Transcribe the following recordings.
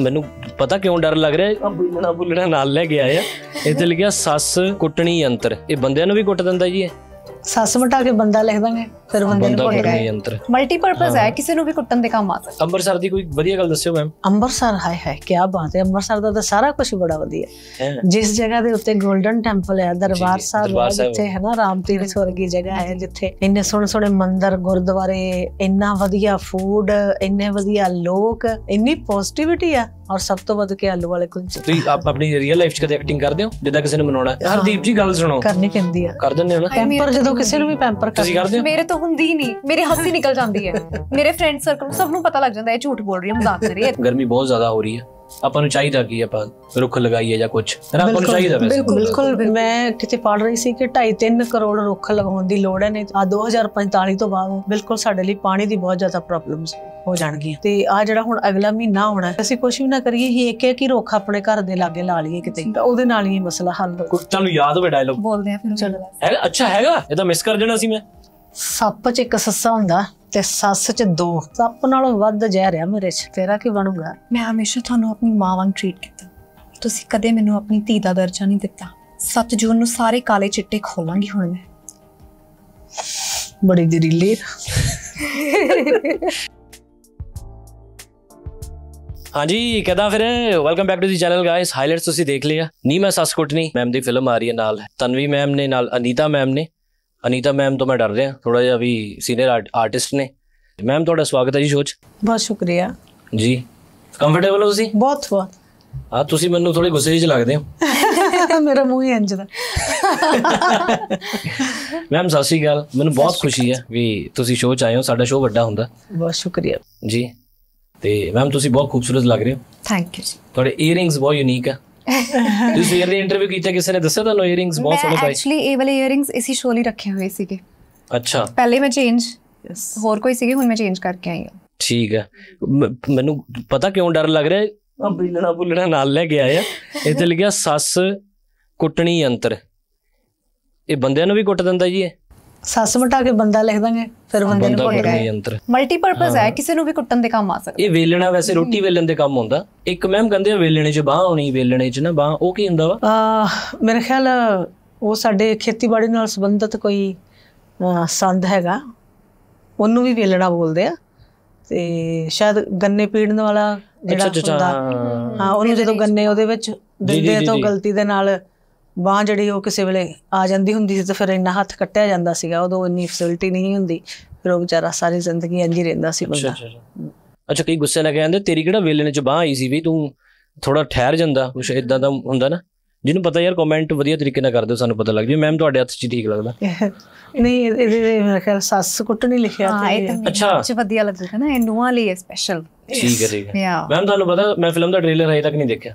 ਮੈਨੂੰ ਪਤਾ ਕਿਉਂ ਡਰ ਲੱਗ ਰਿਹਾ ਆ ਬੁੱਲਣਾ ਬੁੱਲਣਾ ਨਾਲ ਲੈ ਕੇ ਆਇਆ ਇਹ ਤੇ ਲਿਖਿਆ ਸੱਸ ਕੁੱਟਣੀ ਯੰਤਰ ਇਹ ਬੰਦਿਆਂ ਨੂੰ ਵੀ ਕੁੱਟ ਦਿੰਦਾ ਜੀ ਇਹ ਸੱਸ ਮਟਾ ਕੇ ਬੰਦਾ ਲਿਖ ਦਾਂਗੇ ਫਿਰ ਬੰਦੇ ਨੂੰ ਨਹੀਂ ਯੰਤਰ ਮਲਟੀਪਰਪਸ ਹੈ ਕਿਸੇ ਨੂੰ ਵੀ ਕੁੱਟਣ ਦੇ ਕੰਮ ਆ ਸਕਦਾ ਅੰਮ੍ਰਿਤਸਰ ਦੀ ਕੋਈ ਵਧੀਆ ਗੱਲ ਦੱਸਿਓ ਮੈਮ ਅੰਮ੍ਰਿਤਸਰ ਹਾਏ ਹਾਏ ਕੀ ਬਾਤ ਹੈ ਅੰਮ੍ਰਿਤਸਰ ਦਾ ਤਾਂ ਸਾਰਾ ਕੁਝ ਬੜਾ ਵਧੀਆ ਹੈ ਜਿਸ ਜਗ੍ਹਾ ਦੇ ਉੱਤੇ 골ਡਨ ਟੈਂਪਲ ਹੈ ਦਰਬਾਰ ਸਾਹਿਬ ਹੈ ਜਿੱਥੇ ਹੈ ਨਾ ਰਾਮ ਤੀਰਥ ਵਰਗੀ ਜਗ੍ਹਾ ਹੈ ਜਿੱਥੇ ਇੰਨੇ ਸੋਹਣੇ ਸੋਹਣੇ ਮੰਦਿਰ ਗੁਰਦੁਆਰੇ ਇੰਨਾ ਵਧੀਆ ਫੂਡ ਇੰਨੇ ਵਧੀਆ ਲੋਕ ਇੰਨੀ ਪੋਜ਼ਿਟਿਵਿਟੀ ਆ ਔਰ ਸਭ ਤੋਂ ਵੱਧ ਕੇ ਆਲੂ ਵਾਲੇ ਕੁਲਚੇ ਤੁਸੀਂ ਆਪ ਆਪਣੀ ਰੀਅਲ ਲਾਈਫ 'ਚ ਕਦੇ ਐਕਟਿੰਗ ਕਰਦੇ ਹੋ ਜਿੱਦਾਂ ਕਿਸੇ ਨੂੰ ਮਨਾਉਣਾ ਹਰਦੀਪ ਜੀ ਗੱਲ ਸੁਣੋ ਕਰਨੀ ਕਹਿੰਦੀ ਆ ਕਰ ਦਿੰਦੇ ਹੋ ਨਾ ਪੈਂਪਰ ਜਦੋਂ ਕਿਸੇ ਨੂੰ ਵੀ ਪੈਂਪਰ ਕਰਦੇ ਮੇਰੇ ਤੋਂ ਹੁੰਦੀ ਨਹੀਂ ਮੇਰੇ ਹੱਸੀ ਨਿਕਲ ਜਾਂਦੀ ਹੈ ਮੇਰੇ ਫਰੈਂਡ ਸਰਕਲ ਸਭ ਨੂੰ ਪਤਾ ਲੱਗ ਜਾਂਦਾ ਹੈ ਝੂਠ ਬੋਲ ਰਹੀ ਹੈ ਮਜ਼ਾਕ ਕਰ ਰਹੀ ਹੈ ਗਰਮੀ ਬਹੁਤ ਜ਼ਿਆਦਾ ਹੋ ਰਹੀ ਹੈ ਆਪਾਂ ਨੂੰ ਚਾਹੀਦਾ ਕੀ ਆਪਾਂ ਰੁੱਖ ਲਗਾਈਏ ਜਾਂ ਕੁਝ ਹੈ ਨਾ ਆਪਾਂ ਨੂੰ ਚਾਹੀਦਾ ਵੈਸੇ ਬਿਲਕੁਲ ਬਿਲਕੁਲ ਮੈਂ ਕਿਤੇ ਪੜ ਰਹੀ ਸੀ ਕਿ 2.5-3 ਕਰੋੜ ਰੁੱਖ ਲਗਾਉਣ ਦੀ ਲੋੜ ਹੈ ਨਹੀਂ ਆ 2045 ਤੋਂ ਬਾਅਦ ਬਿਲਕੁਲ ਸਾਡੇ ਲਈ ਪਾਣੀ ਦੀ ਬਹੁਤ ਜ਼ਿਆਦਾ ਪ੍ਰੋਬਲਮਸ ਹੋ ਜਾਣਗੀਆਂ ਤੇ ਆ ਜਿਹੜਾ ਹੁਣ ਅਗਲਾ ਮਹੀਨਾ ਹੋਣਾ ਅਸੀਂ ਕੁਝ ਵੀ ਨਾ ਕਰੀਏ ਹੀ ਇੱਕ ਇੱਕ ਹੀ ਰੁੱਖ ਆਪਣੇ ਘਰ ਦੇ ਲਾਗੇ ਲਾ ਲਈਏ ਕਿਤੇ ਤਾਂ ਉਹਦੇ ਨਾਲ ਹੀ ਮਸਲਾ ਹੱਲ ਹੋ ਤੁਹਾਨੂੰ ਯਾਦ ਹੋਵੇ ਡਾਇਲੌਗ ਬੋਲਦੇ ਆ ਫਿਰ ਚਲੋ ਹੈ ਅੱਛਾ ਹੈਗਾ ਇਹ ਤਾਂ ਮਿਸ ਕਰ ਜਾਣਾ ਸੀ ਮੈਂ ਸੱਪ 'ਚ ਇੱਕ ਸੱਸਾ ਹੁੰਦਾ ਤੇ ਸੱਸ 'ਚ ਦੋ ਸੱਪ ਨਾਲੋਂ ਵੱਧ ਜ਼ਹਿਰ ਆ ਮੇਰੇ 'ਚ ਤੇਰਾ ਕੀ ਬਣੂਗਾ ਮੈਂ ਹਮੇਸ਼ਾ ਤੁਹਾਨੂੰ ਆਪਣੀ ਮਾਂ ਵਾਂਗ ਟ੍ਰੀਟ ਕੀਤਾ ਤੁਸੀਂ ਕਦੇ ਮੈਨੂੰ ਆਪਣੀ ਧੀ ਦਾ ਦਰਜਾ ਨਹੀਂ ਦਿੱਤਾ 7 ਜੂਨ ਨੂੰ ਸਾਰੇ ਕਾਲੇ ਚਿੱਟੇ ਖੋਲਾਂਗੀ ਹੁਣ ਮੈਂ ਬੜੀ ਜ਼ਰੀਲੀ ਹਾਂਜੀ ਕਿਦਾਂ ਫਿਰ welcome back to the channel guys highlights ਤੁਸੀਂ ਦੇਖ ਲਿਆ ਨੀ ਮੈਂ ਸਸਕੁਟਨੀ ਮੈਮ ਦੀ ਫਿਲਮ ਆ ਰਹੀ ਹੈ ਨਾਲ ਤਨਵੀ ਮੈਮ ਨੇ ਨਾਲ ਅਨੀਤਾ ਮੈਮ ਨੇ ਅਨੀਤਾ ਮੈਮ ਤੋਂ ਮੈਂ ਡਰ ਰਿਹਾ ਥੋੜਾ ਜਿਹਾ ਵੀ ਸੀਨੀਅਰ ਆਰਟਿਸਟ ਨੇ ਮੈਮ ਤੁਹਾਡਾ ਸਵਾਗਤ ਹੈ ਜੀ ਸ਼ੋਚ ਬਹੁਤ ਸ਼ੁਕਰੀਆ ਜੀ ਕੰਫਰਟੇਬਲ ਹੋ ਤੁਸੀਂ ਬਹੁਤ ਬਹੁਤ ਆ ਤੁਸੀਂ ਮੈਨੂੰ ਥੋੜੀ ਗੁੱਸੇ ਜਿਹੀ ਲੱਗਦੇ ਹੋ ਮੇਰਾ ਮੂੰਹ ਹੀ ਇੰਜ ਦਾ ਮੈਮ ਸਤਿ ਸ਼੍ਰੀ ਅਕਾਲ ਮੈਨੂੰ ਬਹੁਤ ਖੁਸ਼ੀ ਹੈ ਵੀ ਤੁਸੀਂ ਸ਼ੋਅ ਚ ਆਏ ਹੋ ਸਾਡਾ ਸ਼ੋਅ ਵੱਡਾ ਹੁੰਦਾ ਬਹੁਤ ਸ਼ੁਕਰੀਆ ਜੀ ਤੇ ਮੈਮ ਤੁਸੀਂ ਬਹੁਤ ਖੂਬਸੂਰਤ ਲੱਗ ਰਹੇ ਹੋ ਥੈਂਕ ਯੂ ਜੀ ਤੁਹਾਡੇ ਇਅਰਿੰਗਸ ਬਹੁਤ ਯੂਨੀਕ ਹੈ ਤੁਸੀਂ ਏਅਰ ਇੰਟਰਵਿਊ ਕੀਤਾ ਕਿਸੇ ਨੇ ਦੱਸਿਆ ਤੁਹਾਨੂੰ ਇਅਰਿੰਗਸ ਬਹੁਤ ਸੋਹਣੇ ਬਾਈ ਐਕਚੁਅਲੀ ਇਹ ਵਾਲੇ ਇਅਰਿੰਗਸ ਇਸੇ ਸ਼ੋਅ ਲਈ ਰੱਖੇ ਹੋਏ ਸੀਗੇ ਅੱਛਾ ਪਹਿਲੇ ਮੈਂ ਚੇਂਜ ਹੋਰ ਕੋਈ ਸੀਗੇ ਹੁਣ ਮੈਂ ਚੇਂਜ ਕਰਕੇ ਆਈ ਹਾਂ ਠੀਕ ਹੈ ਮੈਨੂੰ ਪਤਾ ਕਿਉਂ ਡਰ ਲੱਗ ਰਿਹਾ ਆ ਬੀਲਣਾ ਬੁੱਲਣਾ ਨਾਲ ਲੈ ਕੇ ਆਇਆ ਇੱਥੇ ਲਿਖਿਆ ਸੱਸ ਕੁੱਟਣੀ ਯੰਤਰ ਇਹ ਬੰਦਿਆਂ ਨੂੰ ਵੀ ਕੁੱਟ ਦਿੰਦਾ ਜੀ ਇਹ ਸੱਸ ਮਟਾ ਕੇ ਬੰਦਾ ਲਿਖ ਦਾਂਗੇ ਫਿਰ ਬੰਦੇ ਨੂੰ ਭੁੱਲ ਗਏ ਮਲਟੀਪਰਪਸ ਹੈ ਕਿਸੇ ਨੂੰ ਵੀ ਕੁੱਟਣ ਦੇ ਕੰਮ ਆ ਸਕਦਾ ਇਹ ਵੇਲਣਾ ਵੈਸੇ ਰੋਟੀ ਵੇਲਣ ਦੇ ਕੰਮ ਹੁੰਦਾ ਇੱਕ ਮੈਮ ਕਹਿੰਦੇ ਆ ਵੇਲਣੇ 'ਚ ਬਾਹ ਹੋਣੀ ਵੇਲਣੇ 'ਚ ਨਾ ਬਾਹ ਉਹ ਕੀ ਹੁੰਦਾ ਵਾ ਆ ਮੇਰੇ ਖਿਆਲ ਉਹ ਸਾਡੇ ਖੇਤੀਬਾੜੀ ਨਾਲ ਸੰਬੰਧਿਤ ਕੋਈ ਸੰਦ ਹੈਗਾ ਉਹਨੂੰ ਵੀ ਵੇਲਣਾ ਬੋਲਦੇ ਆ ਤੇ ਸ਼ਾਇਦ ਗੰਨੇ ਪੀੜਨ ਵਾਲਾ ਜਿਹੜਾ ਹੁੰਦਾ ਹਾਂ ਉਹਨੂੰ ਜਦੋਂ ਗੰਨੇ ਉਹਦੇ ਵਿੱਚ ਦਿੰਦੇ ਤੋਂ ਗਲਤੀ ਦੇ ਨਾਲ ਬਾਹ ਜਿਹੜੀ ਉਹ ਕਿਸੇ ਵੇਲੇ ਆ ਜਾਂਦੀ ਹੁੰਦੀ ਸੀ ਤਾਂ ਫਿਰ ਇੰਨਾ ਹੱਥ ਕੱਟਿਆ ਜਾਂਦਾ ਸੀਗਾ ਉਦੋਂ ਇੰਨੀ ਫੈਸਿਲਿਟੀ ਨਹੀਂ ਹੁੰਦੀ ਫਿਰ ਉਹ ਵਿਚਾਰਾ ਸਾਰੀ ਜ਼ਿੰਦਗੀ ਇੰਜ ਹੀ ਰਹਿੰਦਾ ਸੀ ਬੰਦਾ ਅੱਛਾ ਕਈ ਗੁੱਸੇ ਲੱਗੇ ਜਾਂਦੇ ਤੇਰੀ ਕਿਹੜਾ ਵੇਲੇ ਨੇ ਚ ਬਾਹ ਆਈ ਸੀ ਵੀ ਤੂੰ ਥੋੜਾ ਠਹਿਰ ਜਾਂਦਾ ਕੁਛ ਇਦਾਂ ਦਾ ਹੁੰਦਾ ਨਾ ਜਿਹਨੂੰ ਪਤਾ ਯਾਰ ਕਮੈਂਟ ਵਧੀਆ ਤਰੀਕੇ ਨਾਲ ਕਰਦੇ ਹੋ ਸਾਨੂੰ ਪਤਾ ਲੱਗ ਜੀ ਮੈਮ ਤੁਹਾਡੇ ਹੱਥ 'ਚ ਠੀਕ ਲੱਗਦਾ ਨਹੀਂ ਇਹਦੇ ਮੇਰੇ ਖਿਆਲ ਸੱਸ ਨਹੀਂ ਲਿਖਿਆ ਤੇ ਅੱਛਾ ਚ ਵਧੀਆ ਲੱਗਦਾ ਨਾ ਇਹ ਨੂਆ ਲਈ ਸਪੈਸ਼ਲ ਠੀਕ ਹੈ ਠੀਕ ਹੈ ਮੈਮ ਤੁਹਾਨੂੰ ਪਤਾ ਮੈਂ ਫਿਲਮ ਦਾ ਟ੍ਰੇਲਰ ਹਜੇ ਤੱਕ ਨਹੀਂ ਦੇਖਿਆ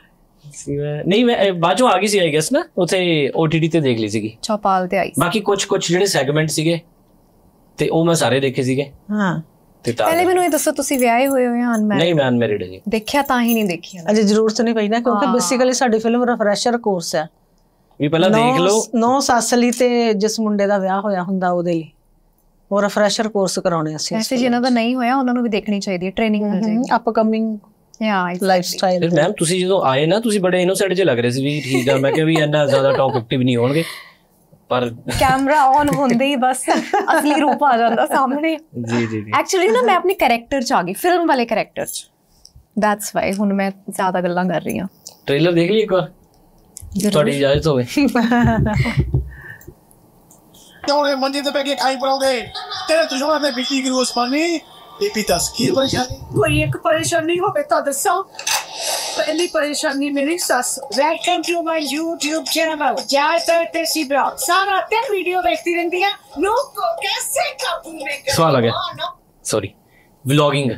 ਸੀ ਮੈਂ ਨਹੀਂ ਮੈਂ ਬਾਜੂ ਆ ਗਈ ਸੀ ਆਈ ਗੈਸ ਨਾ ਉਥੇ OTT ਤੇ ਦੇਖ ਲਈ ਸੀਗੀ ਚੌਪਾਲ ਤੇ ਆਈ ਬਾਕੀ ਕੁਝ ਕੁਝ ਜਿਹੜੇ ਸੈਗਮੈਂਟ ਸੀਗੇ ਤੇ ਉਹ ਮੈਂ ਸਾਰੇ ਦੇਖੇ ਸੀਗੇ ਹਾਂ ਤੇ ਪਹਿਲੇ ਮੈਨੂੰ ਇਹ ਦੱਸੋ ਤੁਸੀਂ ਵਿਆਹੇ ਹੋਏ ਹੋ ਜਾਂ ਅਨਮੈਰਿਡ ਨਹੀਂ ਮੈਂ ਅਨਮੈਰਿਡ ਜੀ ਦੇਖਿਆ ਤਾਂ ਹੀ ਨਹੀਂ ਦੇਖਿਆ ਅਜੇ ਜ਼ਰੂਰਤ ਨਹੀਂ ਪਈ ਨਾ ਕਿਉਂਕਿ ਬੇਸਿਕਲੀ ਸਾਡੀ ਫਿਲਮ ਰਿਫਰੈਸ਼ਰ ਕੋਰਸ ਹੈ ਵੀ ਪਹਿਲਾਂ ਦੇਖ ਲਓ ਨੋ ਸਾਸਲੀ ਤੇ ਜਿਸ ਮੁੰਡੇ ਦਾ ਵਿਆਹ ਹੋਇਆ ਹੁੰਦਾ ਉਹਦੇ ਲਈ ਉਹ ਰਿਫਰੈਸ਼ਰ ਕੋਰਸ ਕਰਾਉਣੇ ਅਸੀਂ ਐਸੇ ਜਿਨ੍ਹਾਂ ਦਾ ਨਹੀਂ ਹੋਇਆ ਉਹਨਾਂ ਨੂੰ ਵੀ ਦੇਖਣੀ ਚਾਹੀਦੀ ਹੈ ਟ੍ਰੇਨਿੰਗ ਮਿਲ ਜਾਏਗੀ ਅਪਕਮਿੰਗ ਹਾਂ ਲਾਈਫਸਟਾਈਲ ਫਿਰ ਮੈਮ ਤੁਸੀਂ ਜਦੋਂ ਆਏ ਨਾ ਤੁਸੀਂ ਬੜੇ ਇਨੋਸੈਂਟ ਜਿਹੇ ਲੱਗ ਰਹੇ ਸੀ ਵੀ ਠੀਕ ਆ ਮੈਂ ਕਿਹਾ ਵੀ ਇੰਨਾ ਜ਼ਿਆਦਾ ਟੌਪ ਐਕਟਿਵ ਨਹੀਂ ਹੋਣਗੇ ਪਰ ਕੈਮਰਾ ਆਨ ਹੁੰਦੇ ਹੀ ਬਸ ਅਸਲੀ ਰੂਪ ਆ ਜਾਂਦਾ ਸਾਹਮਣੇ ਜੀ ਜੀ ਜੀ ਐਕਚੁਅਲੀ ਨਾ ਮੈਂ ਆਪਣੇ ਕੈਰੈਕਟਰ ਚ ਆ ਗਈ ਫਿਲਮ ਵਾਲੇ ਕੈਰੈਕਟਰ ਚ ਦੈਟਸ ਵਾਈ ਹੁਣ ਮੈਂ ਜ਼ਿਆਦਾ ਗੱਲਾਂ ਕਰ ਰਹੀ ਹਾਂ ਟ੍ਰੇਲਰ ਦੇਖ ਲਈ ਇੱਕ ਵਾਰ ਤੁਹਾਡੀ ਇਜਾਜ਼ਤ ਹੋਵੇ ਕਿਉਂ ਇਹ ਮੰਦੀ ਤੇ ਪੈ ਕੇ ਕਾਈ ਪਰਾਉਂਦੇ ਤੇਰੇ ਤੁਝੋਂ ਮੈਂ ਬਿਜਲੀ ਗਰੂ ਉਸਮਾਨੀ پیپی تذکیر بن جانے کوئی ایک پریشان نہیں ہاں، جی۔ ہو بے تادرسان پہلی پریشان نہیں میری ساس welcome to my YouTube channel جائے پر تیسی براہ سارا تین ویڈیو بیکتی رہن دیا نوک کو کیسے کپو میں کرو سوال آگیا سوری ولوگنگ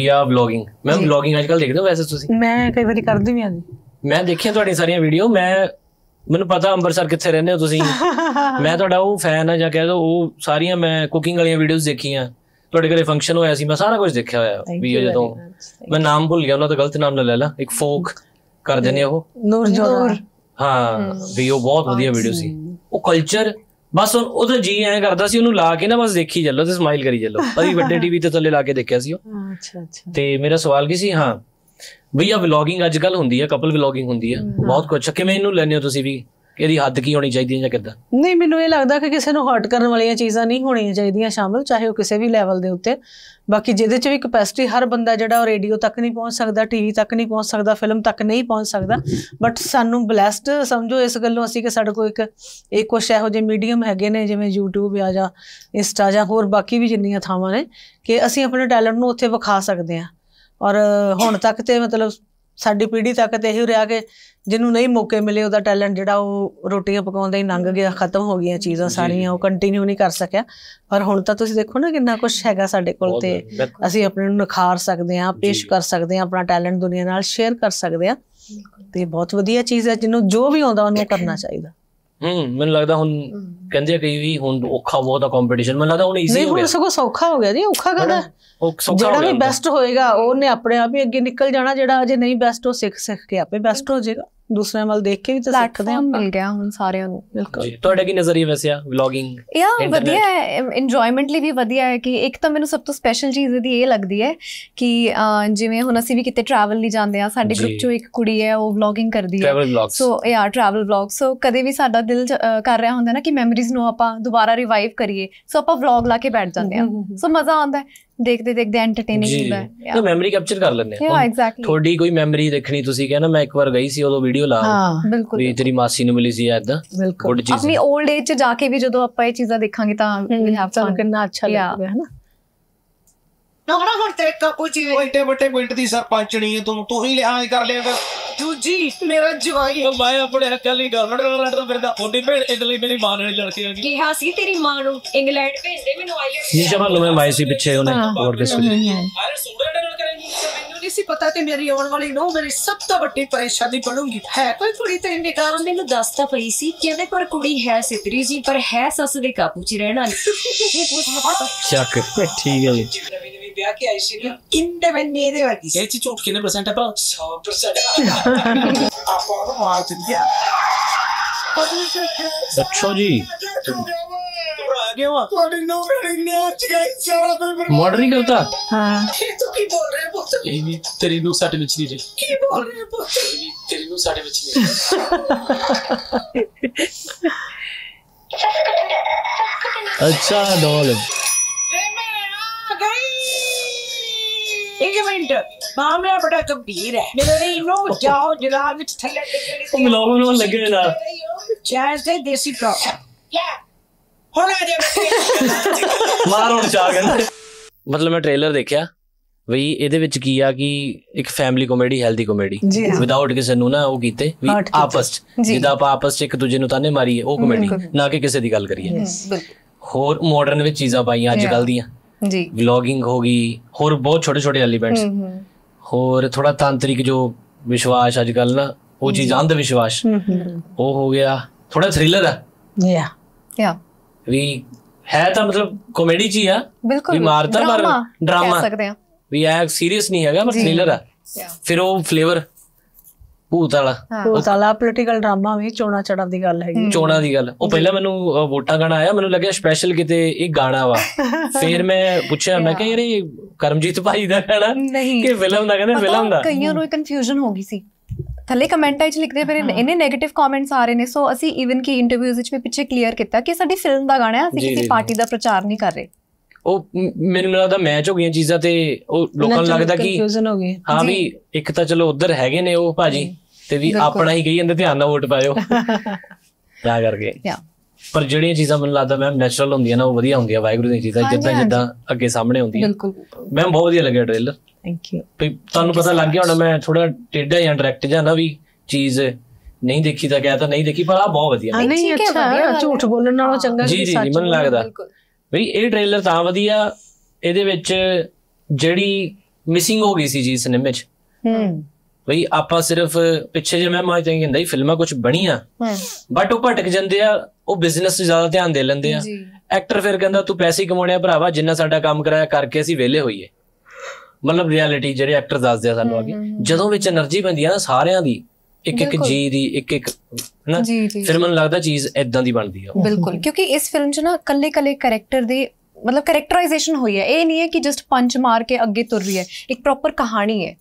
بیا ولوگنگ میں ولوگنگ آج کل دیکھ دوں ویسے سوسی میں کئی بری کر دوں یادی میں دیکھیں تو اٹھے ساری ویڈیو میں میں نے پتہ امبر سار کتھے رہنے ہو تو سی میں تو اٹھا ہوں فین ہے جا کہہ دو ساری ہیں میں کوکنگ گڑھیں ویڈیوز دیکھی ہیں پرٹیکولر فنکشن میں میں سارا کچھ دیکھا بھی نام نام بھول گیا انہوں نے غلط لے ایک فوک کر دینے وہ نور سی میرا سوال کیلوگنگ ہوں بہت کچھ لینی ہو ਕਿ ਇਹਦੀ ਹੱਦ ਕੀ ਹੋਣੀ ਚਾਹੀਦੀ ਹੈ ਜਾਂ ਕਿੱਦਾਂ ਨਹੀਂ ਮੈਨੂੰ ਇਹ ਲੱਗਦਾ ਕਿ ਕਿਸੇ ਨੂੰ ਹਰਟ ਕਰਨ ਵਾਲੀਆਂ ਚੀਜ਼ਾਂ ਨਹੀਂ ਹੋਣੀਆਂ ਚਾਹੀਦੀਆਂ ਸ਼ਾਮਲ ਚਾਹੇ ਉਹ ਕਿਸੇ ਵੀ ਲੈਵਲ ਦੇ ਉੱਤੇ ਬਾਕੀ ਜਿਹਦੇ 'ਚ ਵੀ ਕਪੈਸਿਟੀ ਹਰ ਬੰਦਾ ਜਿਹੜਾ ਉਹ ਰੇਡੀਓ ਤੱਕ ਨਹੀਂ ਪਹੁੰਚ ਸਕਦਾ ਟੀਵੀ ਤੱਕ ਨਹੀਂ ਪਹੁੰਚ ਸਕਦਾ ਫਿਲਮ ਤੱਕ ਨਹੀਂ ਪਹੁੰਚ ਸਕਦਾ ਬਟ ਸਾਨੂੰ ਬਲੈਸਡ ਸਮਝੋ ਇਸ ਗੱਲੋਂ ਅਸੀਂ ਕਿ ਸਾਡੇ ਕੋਲ ਇੱਕ ਇਹ ਕੁਛ ਇਹੋ ਜਿਹੇ ਮੀਡੀਅਮ ਹੈਗੇ ਨੇ ਜਿਵੇਂ YouTube ਆ ਜਾਂ Insta ਜਾਂ ਹੋਰ ਬਾਕੀ ਵੀ ਜਿੰਨੀਆਂ ਥਾਵਾਂ ਨੇ ਕਿ ਅਸੀਂ ਆਪਣੇ ਟੈਲੈਂਟ ਨੂੰ ਉੱਥੇ ਵਿਖਾ ਸਕਦੇ ਹਾਂ ਔਰ ਹੁਣ ਤੱਕ ਤੇ ਮਤਲਬ ਸਾਡੀ ਪੀੜ੍ਹੀ ਤੱਕ ਤੇ ਇਹੀ ਰਿਹਾ ਕਿ ਜਿਹਨੂੰ ਨਹੀਂ ਮੌਕੇ ਮਿਲੇ ਉਹਦਾ ਟੈਲੈਂਟ ਜਿਹੜਾ ਉਹ ਰੋਟੀਆਂ ਪਕਾਉਂਦਾ ਹੀ ਲੰਘ ਗਿਆ ਖਤਮ ਹੋ ਗਈਆਂ ਚੀਜ਼ਾਂ ਸਾਰੀਆਂ ਉਹ ਕੰਟੀਨਿਊ ਨਹੀਂ ਕਰ ਸਕਿਆ ਪਰ ਹੁਣ ਤਾਂ ਤੁਸੀਂ ਦੇਖੋ ਨਾ ਕਿੰਨਾ ਕੁਝ ਹੈਗਾ ਸਾਡੇ ਕੋਲ ਤੇ ਅਸੀਂ ਆਪਣੇ ਨੂੰ ਨਿਖਾਰ ਸਕਦੇ ਹਾਂ ਪੇਸ਼ ਕਰ ਸਕਦੇ ਹਾਂ ਆਪਣਾ ਟੈਲੈਂਟ ਦੁਨੀਆ ਨਾਲ ਸ਼ੇਅਰ ਕਰ ਸਕਦੇ ਹਾਂ ਤੇ ਬਹੁਤ ਵਧੀਆ ਚੀਜ਼ ਹੈ ਜਿਹਨੂੰ ਜੋ ਵੀ ਆਉਂਦਾ ਉਹਨੂੰ ਕਰਨਾ ਚਾਹੀਦਾ ਹੂੰ ਮੈਨੂੰ ਲੱਗਦਾ ਹੁਣ ਕਹਿੰਦੇ ਕਈ ਵੀ ਹੁਣ ਔਖਾ ਬਹੁਤ ਆ ਕੰਪੀਟੀਸ਼ਨ ਮੈਨੂੰ ਲੱਗਦਾ ਹੁਣ ਈਜ਼ੀ ਹੋ ਗਿਆ ਨਹੀਂ ਹੁਣ ਸਗੋਂ ਸੌਖਾ ਹੋ ਗਿਆ ਜੀ ਔਖਾ ਕਹਦਾ ਜਿਹੜਾ ਵੀ ਬੈਸਟ ਹੋਏਗਾ ਉਹਨੇ ਆਪਣੇ ਆਪ ਹੀ ਅੱਗੇ ਨਿਕਲ ਜਾਣਾ ਜਿਹੜਾ ਅਜੇ ਨਹੀਂ ਬੈਸਟ ਉਹ ਸਿੱਖ ਸਿੱਖ ਕੇ ਆਪੇ ਬੈਸਟ ਹੋ ਜਾਏਗਾ ਦੂਸਰਿਆਂ ਵੱਲ ਦੇਖ ਕੇ ਵੀ ਤਾਂ ਸਿੱਖਦੇ ਆ ਮਿਲ ਗਿਆ ਹੁਣ ਸਾਰਿਆਂ ਨੂੰ ਬਿਲਕੁਲ ਤੁਹਾਡਾ ਕੀ ਨਜ਼ਰੀਆ ਵੈਸੇ ਆ ਵਲੌਗਿੰਗ ਯਾ ਵਧੀਆ ਹੈ ਇੰਜੋਇਮੈਂਟਲੀ ਵੀ ਵਧੀਆ ਹੈ ਕਿ ਇੱਕ ਤਾਂ ਮੈਨੂੰ ਸਭ ਤੋਂ ਸਪੈਸ਼ਲ ਚੀਜ਼ ਇਹਦੀ ਇਹ ਲੱਗਦੀ ਹੈ ਕਿ ਜਿਵੇਂ ਹੁਣ ਅਸੀਂ ਵੀ ਕਿਤੇ ਟਰੈਵਲ ਨਹੀਂ ਜਾਂਦੇ ਆ ਸਾਡੇ ਗਰੁੱਪ ਚੋਂ ਇੱਕ ਕੁੜੀ ਹੈ ਉਹ ਵਲੌਗਿੰਗ ਕਰਦੀ ਹੈ ਸੋ ਇਹ ਆ ਟਰੈਵਲ ਵਲੌਗ ਸੋ ਕਦੇ ਵੀ ਸਾਡਾ ਦਿਲ ਕਰ ਰਿਹਾ ਹੁੰਦਾ ਨਾ ਕਿ ਮੈਮਰੀਜ਼ ਨੂੰ ਆਪਾਂ ਦੁਬਾਰਾ ਰਿਵਾਈਵ ਕਰੀਏ ਸੋ ਆਪਾਂ ਵਲੌਗ ਲਾ ਕੇ ਬੈਠ ਜਾਂਦੇ ਆ ਸੋ ਮਜ਼ਾ ਆਉਂਦਾ ਹੈ ਦੇਖਦੇ ਦੇਖਦੇ ਐਂਟਰਟੇਨਿੰਗ ਹੁੰਦਾ ਹੈ ਤਾਂ ਮੈਮਰੀ ਕੈਪਚਰ ਕਰ ਲੈਂਦੇ ਆ ਐਗਜ਼ੈਕਟਲੀ ਥੋੜੀ ਕੋਈ ਮੈਮਰੀ ਦੇਖਣੀ ਤੁਸੀਂ ਕਹਿੰਦਾ ਮੈਂ ਇੱਕ ਵਾਰ ਗਈ ਸੀ ਉਦੋਂ ਵੀਡੀਓ ਲਾ ਹਾਂ ਬਿਲਕੁਲ ਵੀ ਤੇਰੀ ਮਾਸੀ ਨੂੰ ਮਿਲੀ ਸੀ ਐਦਾਂ ਬਿਲਕੁਲ ਆਪਣੀ 올ਡ ਏਜ ਚ ਜਾ ਕੇ ਵੀ ਜਦੋਂ ਆਪਾਂ ਇਹ ਚੀਜ਼ਾਂ ਦੇਖਾਂਗੇ ਤਾਂ ਵੀ ਹੈਵ ਫਨ ਕਰਨਾ ਅੱਛਾ ਲੱਗੇਗਾ ਹੈ ਨਾ ਨਾ ਵਰਤੇ ਕਾਪੂਚੀ ਓਏਟੇ ਬਟੇ ਪਿੰਡ ਦੀ ਸਰਪੰਚਣੀ ਹੈ ਤੂੰ ਤੂੰ ਹੀ ਲਿਆ ਕਰ ਲਿਆ ਫਿਰ ਦੂਜੀ ਮੇਰਾ ਜਵਾਈ ਉਹ ਮੈਂ ਆਪਣੇ ਹੱਕਾਂ ਲਈ ਗਵਰਨਮੈਂਟ ਵਾਲਾ ਤਾਂ ਫਿਰਦਾ ਥੋੜੀ ਭੈਣ ਇਟਲੀ ਮੇਰੀ ਮਾਂ ਨੇ ਲੜਕੀ ਆ ਗਈ ਕਿਹਾ ਸੀ ਤੇਰੀ ਮਾਂ ਨੂੰ ਇੰਗਲੈਂਡ ਭੇਜ ਦੇ ਮੈਨੂੰ ਆਈਲੈਂਡ ਜੀ ਜਮਾ ਲੋਮੇ ਮੈਂ ਸੀ ਪਿੱਛੇ ਉਹਨੇ ਹੋਰ ਕਿਸ ਨਹੀਂ ਹੈ ਅਰੇ ਸੂਡਨ ਨਾਲ ਕਰਾਂਗੀ ਮੈਨੂੰ ਨਹੀਂ ਸੀ ਪਤਾ ਤੇ ਮੇਰੀ ਆਉਣ ਵਾਲੀ ਨੂੰ ਮੇਰੀ ਸਭ ਤੋਂ ਵੱਡੀ ਪਰੇਸ਼ਾਨੀ ਬਣੂਗੀ ਹੈ ਕੋਈ ਕੁੜੀ ਤੇ ਇੰਨੇ ਕਾਰਨ ਮੈਨੂੰ ਦੱਸਤਾ ਪਈ ਸੀ ਕਹਿੰਦੇ ਪਰ ਕੁੜੀ ਹੈ ਸਿਤਰੀ ਜੀ ਪਰ ਹੈ ਸੱਸ ਦੇ ਕਾਬੂ 'ਚ ਰਹਿਣਾ ਵਾਲੀ ਇਹ ਪੁੱਛ ਮਤ ਚੱਕ ਠੀਕ ਹੈ ਜੀ ਵਿਆਹ ਕੇ ਆਈ ਸੀ ਨਾ ਇੰਡੀਪੈਂਡੈਂਟ ਦੇ ਵਰਗੀ ਸੀ ਇਹ ਚ ਝੂਠ ਕਿੰਨੇ ਪਰਸੈਂਟ ਆਪਾਂ 100% ਆਪਾਂ ਨੂੰ ਮਾਰ ਦਿੱਤਿਆ ਅੱਛਾ ਜੀ ਮਰਡਰ ਨਹੀਂ ਕਰਤਾ ਹਾਂ ਤੂੰ ਕੀ ਬੋਲ ਰਿਹਾ ਪੁੱਤ ਇਹ ਵੀ ਤੇਰੀ ਨੂੰ ਸਾਡੇ ਵਿੱਚ ਨਹੀਂ ਜੀ ਕੀ ਬੋਲ ਰਿਹਾ ਪੁੱਤ ਤੇਰੀ ਨੂੰ ਸਾਡੇ ਵਿੱਚ ਨਹੀਂ ਅੱਛਾ ਡੋਲ ਇੱਕ ਮਿੰਟ ਮਾਮਲਾ ਬੜਾ ਗੰਭੀਰ ਹੈ ਮੇਰੇ ਇਨੋ ਜਾਓ ਜਨਾਬ ਵਿੱਚ ਥੱਲੇ ਉਹ ਮਿਲਾਉਣ ਨੂੰ ਲੱਗੇ ਨਾ ਚਾਹ ਤੇ ਦੇਸੀ ਕਾ ਹੁਣ ਆ ਜਾ ਮਾਰ ਹੁਣ ਚਾਹ ਕਹਿੰਦੇ ਮਤਲਬ ਮੈਂ ਟ੍ਰੇਲਰ ਦੇਖਿਆ ਵੀ ਇਹਦੇ ਵਿੱਚ ਕੀ ਆ ਕਿ ਇੱਕ family comedy healthy comedy without ਕਿਸੇ ਨੂੰ ਨਾ ਉਹ ਕੀਤੇ ਵੀ ਆਪਸ ਜਿੱਦਾਂ ਆਪਾਂ ਆਪਸ ਚ ਇੱਕ ਦੂਜੇ ਨੂੰ ਤਾਨੇ ਮਾਰੀਏ ਉਹ ਕਾਮੇਡੀ ਨਾ ਕਿ ਕਿਸੇ ਦੀ ਗੱਲ ਕਰੀਏ ਹੋਰ ਮਾਡਰਨ ਵਿੱਚ ਚੀਜ਼ਾਂ ਪਾਈਆਂ ਅੱਜ ਕੱਲ ਦੀਆਂ ਜੀ ਵਲੌਗਿੰਗ ਹੋ ਗਈ ਹੋਰ ਬਹੁਤ ਛੋਟੇ ਛੋਟੇ ਐਲੀਮੈਂਟਸ ਹੋਰ ਥੋੜਾ ਤਾਂਤਰਿਕ ਜੋ ਵਿਸ਼ਵਾਸ ਅੱਜ ਕੱਲ ਨਾ ਉਹ ਚੀਜ਼ ਅੰਧ ਵਿਸ਼ਵਾਸ ਉਹ ਹੋ ਗਿਆ ਥੋੜਾ ਥ੍ਰਿਲਰ ਆ ਯਾ ਯਾ ਵੀ ਹੈ ਤਾਂ ਮਤਲਬ ਕਾਮੇਡੀ ਚ ਆ ਬਿਲਕੁਲ ਮਾਰਤਾ ਪਰ ਡਰਾਮਾ ਕਹਿ ਸਕਦੇ ਆ ਵੀ ਐ ਸੀਰੀਅਸ ਨਹੀਂ ਹੈਗਾ ਪਰ ਥ੍ਰਿਲਰ ਆ ਫਿਰ ਉਹ ਫਲੇਵਰ ਭੂਤ ਵਾਲਾ ਭੂਤ ਵਾਲਾ ਪੋਲੀਟੀਕਲ ਡਰਾਮਾ ਵੀ ਚੋਣਾ ਚੜਾ ਦੀ ਗੱਲ ਹੈਗੀ ਚੋਣਾ ਦੀ ਗੱਲ ਉਹ ਪਹਿਲਾਂ ਮੈਨੂੰ ਵੋਟਾਂ ਗਾਣਾ ਆਇਆ ਮੈਨੂੰ ਲੱਗਿਆ ਸਪੈਸ਼ਲ ਕਿਤੇ ਇਹ ਗਾਣਾ ਵਾ ਫਿਰ ਮੈਂ ਪੁੱਛਿਆ ਮੈਂ ਕਿਹਾ ਯਾਰ ਇਹ ਕਰਮਜੀਤ ਭਾਈ ਦਾ ਗਾਣਾ ਕਿ ਫਿਲਮ ਦਾ ਕਹਿੰਦੇ ਫਿਲਮ ਦਾ ਕਈਆਂ ਨੂੰ ਕਨਫਿਊਜ਼ਨ ਹੋ ਗਈ ਸੀ ਥੱਲੇ ਕਮੈਂਟ ਵਿੱਚ ਲਿਖਦੇ ਫਿਰ ਇਹਨੇ 네ਗੇਟਿਵ ਕਮੈਂਟਸ ਆ ਰਹੇ ਨੇ ਸੋ ਅਸੀਂ ਇਵਨ ਕਿ ਇੰਟਰਵਿਊਜ਼ ਵਿੱਚ ਵੀ ਪਿੱਛੇ ਕਲੀਅਰ ਕੀਤਾ ਕਿ ਸਾਡੀ ਫਿਲਮ ਦਾ ਗਾਣਾ ਹੈ ਅਸੀਂ ਕਿਸੇ ਪਾਰਟੀ ਦਾ ਪ੍ਰਚਾਰ ਨਹੀਂ ਕਰ ਰਹੇ ਉਹ ਮੈਨੂੰ ਲੱਗਦਾ ਮੈਚ ਹੋ ਗਈਆਂ ਚੀਜ਼ਾਂ ਤੇ ਉਹ ਲੋਕਾਂ ਨੂੰ ਲੱਗਦਾ ਕਿ ਕਨਫਿਊਜ਼ਨ ਹੋ ਗਈ ਹਾਂ ਵੀ ਇੱਕ ਤਾਂ ਚਲੋ ਉਧਰ ਹੈਗੇ ਨੇ ਉਹ ਭਾਜੀ ਤੇ ਵੀ ਆਪਣਾ ਹੀ ਕਹੀ ਜਾਂਦੇ ਧਿਆਨ ਨਾਲ ਵੋਟ ਪਾਇਓ ਕਿਆ ਕਰਕੇ ਪਰ ਜਿਹੜੀਆਂ ਚੀਜ਼ਾਂ ਮੈਨੂੰ ਲੱਗਦਾ ਮੈਮ ਨੈਚੁਰਲ ਹੁੰਦੀਆਂ ਨਾ ਉਹ ਵਧੀਆ ਹੁੰਦੀਆਂ ਵਾਇਗਰੂ ਦੀਆਂ ਚੀਜ਼ਾਂ ਜਿੱਦਾਂ ਜਿੱਦਾਂ ਅੱਗੇ ਸਾਹਮਣੇ ਹੁੰਦੀਆਂ ਬਿਲਕੁਲ ਮੈਮ ਬਹੁਤ ਵਧੀਆ ਲੱਗਿਆ ਟ੍ਰੇਲਰ ਥੈਂਕ ਯੂ ਤੁਹਾਨੂੰ ਪਤਾ ਲੱਗ ਗਿਆ ਹੁਣ ਮੈਂ ਥੋੜਾ ਟੇਡਾ ਜਾਂ ਡਾਇਰੈਕਟ ਜਾਂ ਨਾ ਵੀ ਚੀਜ਼ ਨਹੀਂ ਦੇਖੀ ਤਾਂ ਕਹਿਆ ਤਾਂ ਨਹੀਂ ਦੇਖੀ ਪਰ ਆ ਬਹੁਤ ਵਧੀਆ ਨਹੀਂ ਅੱਛਾ ਝੂਠ ਬੋਲਣ ਨਾਲੋਂ ਚੰਗਾ ਜੀ ਜੀ ਮੈਨੂੰ ਲੱਗਦਾ ਬਈ ਇਹ ਟ੍ਰੇਲਰ ਤਾਂ ਵਧੀਆ ਇਹਦੇ ਵਿੱਚ ਜਿਹੜੀ ਮਿਸਿੰਗ ਹੋ ਗਈ ਸੀ ਜੀ ਸਿਨੇਮੇ 'ਚ ਹੂੰ ਬਈ ਆਪਾਂ ਸਿਰਫ ਪਿੱਛੇ ਜੇ ਮੈਂ ਮਾਈ ਕਹਿੰਦਾ ਹੀ ਫਿਲਮਾਂ ਕੁਝ ਬਣੀਆਂ ਬਟ ਉਹ ਭਟਕ ਜਾਂਦੇ ਆ ਉਹ ਬਿਜ਼ਨਸ 'ਤੇ ਜ਼ਿਆਦਾ ਧਿਆਨ ਦੇ ਲੈਂਦੇ ਆ ਐਕਟਰ ਫਿਰ ਕਹਿੰਦਾ ਤੂੰ ਪੈਸੇ ਕਮਾਉਣੇ ਆ ਭਰਾਵਾ ਜਿੰਨਾ ਸਾਡਾ ਕੰਮ ਕਰਾਇਆ ਕਰਕੇ ਅਸੀਂ ਵਿਹਲੇ ਹੋਈਏ ਮਤਲਬ ਰਿਐਲਿਟੀ ਜਿਹੜੇ ਐਕਟਰ ਦੱਸਦੇ ਆ ਸਾਨੂੰ ਆ ਕੇ ਜਦੋਂ ਵਿੱਚ એનર્ਜੀ ਬੰਦੀ ਆ ਨਾ ਸਾਰਿਆਂ ਦੀ ਇੱਕ ਇੱਕ ਜੀ ਦੀ ਇੱਕ ਇੱਕ ਨਾ ਫਿਰ ਮਨ ਲੱਗਦਾ ਚੀਜ਼ ਐਦਾਂ ਦੀ ਬਣਦੀ ਆ ਬਿਲਕੁਲ ਕਿਉਂਕਿ ਇਸ ਫਿਲਮ 'ਚ ਨਾ ਕੱਲੇ-ਕੱਲੇ ਕੈਰੈਕਟਰ ਦੇ ਮਤਲਬ ਕੈਰੈਕਟਰਾਈਜੇਸ਼ਨ ਹੋਈ ਹੈ ਇਹ ਨਹੀਂ ਹੈ ਕਿ ਜਸਟ ਪੰਚ ਮਾਰ ਕੇ ਅੱਗੇ ਤੁਰ ਰਹੀ ਹੈ ਇੱਕ ਪ੍ਰੋਪਰ ਕਹਾਣੀ ਹੈ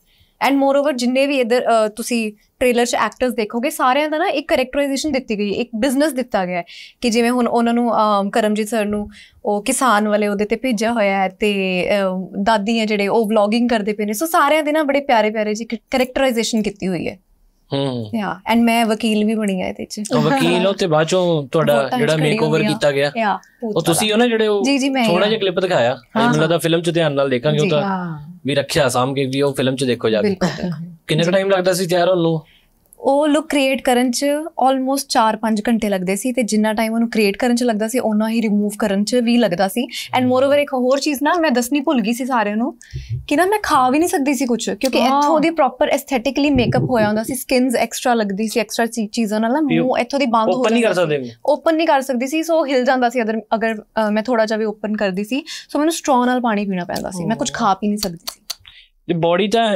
ਐਂਡ ਮੋਰਓਵਰ ਜਿੰਨੇ ਵੀ ਇਧਰ ਤੁਸੀਂ ਟ੍ਰੇਲਰ 'ਚ ਐਕਟਰਸ ਦੇਖੋਗੇ ਸਾਰਿਆਂ ਦਾ ਨਾ ਇੱਕ ਕੈਰੈਕਟਰਾਈਜੇਸ਼ਨ ਦਿੱਤੀ ਗਈ ਹੈ ਇੱਕ ਬਿਜ਼ਨਸ ਦਿੱਤਾ ਗਿਆ ਹੈ ਕਿ ਜਿਵੇਂ ਹੁਣ ਉਹਨਾਂ ਨੂੰ ਕਰਮਜੀਤ ਸਰ ਨੂੰ ਉਹ ਕਿਸਾਨ ਵਾਲੇ ਉਹਦੇ ਤੇ ਭੇਜਿਆ ਹੋਇਆ ਹੈ ਤੇ ਦਾਦੀਆਂ ਦਾਦੀ ਹੈ ਜਿਹੜੇ ਉਹ ਵਲੌਗਿੰਗ ਕਰਦੇ ਪਏ ਨੇ ਸੋ ਸਾਰਿਆਂ ਦੇ ਨਾ ਬੜੇ ਪਿਆਰੇ ਪਿਆਰੇ ਜੀ ਕੈਰੈਕਟਰਾਈਜੇਸ਼ਨ ਕੀਤੀ ਹੋਈ ਹੈ ਹਾਂ ਯਾ ਐਂਡ ਮੈਂ ਵਕੀਲ ਵੀ ਬਣੀ ਆ ਇਹਦੇ ਚ ਵਕੀਲ ਹੋ ਤੇ ਬਾਅਦ ਚ ਤੁਹਾਡਾ ਜਿਹੜਾ ਮੇਕਓਵਰ ਕੀਤਾ ਗਿਆ ਉਹ ਤੁਸੀਂ ਉਹ ਨਾ ਜਿਹੜੇ ਉਹ ਥੋੜਾ ਜਿਹਾ ਕਲਿੱਪ ਦਿਖਾਇਆ ਮੈਨੂੰ ਲੱਗਦਾ ਫਿਲਮ ਚ ਧਿਆਨ ਨਾਲ ਦੇਖਾਂਗੇ ਉਹ ਤਾਂ ਵੀ ਰੱਖਿਆ ਸਾਹਮਣੇ ਕੇ ਵੀ ਉਹ ਫਿਲਮ ਚ ਦੇਖੋ ਜਾ ਕੇ ਕਿੰਨਾ ਟਾਈਮ ਲੱਗਦਾ ਸੀ ਤਿਆਰ ਹੋਣ ਨੂੰ ਉਹ ਲੁੱਕ ਕ੍ਰੀਏਟ ਕਰਨ ਚ ਆਲਮੋਸਟ 4-5 ਘੰਟੇ ਲੱਗਦੇ ਸੀ ਤੇ ਜਿੰਨਾ ਟਾਈਮ ਉਹਨੂੰ ਕ੍ਰੀਏਟ ਕਰਨ ਚ ਲੱਗਦਾ ਸੀ ਉਹਨਾਂ ਹੀ ਰਿਮੂਵ ਕਰਨ ਚ ਵੀ ਲੱਗਦਾ ਸੀ ਐਂਡ ਮੋਰਓਵਰ ਇੱਕ ਹੋਰ ਚੀਜ਼ ਨਾ ਮੈਂ ਦੱਸਣੀ ਭੁੱਲ ਗਈ ਸੀ ਸਾਰਿਆਂ ਨੂੰ ਕਿ ਨਾ ਮੈਂ ਖਾ ਵੀ ਨਹੀਂ ਸਕਦੀ ਸੀ ਕੁਝ ਕਿਉਂਕਿ ਇੱਥੋਂ ਦੀ ਪ੍ਰੋਪਰ ਐਸਥੈਟਿਕਲੀ ਮੇਕਅਪ ਹੋਇਆ ਹੁੰਦਾ ਸੀ ਸਕਿਨਸ ਐਕਸਟਰਾ ਲੱਗਦੀ ਸੀ ਐਕਸਟਰਾ ਚੀਜ਼ਾਂ ਨਾਲ ਮੂੰਹ ਇੱਥੋਂ ਦੀ ਬੰਦ ਹੋ ਓਪਨ ਨਹੀਂ ਕਰ ਸਕਦੇ ਓਪਨ ਨਹੀਂ ਕਰ ਸਕਦੀ ਸੀ ਸੋ ਹਿਲ ਜਾਂਦਾ ਸੀ ਅਗਰ ਅਗਰ ਮੈਂ ਥੋੜਾ ਜਿਹਾ ਵੀ ਓਪਨ ਕਰਦੀ ਸੀ ਸੋ ਮੈਨੂੰ ਸਟਰੋਂਗ ਨਾਲ ਪਾਣੀ ਪੀਣਾ ਪੈਂਦਾ ਸੀ ਮੈਂ ਕੁਝ ਖਾ ਪੀ ਨਹੀਂ ਸਕਦੀ ਸੀ ਜੇ ਬਾਡੀ ਤਾਂ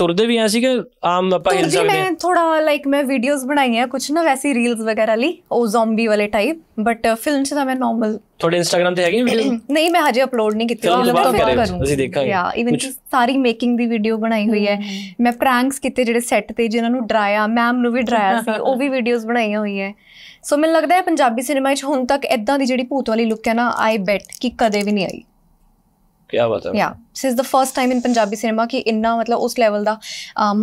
ਤੁਰਦੇ ਵੀ ਆ ਸੀ ਕਿ ਆਮ ਆਪਾਂ ਹਿੱਲ ਸਕਦੇ ਮੈਂ ਥੋੜਾ ਲਾਈਕ ਮੈਂ ਵੀਡੀਓਜ਼ ਬਣਾਈਆਂ ਕੁਝ ਨਾ ਵੈਸੀ ਰੀਲਸ ਵਗੈਰਾ ਲਈ ਉਹ ਜ਼ੋਂਬੀ ਵਾਲੇ ਟਾਈਪ ਬਟ ਫਿਲਮ ਚ ਤਾਂ ਮੈਂ ਨਾਰਮਲ ਤੁਹਾਡੇ ਇੰਸਟਾਗ੍ਰam ਤੇ ਹੈਗੀ ਵੀਡੀਓ ਨਹੀਂ ਮੈਂ ਹਜੇ ਅਪਲੋਡ ਨਹੀਂ ਕੀਤੀ ਉਹ ਮੈਂ ਕਰੂੰ ਅਸੀਂ ਦੇਖਾਂਗੇ ਯਾ ਇਵਨ ਸਾਰੀ ਮੇਕਿੰਗ ਦੀ ਵੀਡੀਓ ਬਣਾਈ ਹੋਈ ਹੈ ਮੈਂ ਪ੍ਰੈਂਕਸ ਕੀਤੇ ਜਿਹੜੇ ਸੈੱਟ ਤੇ ਜਿਨ੍ਹਾਂ ਨੂੰ ਡਰਾਇਆ ਮੈਮ ਨੂੰ ਵੀ ਡਰਾਇਆ ਸੀ ਉਹ ਵੀ ਵੀਡੀਓਜ਼ ਬਣਾਈਆਂ ਹੋਈਆਂ ਸੋ ਮੈਨੂੰ ਲੱਗਦਾ ਹੈ ਪੰਜਾਬੀ ਸਿਨੇਮਾ 'ਚ ਹੁਣ ਤੱਕ ਇਦਾਂ ਦੀ ਜਿਹੜੀ ਭੂਤ ਵਾਲੀ ਲੁੱਕ ਹੈ ਨਾ ਆਈ ਬੈਟ ਕਿ ਕਦੇ ਵੀ ਨਹੀਂ ਆਈ ਕੀ ਬਾਤ ਹੈ ਯਾ ਸਿਸ the first time in Punjabi cinema ਕਿ ਇੰਨਾ ਮਤਲਬ ਉਸ ਲੈਵਲ ਦਾ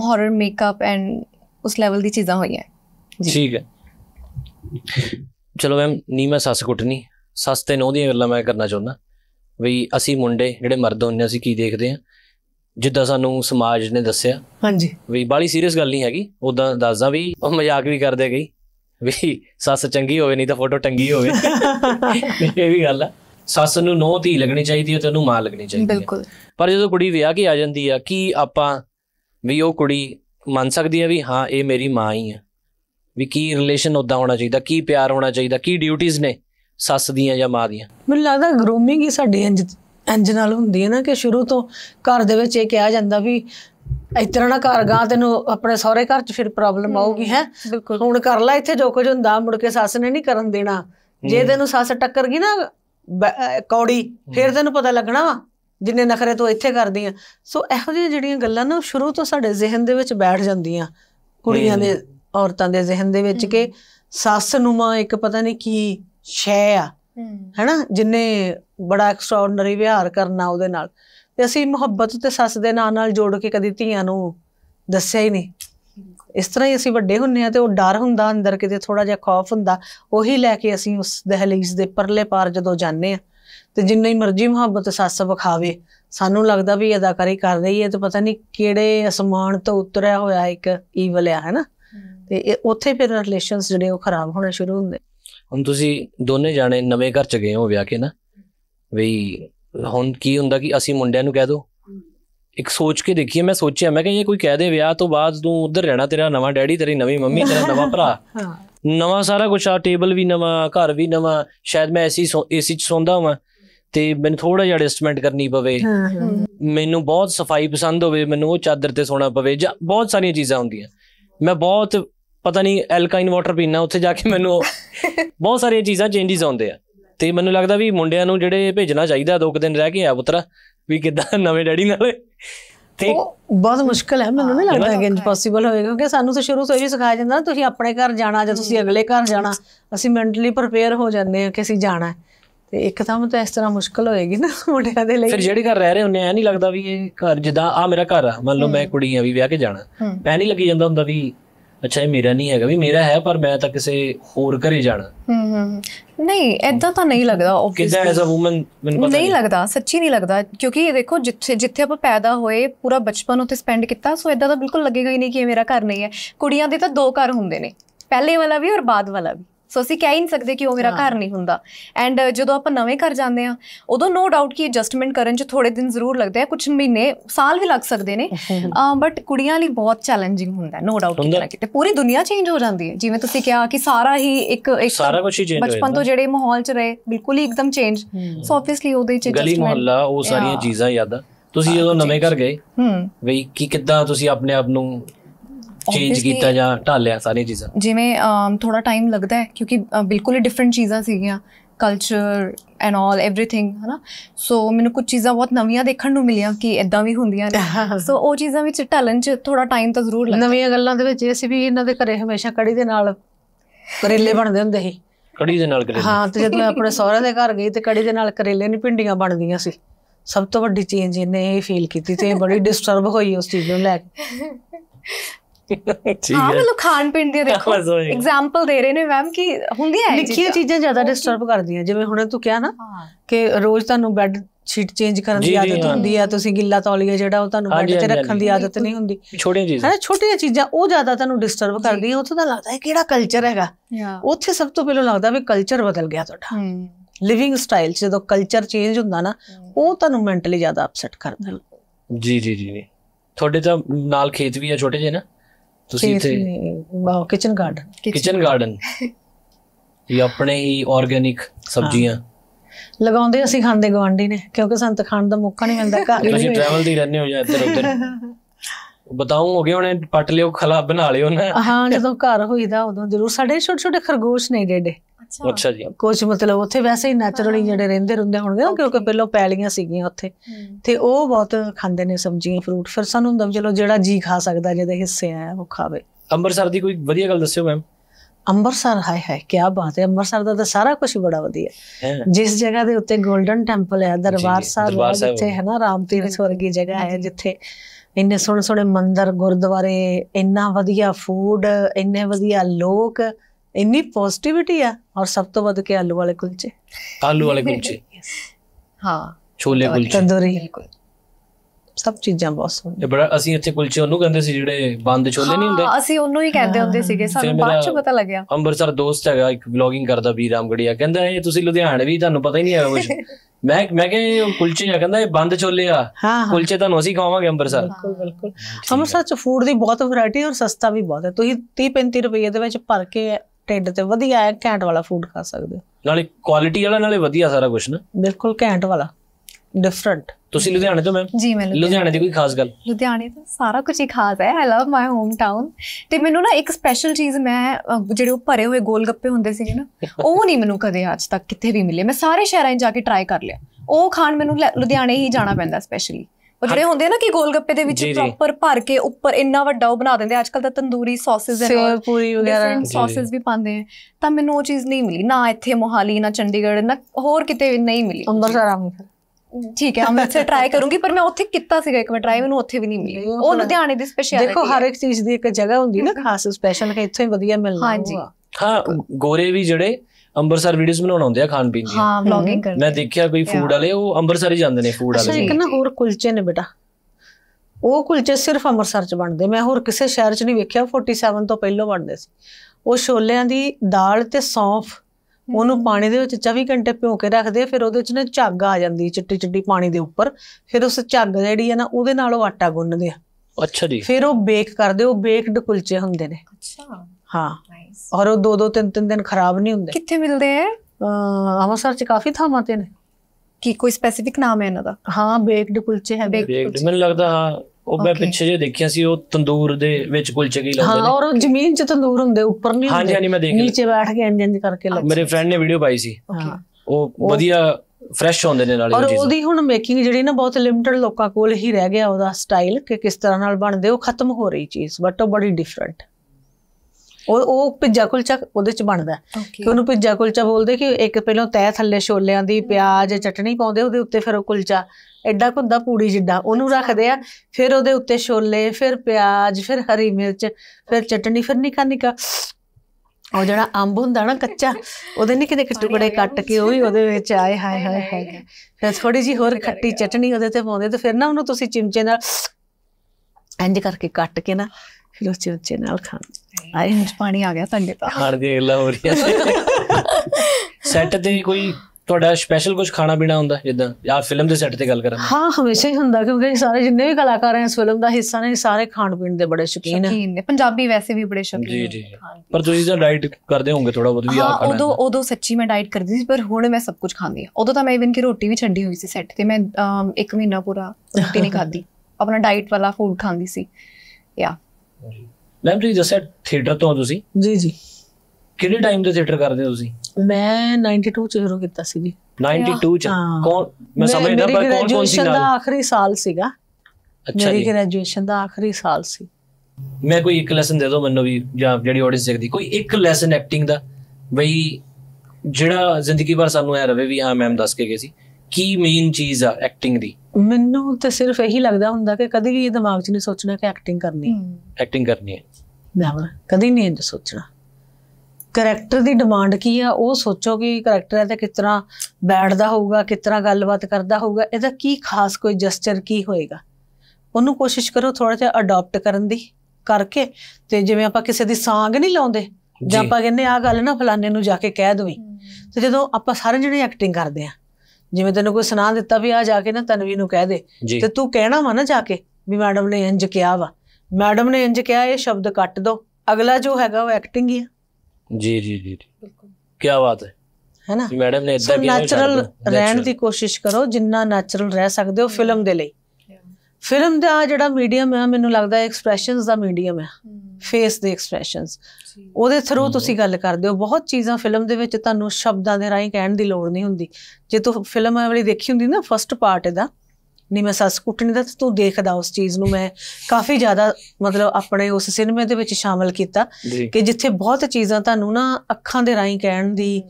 ਹਾਰਰ ਮੇਕਅਪ ਐਂਡ ਉਸ ਲੈਵਲ ਦੀ ਚੀਜ਼ਾਂ ਹੋਈਆਂ ਜੀ ਠੀਕ ਹੈ ਚਲੋ ਮੈਂ ਨੀ ਮੈਂ ਸੱਸ ਕੁੱਟਨੀ ਸੱਸ ਤੇ ਨੋ ਦੀਆਂ ਗੱਲਾਂ ਮੈਂ ਕਰਨਾ ਚਾਹੁੰਦਾ ਵੀ ਅਸੀਂ ਮੁੰਡੇ ਜਿਹੜੇ ਮਰਦ ਹੁੰਨੇ ਅਸੀਂ ਕੀ ਦੇਖਦੇ ਆ ਜਿੱਦਾਂ ਸਾਨੂੰ ਸਮਾਜ ਨੇ ਦੱਸਿਆ ਹਾਂਜੀ ਵੀ ਬਾਲੀ ਸੀਰੀਅਸ ਗੱਲ ਨਹੀਂ ਹੈਗੀ ਉਦਾਂ ਦੱਸਦਾ ਵੀ ਉਹ ਮਜ਼ਾਕ ਵੀ ਕਰਦੇ ਗਈ ਵੀ ਸੱਸ ਚੰਗੀ ਹੋਵੇ ਨਹੀਂ ਤਾਂ ਫੋਟੋ ਟੰਗੀ ਹੋਵੇ ਇਹ ਵੀ ਗੱਲ ਆ ਸੱਸ ਨੂੰ ਨੋ ਧੀ ਲੱਗਣੀ ਚਾਹੀਦੀ ਹੈ ਤੇ ਉਹਨੂੰ ਮਾਂ ਲੱਗਣੀ ਚਾਹੀਦੀ ਹੈ ਬਿਲਕੁਲ ਪਰ ਜਦੋਂ ਕੁੜੀ ਵਿਆਹ ਕੇ ਆ ਜਾਂਦੀ ਆ ਕੀ ਆਪਾਂ ਵੀ ਉਹ ਕੁੜੀ ਮੰਨ ਸਕਦੀ ਆ ਵੀ ਹਾਂ ਇਹ ਮੇਰੀ ਮਾਂ ਹੀ ਆ ਵੀ ਕੀ ਰਿਲੇਸ਼ਨ ਉਦਾਂ ਹੋਣਾ ਚਾਹੀਦਾ ਕੀ ਪਿਆਰ ਹੋਣਾ ਚਾਹੀਦਾ ਕੀ ਡਿਊਟੀਆਂ ਨੇ ਸੱਸ ਦੀਆਂ ਜਾਂ ਮਾਂ ਦੀਆਂ ਮੈਨੂੰ ਲੱਗਦਾ ਗਰੂਮਿੰਗ ਹੀ ਸਾਡੇ ਇੰਜ ਇੰਜ ਨਾਲ ਹੁੰਦੀ ਹੈ ਨਾ ਕਿ ਸ਼ੁਰੂ ਤੋਂ ਘਰ ਦੇ ਵਿੱਚ ਇਹ ਕਿਹਾ ਜਾਂਦਾ ਵੀ ਇਸ ਤਰ੍ਹਾਂ ਨਾ ਘਰ ਗਾਂ ਤੈਨੂੰ ਆਪਣੇ ਸਹੁਰੇ ਘਰ 'ਚ ਫਿਰ ਪ੍ਰੋਬਲਮ ਆਊਗੀ ਹੈ ਹੁਣ ਕਰ ਲੈ ਇੱਥੇ ਜੋ ਕੁਝ ਹੁੰਦਾ ਮੁੜ ਕੇ ਸੱਸ ਨੇ ਨਹੀਂ ਕਰਨ ਦੇਣਾ ਜੇ ਤੈਨੂੰ ਸੱਸ ਟੱਕਰ ਗਈ ਨਾ ਕੌੜੀ ਫਿਰ ਤੈਨੂੰ ਪਤਾ ਲੱਗਣਾ ਵਾ ਜਿੰਨੇ ਨਖਰੇ ਤੋਂ ਇੱਥੇ ਕਰਦੀ ਆ ਸੋ ਇਹੋ ਜਿਹੀਆਂ ਜਿਹੜੀਆਂ ਗੱਲਾਂ ਨਾ ਸ਼ੁਰੂ ਤੋਂ ਸਾਡੇ ਜ਼ਿਹਨ ਦੇ ਵਿੱਚ ਬੈਠ ਜਾਂਦੀਆਂ ਕੁੜੀਆਂ ਦੇ ਔਰਤਾਂ ਦੇ ਜ਼ਿਹਨ ਦੇ ਵਿੱਚ ਕਿ ਸੱਸ ਨੂੰ ਮਾਂ ਇੱਕ ਪਤਾ ਨਹੀਂ ਕੀ ਸ਼ੈ ਆ ਹੈਨਾ ਜਿੰਨੇ ਬੜਾ ਐਕਸਟਰਾਆਰਡਨਰੀ ਵਿਹਾਰ ਕਰਨਾ ਉਹਦੇ ਨਾਲ ਤੇ ਅਸੀਂ ਮੁਹੱਬਤ ਤੇ ਸੱਸ ਦੇ ਨਾਂ ਨਾਲ ਜੋੜ ਕੇ ਕਦੀ ਧੀਆਂ ਨੂੰ ਦੱਸਿਆ ਹੀ ਨਹੀਂ ਇਸ ਤਰ੍ਹਾਂ ਹੀ ਅਸੀਂ ਵੱਡੇ ਹੁੰਨੇ ਆ ਤੇ ਉਹ ਡਰ ਹੁੰਦਾ ਅੰਦਰ ਕਿਤੇ ਥੋੜਾ ਜਿਹਾ ਖੌਫ ਹੁੰਦਾ ਉਹੀ ਲੈ ਕੇ ਅਸੀਂ ਉਸ ਦਹਲੀਜ਼ ਦੇ ਪਰਲੇ ਪਾਰ ਜਦੋਂ ਜਾਂਦੇ ਆ ਤੇ ਜਿੰਨੀ ਮਰਜ਼ੀ ਮੁਹੱਬਤ ਸੱਸ ਵਿਖਾਵੇ ਸਾਨੂੰ ਲੱਗਦਾ ਵੀ ਅਦਾਕਾਰੀ ਕਰ ਰਹੀ ਹੈ ਤੇ ਪਤਾ ਨਹੀਂ ਕਿਹੜੇ ਅਸਮਾਨ ਤੋਂ ਉਤਰਿਆ ਹੋਇਆ ਇੱਕ ਈਵਲ ਆ ਹੈਨਾ ਤੇ ਉੱਥੇ ਫਿਰ ਰਿਲੇਸ਼ਨਸ ਜਿਹੜੇ ਉਹ ਖਰਾਬ ਹੋਣਾ ਸ਼ੁਰੂ ਹੁੰਦੇ ਹੁਣ ਤੁਸੀਂ ਦੋਨੇ ਜਾਣੇ ਨਵੇਂ ਘਰ ਚ ਗਏ ਹੋ ਵਿਆਹ ਕੇ ਨਾ ਵੀ ਹੁਣ ਕੀ ਹੁੰਦਾ ਕਿ ਅਸੀਂ ਮੁੰਡਿਆਂ ਨੂੰ ਕਹਿ ਦੋ ਇੱਕ ਸੋਚ ਕੇ ਦੇਖੀਏ ਮੈਂ ਸੋਚਿਆ ਮੈਂ ਕਿ ਇਹ ਕੋਈ ਕਹਿ ਦੇ ਵਿਆਹ ਤੋਂ ਬਾਅਦ ਤੂੰ ਉਧਰ ਰਹਿਣਾ ਤੇਰਾ ਨਵਾਂ ਡੈਡੀ ਤੇਰੀ ਨਵੀਂ ਮੰਮੀ ਤੇਰਾ ਨਵਾਂ ਭਰਾ ਹਾਂ ਨਵਾਂ ਸਾਰਾ ਕੁਝ ਆ ਟੇਬਲ ਵੀ ਨਵਾਂ ਘਰ ਵੀ ਨਵਾਂ ਸ਼ਾਇਦ ਮੈਂ ਐਸੀ ਏਸੀ ਚ ਸੌਂਦਾ ਹਾਂ ਤੇ ਮੈਨੂੰ ਥੋੜਾ ਜਿਹਾ ਐਡਜਸਟਮੈਂਟ ਕਰਨੀ ਪਵੇ ਮੈਨੂੰ ਬਹੁਤ ਸਫਾਈ ਪਸੰਦ ਹੋਵੇ ਮੈਨੂੰ ਉਹ ਚਾਦਰ ਤੇ ਸੌਣਾ ਪਵੇ ਜਾਂ ਬਹੁਤ ਸਾਰੀਆਂ ਚੀਜ਼ਾਂ ਹੁੰਦੀਆਂ ਮੈਂ ਬਹੁਤ ਪਤਾ ਨਹੀਂ ਐਲਕਾਈਨ ਵਾਟਰ ਪੀਣਾ ਉੱਥੇ ਜਾ ਕੇ ਮੈਨੂੰ ਬਹੁਤ ਸਾਰੀਆਂ ਚੀਜ਼ਾਂ ਚੇਂਜਸ ਆਉਂਦੇ ਆ ਤੇ ਮੈਨੂੰ ਲੱਗਦਾ ਵੀ ਮੁੰਡਿਆਂ ਨੂੰ ਜਿਹੜੇ ਭੇਜਣਾ ਚਾਹੀਦਾ ਦੋ ਦਿਨ ਰਹਿ ਕੇ ਆ ਪੁੱਤਰਾ ਵੀ ਕਿਦਾਂ ਨਵੇਂ ਡੈਡੀ ਨਾਲ ਤੇ ਬਹੁਤ ਮੁਸ਼ਕਲ ਹੈ ਮੈਨੂੰ ਨਹੀਂ ਲੱਗਦਾ ਕਿ ਇੰਪੋਸੀਬਲ ਹੋਏਗਾ ਕਿਉਂਕਿ ਸਾਨੂੰ ਤਾਂ ਸ਼ੁਰੂ ਤੋਂ ਇਹ ਸਿਖਾਇਆ ਜਾਂਦਾ ਨਾ ਤੁਸੀਂ ਆਪਣੇ ਘਰ ਜਾਣਾ ਜਾਂ ਤੁਸੀਂ ਅਗਲੇ ਘਰ ਜਾਣਾ ਅਸੀਂ ਮੈਂਟਲੀ ਪ੍ਰਪੇਅਰ ਹੋ ਜਾਂਦੇ ਹਾਂ ਕਿ ਅਸੀਂ ਜਾਣਾ ਹੈ ਤੇ ਇੱਕਦਮ ਤਾਂ ਇਸ ਤਰ੍ਹਾਂ ਮੁਸ਼ਕਲ ਹੋਏਗੀ ਨਾ ਮੁੰਡਿਆਂ ਦੇ ਲਈ ਫਿਰ ਜਿਹੜੇ ਘਰ ਰਹਿ ਰਹੇ ਹੁੰਨੇ ਐ ਨਹੀਂ ਲੱਗਦਾ ਵੀ ਇਹ ਘਰ ਜਿੱਦਾਂ ਆ ਮੇਰਾ ਘਰ ਆ ਮੰਨ ਲਓ ਮੈਂ ਕੁੜੀ ਆ ਵੀ ਵਿਆਹ ਕੇ ਜਾਣਾ ਐ ਨਹੀਂ ਲੱਗੀ ਜਾਂਦਾ ਹੁੰਦਾ ਵੀ ਅੱਛਾ ਇਹ ਮੇਰਾ ਨਹੀਂ ਹੈਗਾ ਵੀ ਮੇਰਾ ਹੈ ਪਰ ਮੈਂ ਤਾਂ ਕਿਸੇ ਹੋਰ ਘਰੇ ਜਾਣਾ ਹੂੰ ਹੂੰ ਨਹੀਂ ਐਦਾਂ ਤਾਂ ਨਹੀਂ ਲੱਗਦਾ ਕਿਦਾਂ ਐਜ਼ ਅ ਔਮਨ ਮੈਨੂੰ ਪਤਾ ਨਹੀਂ ਲੱਗਦਾ ਸੱਚੀ ਨਹੀਂ ਲੱਗਦਾ ਕਿਉਂਕਿ ਇਹ ਦੇਖੋ ਜਿੱਥੇ ਜਿੱਥੇ ਆਪਾਂ ਪੈਦਾ ਹੋਏ ਪੂਰਾ ਬਚਪਨ ਉੱਥੇ ਸਪੈਂਡ ਕੀਤਾ ਸੋ ਐਦਾਂ ਤਾਂ ਬਿਲਕੁਲ ਲੱਗੇਗਾ ਹੀ ਨਹੀਂ ਕਿ ਇਹ ਮੇਰਾ ਘਰ ਨਹੀਂ ਹੈ ਕੁੜੀਆਂ ਦੇ ਤਾਂ ਦੋ ਘਰ ਹੁੰਦੇ ਨੇ ਪਹਿਲੇ ਵਾਲਾ ਵੀ ਔਰ ਬਾਅਦ ਵਾਲਾ ਵੀ ਸੋ ਅਸੀਂ ਕਹਿ ਨਹੀਂ ਸਕਦੇ ਕਿ ਉਹ ਮੇਰਾ ਘਰ ਨਹੀਂ ਹੁੰਦਾ ਐਂਡ ਜਦੋਂ ਆਪਾਂ ਨਵੇਂ ਘਰ ਜਾਂਦੇ ਆ ਉਦੋਂ ਨੋ ਡਾਊਟ ਕਿ ਐਡਜਸਟਮੈਂਟ ਕਰਨ 'ਚ ਥੋੜੇ ਦਿਨ ਜ਼ਰੂਰ ਲੱਗਦੇ ਆ ਕੁਝ ਮਹੀਨੇ ਸਾਲ ਵੀ ਲੱਗ ਸਕਦੇ ਨੇ ਬਟ ਕੁੜੀਆਂ ਲਈ ਬਹੁਤ ਚੈਲੰਜਿੰਗ ਹੁੰਦਾ ਨੋ ਡਾਊਟ ਕਿਤੇ ਨਾ ਪੂਰੀ ਦੁਨੀਆ ਚੇਂਜ ਹੋ ਜਾਂਦੀ ਹੈ ਜਿਵੇਂ ਤੁਸੀਂ ਕਿਹਾ ਕਿ ਸਾਰਾ ਹੀ ਇੱਕ ਸਾਰਾ ਕੁਝ ਹੀ ਚੇਂਜ ਹੋ ਬਚਪਨ ਤੋਂ ਜਿਹੜੇ ਮਾਹੌਲ 'ਚ ਰਹੇ ਬਿਲਕੁਲ ਹੀ ਇੱਕਦਮ ਚੇਂਜ ਸੋ ਆਬਵੀਅਸਲੀ ਉਹਦੇ 'ਚ ਗਲੀ ਮੁਹੱਲਾ ਉਹ ਸਾਰੀਆਂ ਚੀਜ਼ਾਂ ਯਾਦ ਤੁਸੀਂ ਜਦੋਂ ਨਵੇਂ ਘਰ ਗਏ ਹੂੰ ਬਈ ਕਿ ਕਿੱਦਾਂ ਤੁਸੀਂ ਆਪਣੇ ਆਪ ਨੂੰ ਚੇਂਜ ਕੀਤਾ ਜਾਂ ਢਾਲਿਆ ਸਾਰੀ ਚੀਜ਼ਾਂ ਜਿਵੇਂ ਥੋੜਾ ਟਾਈਮ ਲੱਗਦਾ ਹੈ ਕਿਉਂਕਿ ਬਿਲਕੁਲ ਹੀ ਡਿਫਰੈਂਟ ਚੀਜ਼ਾਂ ਸੀਗੀਆਂ ਕਲਚਰ ਐਂਡ ਆਲ एवरीथिंग ਹਨਾ ਸੋ ਮੈਨੂੰ ਕੁਝ ਚੀਜ਼ਾਂ ਬਹੁਤ ਨਵੀਆਂ ਦੇਖਣ ਨੂੰ ਮਿਲੀਆਂ ਕਿ ਇਦਾਂ ਵੀ ਹੁੰਦੀਆਂ ਨੇ ਸੋ ਉਹ ਚੀਜ਼ਾਂ ਵਿੱਚ ਢਲਣ 'ਚ ਥੋੜਾ ਟਾਈਮ ਤਾਂ ਜ਼ਰੂਰ ਲੱਗਦਾ ਨਵੀਆਂ ਗੱਲਾਂ ਦੇ ਵਿੱਚ ਅਸੀਂ ਵੀ ਇਹਨਾਂ ਦੇ ਘਰੇ ਹਮੇਸ਼ਾ ਕੜੀ ਦੇ ਨਾਲ ਕਰੇਲੇ ਬਣਦੇ ਹੁੰਦੇ ਸੀ ਕੜੀ ਦੇ ਨਾਲ ਕਰੇਲੇ ਹਾਂ ਤੇ ਜਦੋਂ ਮੈਂ ਆਪਣੇ ਸਹੁਰੇ ਦੇ ਘਰ ਗਈ ਤੇ ਕੜੀ ਦੇ ਨਾਲ ਕਰੇਲੇ ਨਹੀਂ ਪਿੰਡੀਆਂ ਬਣਦੀਆਂ ਸੀ ਸਭ ਤੋਂ ਵੱਡੀ ਚੇਂਜ ਇਹਨੇ ਇਹ ਫੀਲ ਕੀਤੀ ਤੇ ਬੜੀ ਡਿਸਟਰਬ ਹੋਈ ਉਸ ਚੀਜ਼ ਨੂੰ ਲੈ ਕੇ ਠੀਕ ਹੈ ਹਾਂ ਮਤਲਬ ਖਾਣ ਪੀਣ ਦੀ ਦੇਖੋ ਐਗਜ਼ਾਮਪਲ ਦੇ ਰਹੇ ਨੇ ਮੈਮ ਕਿ ਹੁੰਦੀਆਂ ਹੈ ਨਿੱਕੀਆਂ ਚੀਜ਼ਾਂ ਜ਼ਿਆਦਾ ਡਿਸਟਰਬ ਕਰਦੀਆਂ ਜਿਵੇਂ ਹੁਣ ਤੂੰ ਕਿਹਾ ਨਾ ਕਿ ਰੋਜ਼ ਤੁਹਾਨੂੰ ਬੈੱਡ ਸ਼ੀਟ ਚੇਂਜ ਕਰਨ ਦੀ ਆਦਤ ਹੁੰਦੀ ਆ ਤੁਸੀਂ ਗਿੱਲਾ ਤੌਲੀਆ ਜਿਹੜਾ ਉਹ ਤੁਹਾਨੂੰ ਬੈੱਡ ਤੇ ਰੱਖਣ ਦੀ ਆਦਤ ਨਹੀਂ ਹੁੰਦੀ ਛੋਟੀਆਂ ਚੀਜ਼ਾਂ ਹੈ ਛੋਟੀਆਂ ਚੀਜ਼ਾਂ ਉਹ ਜ਼ਿਆਦਾ ਤੁਹਾਨੂੰ ਡਿਸਟਰਬ ਕਰਦੀ ਆ ਉੱਥੇ ਤਾਂ ਲੱਗਦਾ ਹੈ ਕਿਹੜਾ ਕਲਚਰ ਹੈਗਾ ਉੱਥੇ ਸਭ ਤੋਂ ਪਹਿਲਾਂ ਲੱਗਦਾ ਵੀ ਕਲਚਰ ਬਦਲ ਗਿਆ ਤੁਹਾਡਾ ਲਿਵਿੰਗ ਸਟਾਈਲ ਜਦੋਂ ਕਲਚਰ ਚੇਂਜ ਹੁੰਦਾ ਨਾ ਉਹ ਤੁਹਾਨੂੰ ਮੈਂਟਲੀ ਜ਼ਿਆਦਾ ਅਪਸੈਟ ਕਰਦਾ ਜੀ ਜੀ ਜੀ ਤੁਹਾਡੇ ਤਾਂ ਨਾਲ ਖੇਤ ਵੀ ਆ ਛੋਟੇ ਜਿਹੇ ਨਾ ਤੁਸੀਂ ਇੱਥੇ ਕਿਚਨ ਗਾਰਡਨ ਕਿਚਨ ਗਾਰਡਨ ਇਹ ਆਪਣੇ ਹੀ ਆਰਗੇਨਿਕ ਸਬਜ਼ੀਆਂ ਲਗਾਉਂਦੇ ਅਸੀਂ ਖਾਂਦੇ ਗਵਾਂਢੀ ਨੇ ਕਿਉਂਕਿ ਸੰਤ ਖਾਣ ਦਾ ਮੌਕਾ ਨਹੀਂ ਮਿਲਦਾ ਘਰ ਤੁਸੀਂ ਟਰੈਵਲ ਦੀ ਰਹਿੰਦੇ ਹੋ ਜਾਂ ਇੱਧਰ ਉੱਧਰ ਬਤਾਉਂ ਹੋ ਗਏ ਉਹਨੇ ਪੱਟ ਲਿਓ ਖਲਾ ਬਣਾ ਲਿਓ ਨਾ ਹਾਂ ਜਦੋਂ ਘਰ ਹੋਈਦਾ ਉਦੋਂ ਜ਼ਰੂਰ ਸਾਡੇ ਛੋਟੇ ਛੋਟੇ ਖਰਗੋਸ਼ ਨੇ ਡੇਡੇ ਅੱਛਾ ਜੀ ਕੁਝ ਮਤਲਬ ਉੱਥੇ ਵੈਸੇ ਹੀ ਨੈਚੁਰਲੀ ਜਿਹੜੇ ਰਹਿੰਦੇ ਰਹਿੰਦੇ ਹੋਣਗੇ ਕਿਉਂਕਿ ਪਹਿਲਾਂ ਪੈਲੀਆਂ ਸੀਗੀਆਂ ਉੱਥੇ ਤੇ ਉਹ ਬਹੁਤ ਖਾਂਦੇ ਨੇ ਸਬਜ਼ੀਆਂ ਫਰੂਟ ਫਿਰ ਸਾਨੂੰ ਹੁੰਦਾ ਚਲੋ ਜਿਹੜਾ ਜੀ ਖਾ ਸਕਦਾ ਜਿਹਦੇ ਹਿੱਸੇ ਆ ਉਹ ਖਾਵੇ ਅੰਮ੍ਰਿਤਸਰ ਦੀ ਕੋਈ ਵਧੀਆ ਗੱਲ ਦੱਸਿਓ ਮੈਮ ਅੰਮ੍ਰਿਤਸਰ ਹਾਏ ਹਾਏ ਕੀ ਬਾਤ ਹੈ ਅੰਮ੍ਰਿਤਸਰ ਦਾ ਤਾਂ ਸਾਰਾ ਕੁਝ ਬੜਾ ਵਧੀਆ ਹੈ ਜਿਸ ਜਗ੍ਹਾ ਦੇ ਉੱਤੇ 골ਡਨ ਟੈਂਪਲ ਹੈ ਦਰਬਾਰ ਸਾਹਿਬ ਹੈ ਜਿੱਥੇ ਹੈ ਨਾ ਰਾਮ ਤੀਰਥ ਵਰਗੀ ਜਗ੍ਹਾ ਹੈ ਜਿੱਥੇ ਇੰਨੇ ਸੋਹਣੇ ਸੋਹਣੇ ਮੰਦਰ ਗੁਰਦੁਆਰੇ ਇੰਨਾ ਵਧੀਆ ਫੂਡ ਇੰਨੇ ਵਧੀਆ ਲੋਕ سب تلو والے لو پتا ہاں. نہیں ہاں، ہاں. کلچے بند چھولا سستا بھی بہت تی پینتی روپیے ਢਿੱਡ ਤੇ ਵਧੀਆ ਹੈ ਘੈਂਟ ਵਾਲਾ ਫੂਡ ਖਾ ਸਕਦੇ ਹੋ ਨਾਲੇ ਕੁਆਲਿਟੀ ਵਾਲਾ ਨਾਲੇ ਵਧੀਆ ਸਾਰਾ ਕੁਝ ਨਾ ਬਿਲਕੁਲ ਘੈਂਟ ਵਾਲਾ ਡਿਫਰੈਂਟ ਤੁਸੀਂ ਲੁਧਿਆਣੇ ਤੋਂ ਮੈਮ ਜੀ ਮੈਂ ਲੁਧਿਆਣੇ ਦੀ ਕੋਈ ਖਾਸ ਗੱਲ ਲੁਧਿਆਣੇ ਤੋਂ ਸਾਰਾ ਕੁਝ ਹੀ ਖਾਸ ਹੈ ਆਈ ਲਵ ਮਾਈ ਹੋਮ ਟਾਊਨ ਤੇ ਮੈਨੂੰ ਨਾ ਇੱਕ ਸਪੈਸ਼ਲ ਚੀਜ਼ ਮੈਂ ਜਿਹੜੇ ਉਹ ਭਰੇ ਹੋਏ ਗੋਲ ਗੱਪੇ ਹੁੰਦੇ ਸੀਗੇ ਨਾ ਉਹ ਨਹੀਂ ਮੈਨੂੰ ਕਦੇ ਅੱਜ ਤੱਕ ਕਿਤੇ ਵੀ ਮਿਲੇ ਮੈਂ ਸਾਰੇ ਸ਼ਹਿਰਾਂ 'ਚ ਜਾ ਕੇ ਟਰਾਈ ਕਰ ਲਿਆ ਉਹ ਖਾਣ ਮੈਨੂੰ ਲੁਧਿਆਣੇ ਹੀ ਜਾਣਾ ਪੈਂਦਾ ਸਪੈਸ਼ਲੀ ਉਹ ਜਿਹੜੇ ਹੁੰਦੇ ਨਾ ਕਿ ਗੋਲਗੱਪੇ ਦੇ ਵਿੱਚ ਪ੍ਰੋਪਰ ਭਰ ਕੇ ਉੱਪਰ ਇੰਨਾ ਵੱਡਾ ਉਹ ਬਣਾ ਦਿੰਦੇ ਅੱਜ ਕੱਲ ਤਾਂ ਤੰਦੂਰੀ ਸੌਸਸ ਐਂਡ ਔਰ ਪੂਰੀ ਵਗੈਰਾ ਸੌਸਸ ਵੀ ਪਾਉਂਦੇ ਆ ਤਾਂ ਮੈਨੂੰ ਉਹ ਚੀਜ਼ ਨਹੀਂ ਮਿਲੀ ਨਾ ਇੱਥੇ ਮੋਹਾਲੀ ਨਾ ਚੰਡੀਗੜ੍ਹ ਨਾ ਹੋਰ ਕਿਤੇ ਨਹੀਂ ਮਿਲੀ ਅੰਮ੍ਰਿਤਸਰ ਆਉਂਗਾ ਠੀਕ ਹੈ ਮੈਂ ਟਰਾਈ ਕਰੂੰਗੀ ਪਰ ਮੈਂ ਉੱਥੇ ਕੀਤਾ ਸੀਗਾ ਇੱਕ ਵਾਰ ਟਰਾਈ ਮੈਨੂੰ ਉੱਥੇ ਵੀ ਨਹੀਂ ਮਿਲੀ ਉਹ ਲੁਧਿਆਣੇ ਦੀ ਸਪੈਸ਼ਲਿਟੀ ਦੇਖੋ ਹਰ ਇੱਕ ਚੀਜ਼ ਦੀ ਇੱਕ ਜਗ੍ਹਾ ਹੁੰਦੀ ਨਾ ਖਾਸ ਸਪੈਸ਼ਲ ਕਿ ਇੱਥੋਂ ਹੀ ਵਧੀਆ ਮਿਲਣਾ ਹਾਂਜੀ ਹਾਂ ਗੋਰੇ ਵੀ ਜਿਹੜੇ ਅੰਮ੍ਰਿਤਸਰ ਵੀਡੀਓਜ਼ ਬਣਾਉਣ ਆਉਂਦੇ ਆ ਖਾਣ ਪੀਣ ਦੀ ਹਾਂ ਵਲੌਗਿੰਗ ਕਰਦੇ ਮੈਂ ਦੇਖਿਆ ਕੋਈ ਫੂਡ ਵਾਲੇ ਉਹ ਅੰਮ੍ਰਿਤਸਰ ਹੀ ਜਾਂਦੇ ਨੇ ਫੂਡ ਵਾਲੇ ਅੱਛਾ ਇੱਕ ਨਾ ਹੋਰ ਕੁਲਚੇ ਨੇ ਬੇਟਾ ਉਹ ਕੁਲਚੇ ਸਿਰਫ ਅੰਮ੍ਰਿਤਸਰ ਚ ਬਣਦੇ ਮੈਂ ਹੋਰ ਕਿਸੇ ਸ਼ਹਿਰ ਚ ਨਹੀਂ ਵੇਖਿਆ 47 ਤੋਂ ਪਹਿਲਾਂ ਬਣਦੇ ਸੀ ਉਹ ਛੋਲਿਆਂ ਦੀ ਦਾਲ ਤੇ ਸੌਂਫ ਉਹਨੂੰ ਪਾਣੀ ਦੇ ਵਿੱਚ 24 ਘੰਟੇ ਭਿਓ ਕੇ ਰੱਖਦੇ ਫਿਰ ਉਹਦੇ ਵਿੱਚ ਨਾ ਝੱਗ ਆ ਜਾਂਦੀ ਚਿੱਟੀ ਚਿੱਟੀ ਪਾਣੀ ਦੇ ਉੱਪਰ ਫਿਰ ਉਸ ਝੱਗ ਜਿਹੜੀ ਹੈ ਨਾ ਉਹਦੇ ਨਾਲ ਉਹ ਆਟਾ ਗੁੰਨਦੇ ਆ ਅੱਛਾ ਜੀ ਫਿਰ ਉਹ ਬੇਕ ਕਰਦੇ ਉਹ ਬੇਕਡ ਕੁਲਚੇ ਹੁੰਦੇ ਨੇ ਅੱਛਾ ਹਾਂ ਔਰ ਉਹ ਦੋ ਦੋ ਤਿੰਨ ਤਿੰਨ ਦਿਨ ਖਰਾਬ ਨਹੀਂ ਹੁੰਦੇ ਕਿੱਥੇ ਮਿਲਦੇ ਐ ਅਮਰਸਰ ਚ ਕਾਫੀ ਥਾਵਾਂ ਤੇ ਨੇ ਕੀ ਕੋਈ ਸਪੈਸਿਫਿਕ ਨਾਮ ਹੈ ਇਹਨਾਂ ਦਾ ਹਾਂ ਬੇਕਡ ਕੁਲਚੇ ਹੈ ਬੇਕਡ ਮੈਨੂੰ ਲੱਗਦਾ ਹਾਂ ਉਹ ਮੈਂ ਪਿੱਛੇ ਜੇ ਦੇਖਿਆ ਸੀ ਉਹ ਤੰਦੂਰ ਦੇ ਵਿੱਚ ਕੁਲਚੇ ਕੀ ਲਾਉਂਦੇ ਨੇ ਹਾਂ ਔਰ ਜ਼ਮੀਨ 'ਚ ਤੰਦੂਰ ਹੁੰਦੇ ਉੱਪਰ ਨਹੀਂ ਹੁੰਦੇ ਹਾਂਜੀ ਹਾਂਜੀ ਮੈਂ ਦੇਖਿਆ ਨੀਚੇ ਬੈਠ ਕੇ ਇੰਜ ਇੰਜ ਕਰਕੇ ਲੱਗਦਾ ਮੇਰੇ ਫਰੈਂਡ ਨੇ ਵੀਡੀਓ ਪਾਈ ਸੀ ਹਾਂ ਉਹ ਵਧੀਆ ਫਰੈਸ਼ ਹੁੰਦੇ ਨੇ ਨਾਲੇ ਉਹ ਜੀ ਔਰ ਉਹਦੀ ਹੁਣ ਮੇਕਿੰਗ ਜਿਹੜੀ ਨਾ ਬਹੁਤ ਲਿਮਟਿਡ ਲੋਕਾਂ ਕੋਲ ਹੀ ਰਹਿ ਗਿਆ ਉਹਦਾ ਸਟਾਈਲ ਕਿ ਕਿਸ ਤਰ੍ਹਾਂ ਨਾਲ ਬਣਦੇ ਉਹ ਖਤਮ ਹੋ ਰਹੀ ਚੀਜ਼ ਬਟ ਉਹ ਬੜੀ ਡਿਫਰੈਂਟ ਉਹ ਉਹ ਪਿੱਜਾ ਕੁਲਚਾ ਉਹਦੇ ਚ ਬਣਦਾ ਕਿ ਉਹਨੂੰ ਪਿੱਜਾ ਕੁਲਚਾ ਬੋਲਦੇ ਕਿ ਇੱਕ ਪਹਿਲਾਂ ਤੈ ਥੱਲੇ ਛੋਲਿਆਂ ਦੀ ਪਿਆਜ਼ ਚਟਣੀ ਪਾਉਂਦੇ ਉਹਦੇ ਉੱਤੇ ਫਿਰ ਉਹ ਕੁਲਚਾ ਐਡਾ ਕੁੰਦਾ ਪੂੜੀ ਜਿੱਡਾ ਉਹਨੂੰ ਰੱਖਦੇ ਆ ਫਿਰ ਉਹਦੇ ਉੱਤੇ ਛੋਲੇ ਫਿਰ ਪਿਆਜ਼ ਫਿਰ ਹਰੀ ਮਿਰਚ ਫਿਰ ਚਟਣੀ ਫਿਰ ਨਿਕਾ ਨਿਕਾ ਉਹ ਜਿਹੜਾ ਅੰਬ ਹੁੰਦਾ ਨਾ ਕੱਚਾ ਉਹਦੇ ਨਹੀਂ ਕਿਤੇ ਟੁਕੜੇ ਕੱਟ ਕੇ ਉਹ ਵੀ ਉਹਦੇ ਵਿੱਚ ਆਏ ਹਾਏ ਹਾਏ ਹੈਗਾ ਫਿਰ ਥੋੜੀ ਜੀ ਹੋਰ ਖੱਟੀ ਚਟਣੀ ਉਹਦੇ ਤੇ ਪਾਉਂਦੇ ਤੇ ਫਿਰ ਨਾ ਉਹਨੂੰ ਤੁਸੀਂ ਚਿਮਚੇ ਨਾਲ ਇੰਜ ਕਰਕੇ ਕੱਟ ਕੇ ਨਾ ਫਿਰ ਉਹ ਚਿਮਚੇ ਨਾਲ ਖਾਂਦੇ ਆਏ ਹੰਸ ਪਾਣੀ ਆ ਗਿਆ ਤੁਹਾਡੇ ਤਾਂ ਹਾਂ ਜੀ ਲਾ ਹੋ ਰਿਹਾ ਸੈੱਟ ਤੇ ਕੋਈ ਤੁਹਾਡਾ ਸਪੈਸ਼ਲ ਕੁਝ ਖਾਣਾ ਪੀਣਾ ਹੁੰਦਾ ਜਿੱਦਾਂ ਆ ਫਿਲਮ ਦੇ ਸੈੱਟ ਤੇ ਗੱਲ ਕਰਾਂ ਹਾਂ ਹਮੇਸ਼ਾ ਹੀ ਹੁੰਦਾ ਕਿਉਂਕਿ ਸਾਰੇ ਜਿੰਨੇ ਵੀ ਕਲਾਕਾਰ ਆ ਇਸ ਫਿਲਮ ਦਾ ਹਿੱਸਾ ਨੇ ਸਾਰੇ ਖਾਣ ਪੀਣ ਦੇ ਬੜੇ ਸ਼ੌਕੀਨ ਹੈ ਸ਼ੌਕੀਨ ਨੇ ਪੰਜਾਬੀ ਵੈਸੇ ਵੀ ਬੜੇ ਸ਼ੌਕੀਨ ਜੀ ਜੀ ਪਰ ਤੁਸੀਂ ਤਾਂ ਡਾਈਟ ਕਰਦੇ ਹੋਵੋਗੇ ਥੋੜਾ ਬਹੁਤ ਵੀ ਆ ਖਾਣਾ ਉਦੋਂ ਉਦੋਂ ਸੱਚੀ ਮੈਂ ਡਾਈਟ ਕਰਦੀ ਸੀ ਪਰ ਹੁਣ ਮੈਂ ਸਭ ਕੁਝ ਖਾਂਦੀ ਆ ਉਦੋਂ ਤਾਂ ਮੈਂ ਇਵਨ ਕਿ ਰੋਟੀ ਵੀ ਛੱਡੀ ਹੋਈ ਸੀ ਸੈੱਟ ਤੇ ਮੈਂ ਇੱਕ ਮਹੀਨਾ ਪੂਰਾ ਰੋਟੀ ਨਹੀਂ ਖਾਦੀ ਆਪਣਾ ਡਾਈਟ ਵਾਲਾ ਫੂਡ ਖਾਂਦੀ ਸੀ ਯਾ ਜੀ ਮੈਮ ਤੁਸੀਂ ਦੱਸਿਆ ਥੀਏਟਰ ਤੋਂ ਤੁਸੀਂ ਜੀ ਜੀ ਕਿਹੜੇ ਟਾਈਮ ਦੇ ਥੀਏਟਰ ਕਰਦੇ ਹੋ ਤੁਸੀਂ ਮੈਂ 92 ਚ ਸ਼ੁਰੂ ਕੀਤਾ ਸੀ ਜੀ 92 ਚ ਕੌਣ ਮੈਂ ਸਮਝਦਾ ਪਰ ਕੌਣ ਕੌਣ ਸੀ ਦਾ ਆਖਰੀ ਸਾਲ ਸੀਗਾ ਅੱਛਾ ਮੇਰੀ ਗ੍ਰੈਜੂਏਸ਼ਨ ਦਾ ਆਖਰੀ ਸਾਲ ਸੀ ਮੈਂ ਕੋਈ ਇੱਕ ਲੈਸਨ ਦੇ ਦਿਓ ਮੈਨੂੰ ਵੀ ਜਾਂ ਜਿਹੜੀ ਆਡੀਅנס ਦੇਖਦੀ ਕੋਈ ਇੱਕ ਲੈਸਨ ਐਕਟਿੰਗ ਦਾ ਬਈ ਜਿਹੜਾ ਜ਼ਿੰਦਗੀ ਭਰ ਸਾਨੂੰ ਐ ਰਵੇ ਵੀ ਹਾਂ ਮੈਮ ਦੱਸ ਕੇ ਗਏ ਸੀ ਕੀ ਮੇਨ ਚੀਜ਼ ਆ ਐਕਟਿੰਗ ਦੀ ਮੈਨੂੰ ਤਾਂ ਸਿਰਫ ਇਹੀ ਲੱਗਦਾ ਹੁੰਦਾ ਕਿ ਕਦੇ ਵੀ ਇਹ ਦਿਮਾਗ 'ਚ ਨਹੀਂ ਸੋਚਣਾ ਕਿ ਐਕਟਿੰਗ ਕਰਨੀ ਐਕਟਿੰਗ ਕਰਨੀ ਹੈ ਨੈਵਰ ਕਦੇ ਨਹੀਂ ਇਹ ਸੋਚਣਾ ਕੈਰੈਕਟਰ ਦੀ ਡਿਮਾਂਡ ਕੀ ਆ ਉਹ ਸੋਚੋ ਕਿ ਕੈਰੈਕਟਰ ਹੈ ਤਾਂ ਕਿਸ ਤਰ੍ਹਾਂ ਬੈਠਦਾ ਹੋਊਗਾ ਕਿਸ ਤਰ੍ਹਾਂ ਗੱਲਬਾਤ ਕਰਦਾ ਹੋਊਗਾ ਇਹਦਾ ਕੀ ਖਾਸ ਕੋਈ ਜੈਸਚਰ ਕੀ ਹੋਏਗਾ ਉਹਨੂੰ ਕੋਸ਼ਿਸ਼ ਕਰੋ ਥੋੜਾ ਜਿਹਾ ਅਡਾਪਟ ਕਰਨ ਦੀ ਕਰਕੇ ਤੇ ਜਿਵੇਂ ਆਪਾਂ ਕਿਸੇ ਦੀ ਸਾਂਗ ਨਹੀਂ ਲਾਉਂਦੇ ਜਾਂ ਆਪਾਂ ਕਹਿੰਦੇ ਆ ਗੱਲ ਨਾ ਫਲਾਣੇ ਨੂੰ ਜਾ ਕੇ ਕਹਿ ਦਵੀਂ ਤੇ ਜਦੋਂ ਆਪਾਂ ਸਾਰੇ ਜਿਹੜੇ ਐਕਟਿੰਗ ਕਰਦੇ ਆ ਜਿਵੇਂ ਤੈਨੂੰ ਕੋਈ ਸੁਣਾ ਦਿੱਤਾ ਵੀ ਆ ਜਾ ਕੇ ਨਾ ਤਨਵੀ ਨੂੰ ਕਹਿ ਦੇ ਤੇ ਤੂੰ ਕਹਿਣਾ ਵਾ ਨਾ ਜਾ ਕੇ ਵੀ ਮੈਡਮ ਨੇ ਇੰਜ ਕਿਹਾ ਵਾ ਮੈਡਮ ਨੇ ਇੰਜ ਕਿਹਾ ਇਹ ਸ਼ਬਦ ਕੱਟ ਦੋ ਅਗਲਾ ਜੋ ਹੈਗਾ ਉਹ ਐਕਟਿੰਗ ਹੀ ਆ ਜੀ ਜੀ ਜੀ ਬਿਲਕੁਲ ਕੀ ਬਾਤ ਹੈ ਹੈਨਾ ਮੈਡਮ ਨੇ ਇਦਾਂ ਵੀ ਨੈਚੁਰਲ ਰਹਿਣ ਦੀ ਕੋਸ਼ਿਸ਼ ਕਰੋ ਜਿੰਨਾ ਨੈਚੁਰਲ ਰਹਿ ਸਕਦੇ ਹੋ ਫਿਲਮ ਦੇ ਲਈ ਫਿਲਮ ਦਾ ਜਿਹੜਾ ਮੀਡੀਅਮ ਹੈ ਮੈਨੂੰ ਲੱਗਦਾ ਐਕਸਪ੍ਰੈਸ਼ਨਸ ਦਾ ਮੀਡੀਅਮ ਹੈ ਫੇਸ ਦੇ ਐਕਸਪ੍ਰੈਸ਼ਨਸ ਉਹਦੇ ਥਰੂ ਤੁਸੀਂ ਗੱਲ ਕਰਦੇ ਹੋ ਬਹੁਤ ਚੀਜ਼ਾਂ ਫਿਲਮ ਦੇ ਵਿੱਚ ਤੁਹਾਨੂੰ ਸ਼ਬਦਾਂ ਦੇ ਰਾਹੀਂ ਕਹਿਣ ਦੀ ਲੋੜ ਨਹੀਂ ਹੁੰਦੀ ਜੇ ਤੂੰ ਫਿਲਮ ਵਾਲੀ ਦੇਖੀ ਹੁੰਦੀ ਨਾ ਫਰਸਟ ਪਾਰਟ ਇਹਦਾ ਨੀ ਮੈਂ ਸੱਸ ਕੁੱਟਣੀ ਦਾ ਤੂੰ ਦੇਖਦਾ ਉਸ ਚੀਜ਼ ਨੂੰ ਮੈਂ ਕਾਫੀ ਜ਼ਿਆਦਾ ਮਤਲਬ ਆਪਣੇ ਉਸ ਸਿਨੇਮੇ ਦੇ ਵਿੱਚ ਸ਼ਾਮਲ ਕੀਤਾ ਕਿ ਜਿੱਥੇ ਬਹੁਤ ਚੀਜ਼ਾਂ ਤੁਹਾਨੂੰ ਨਾ ਅੱਖਾਂ ਦੇ ਰਾਹੀਂ ਕਹਿਣ ਦੀ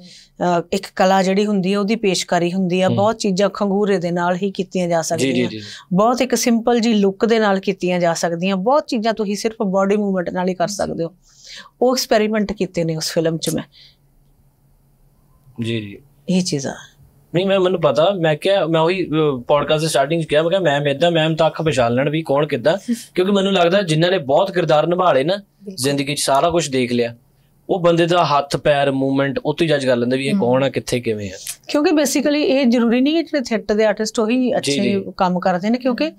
ਇੱਕ ਕਲਾ ਜਿਹੜੀ ਹੁੰਦੀ ਹੈ ਉਹਦੀ ਪੇਸ਼ਕਾਰੀ ਹੁੰਦੀ ਆ ਬਹੁਤ ਚੀਜ਼ਾਂ ਖੰਗੂਰੇ ਦੇ ਨਾਲ ਹੀ ਕੀਤੀਆਂ ਜਾ ਸਕਦੀਆਂ ਬਹੁਤ ਇੱਕ ਸਿੰਪਲ ਜੀ ਲੁੱਕ ਦੇ ਨਾਲ ਕੀਤੀਆਂ ਜਾ ਸਕਦੀਆਂ ਬਹੁਤ ਚੀਜ਼ਾਂ ਤੁਸੀਂ ਸਿਰਫ ਬਾਡੀ ਮੂਵਮੈਂਟ ਨਾਲ ਹੀ ਕਰ ਸਕਦੇ ਹੋ ਉਹ ਐਕਸਪੈਰੀਮੈਂਟ ਕੀਤੇ ਨੇ ਉਸ ਫਿਲਮ 'ਚ ਮੈਂ ਜੀ ਜੀ ਇਹ ਚੀਜ਼ਾਂ ਨਹੀਂ ਮੈਂ ਮੈਨੂੰ ਪਤਾ ਮੈਂ ਕਿਹਾ ਮੈਂ ਉਹੀ ਪੋਡਕਾਸਟ ਦੇ ਸਟਾਰਟਿੰਗ 'ਚ ਕਿਹਾ ਮੈਂ ਕਿਹਾ ਮੈਮ ਇਦਾਂ ਮੈਮ ਤਾਂ ਅੱਖ ਪਛਾਣ ਵੀ ਕੌਣ ਕਿੱਦਾਂ ਕਿਉਂਕਿ ਮੈਨੂੰ ਲੱਗਦਾ ਜਿਨ੍ਹਾਂ ਨੇ ਬਹੁਤ ਕਿਰਦਾਰ ਨਿਭਾਲੇ ਨਾ ਜ਼ਿੰਦਗੀ 'ਚ ਸਾਰਾ ਕੁਝ ਦੇਖ ਲਿਆ ਉਹ ਬੰਦੇ ਦਾ ਹੱਥ ਪੈਰ ਮੂਵਮੈਂਟ ਉਹ ਤੋਂ ਜੱਜ ਕਰ ਲੈਂਦੇ ਵੀ ਇਹ ਕੌਣ ਆ ਕਿੱਥੇ ਕਿਵੇਂ ਆ ਕਿਉਂਕਿ ਬੇਸਿਕਲੀ ਇਹ ਜ਼ਰੂਰੀ ਨਹੀਂ ਕਿ ਜਿਹੜੇ ਥੀਏਟਰ ਦੇ ਆਰਟਿਸਟ ਉਹੀ ਅੱਛੇ ਕੰਮ ਕਰਦੇ ਨੇ ਕਿਉਂਕਿ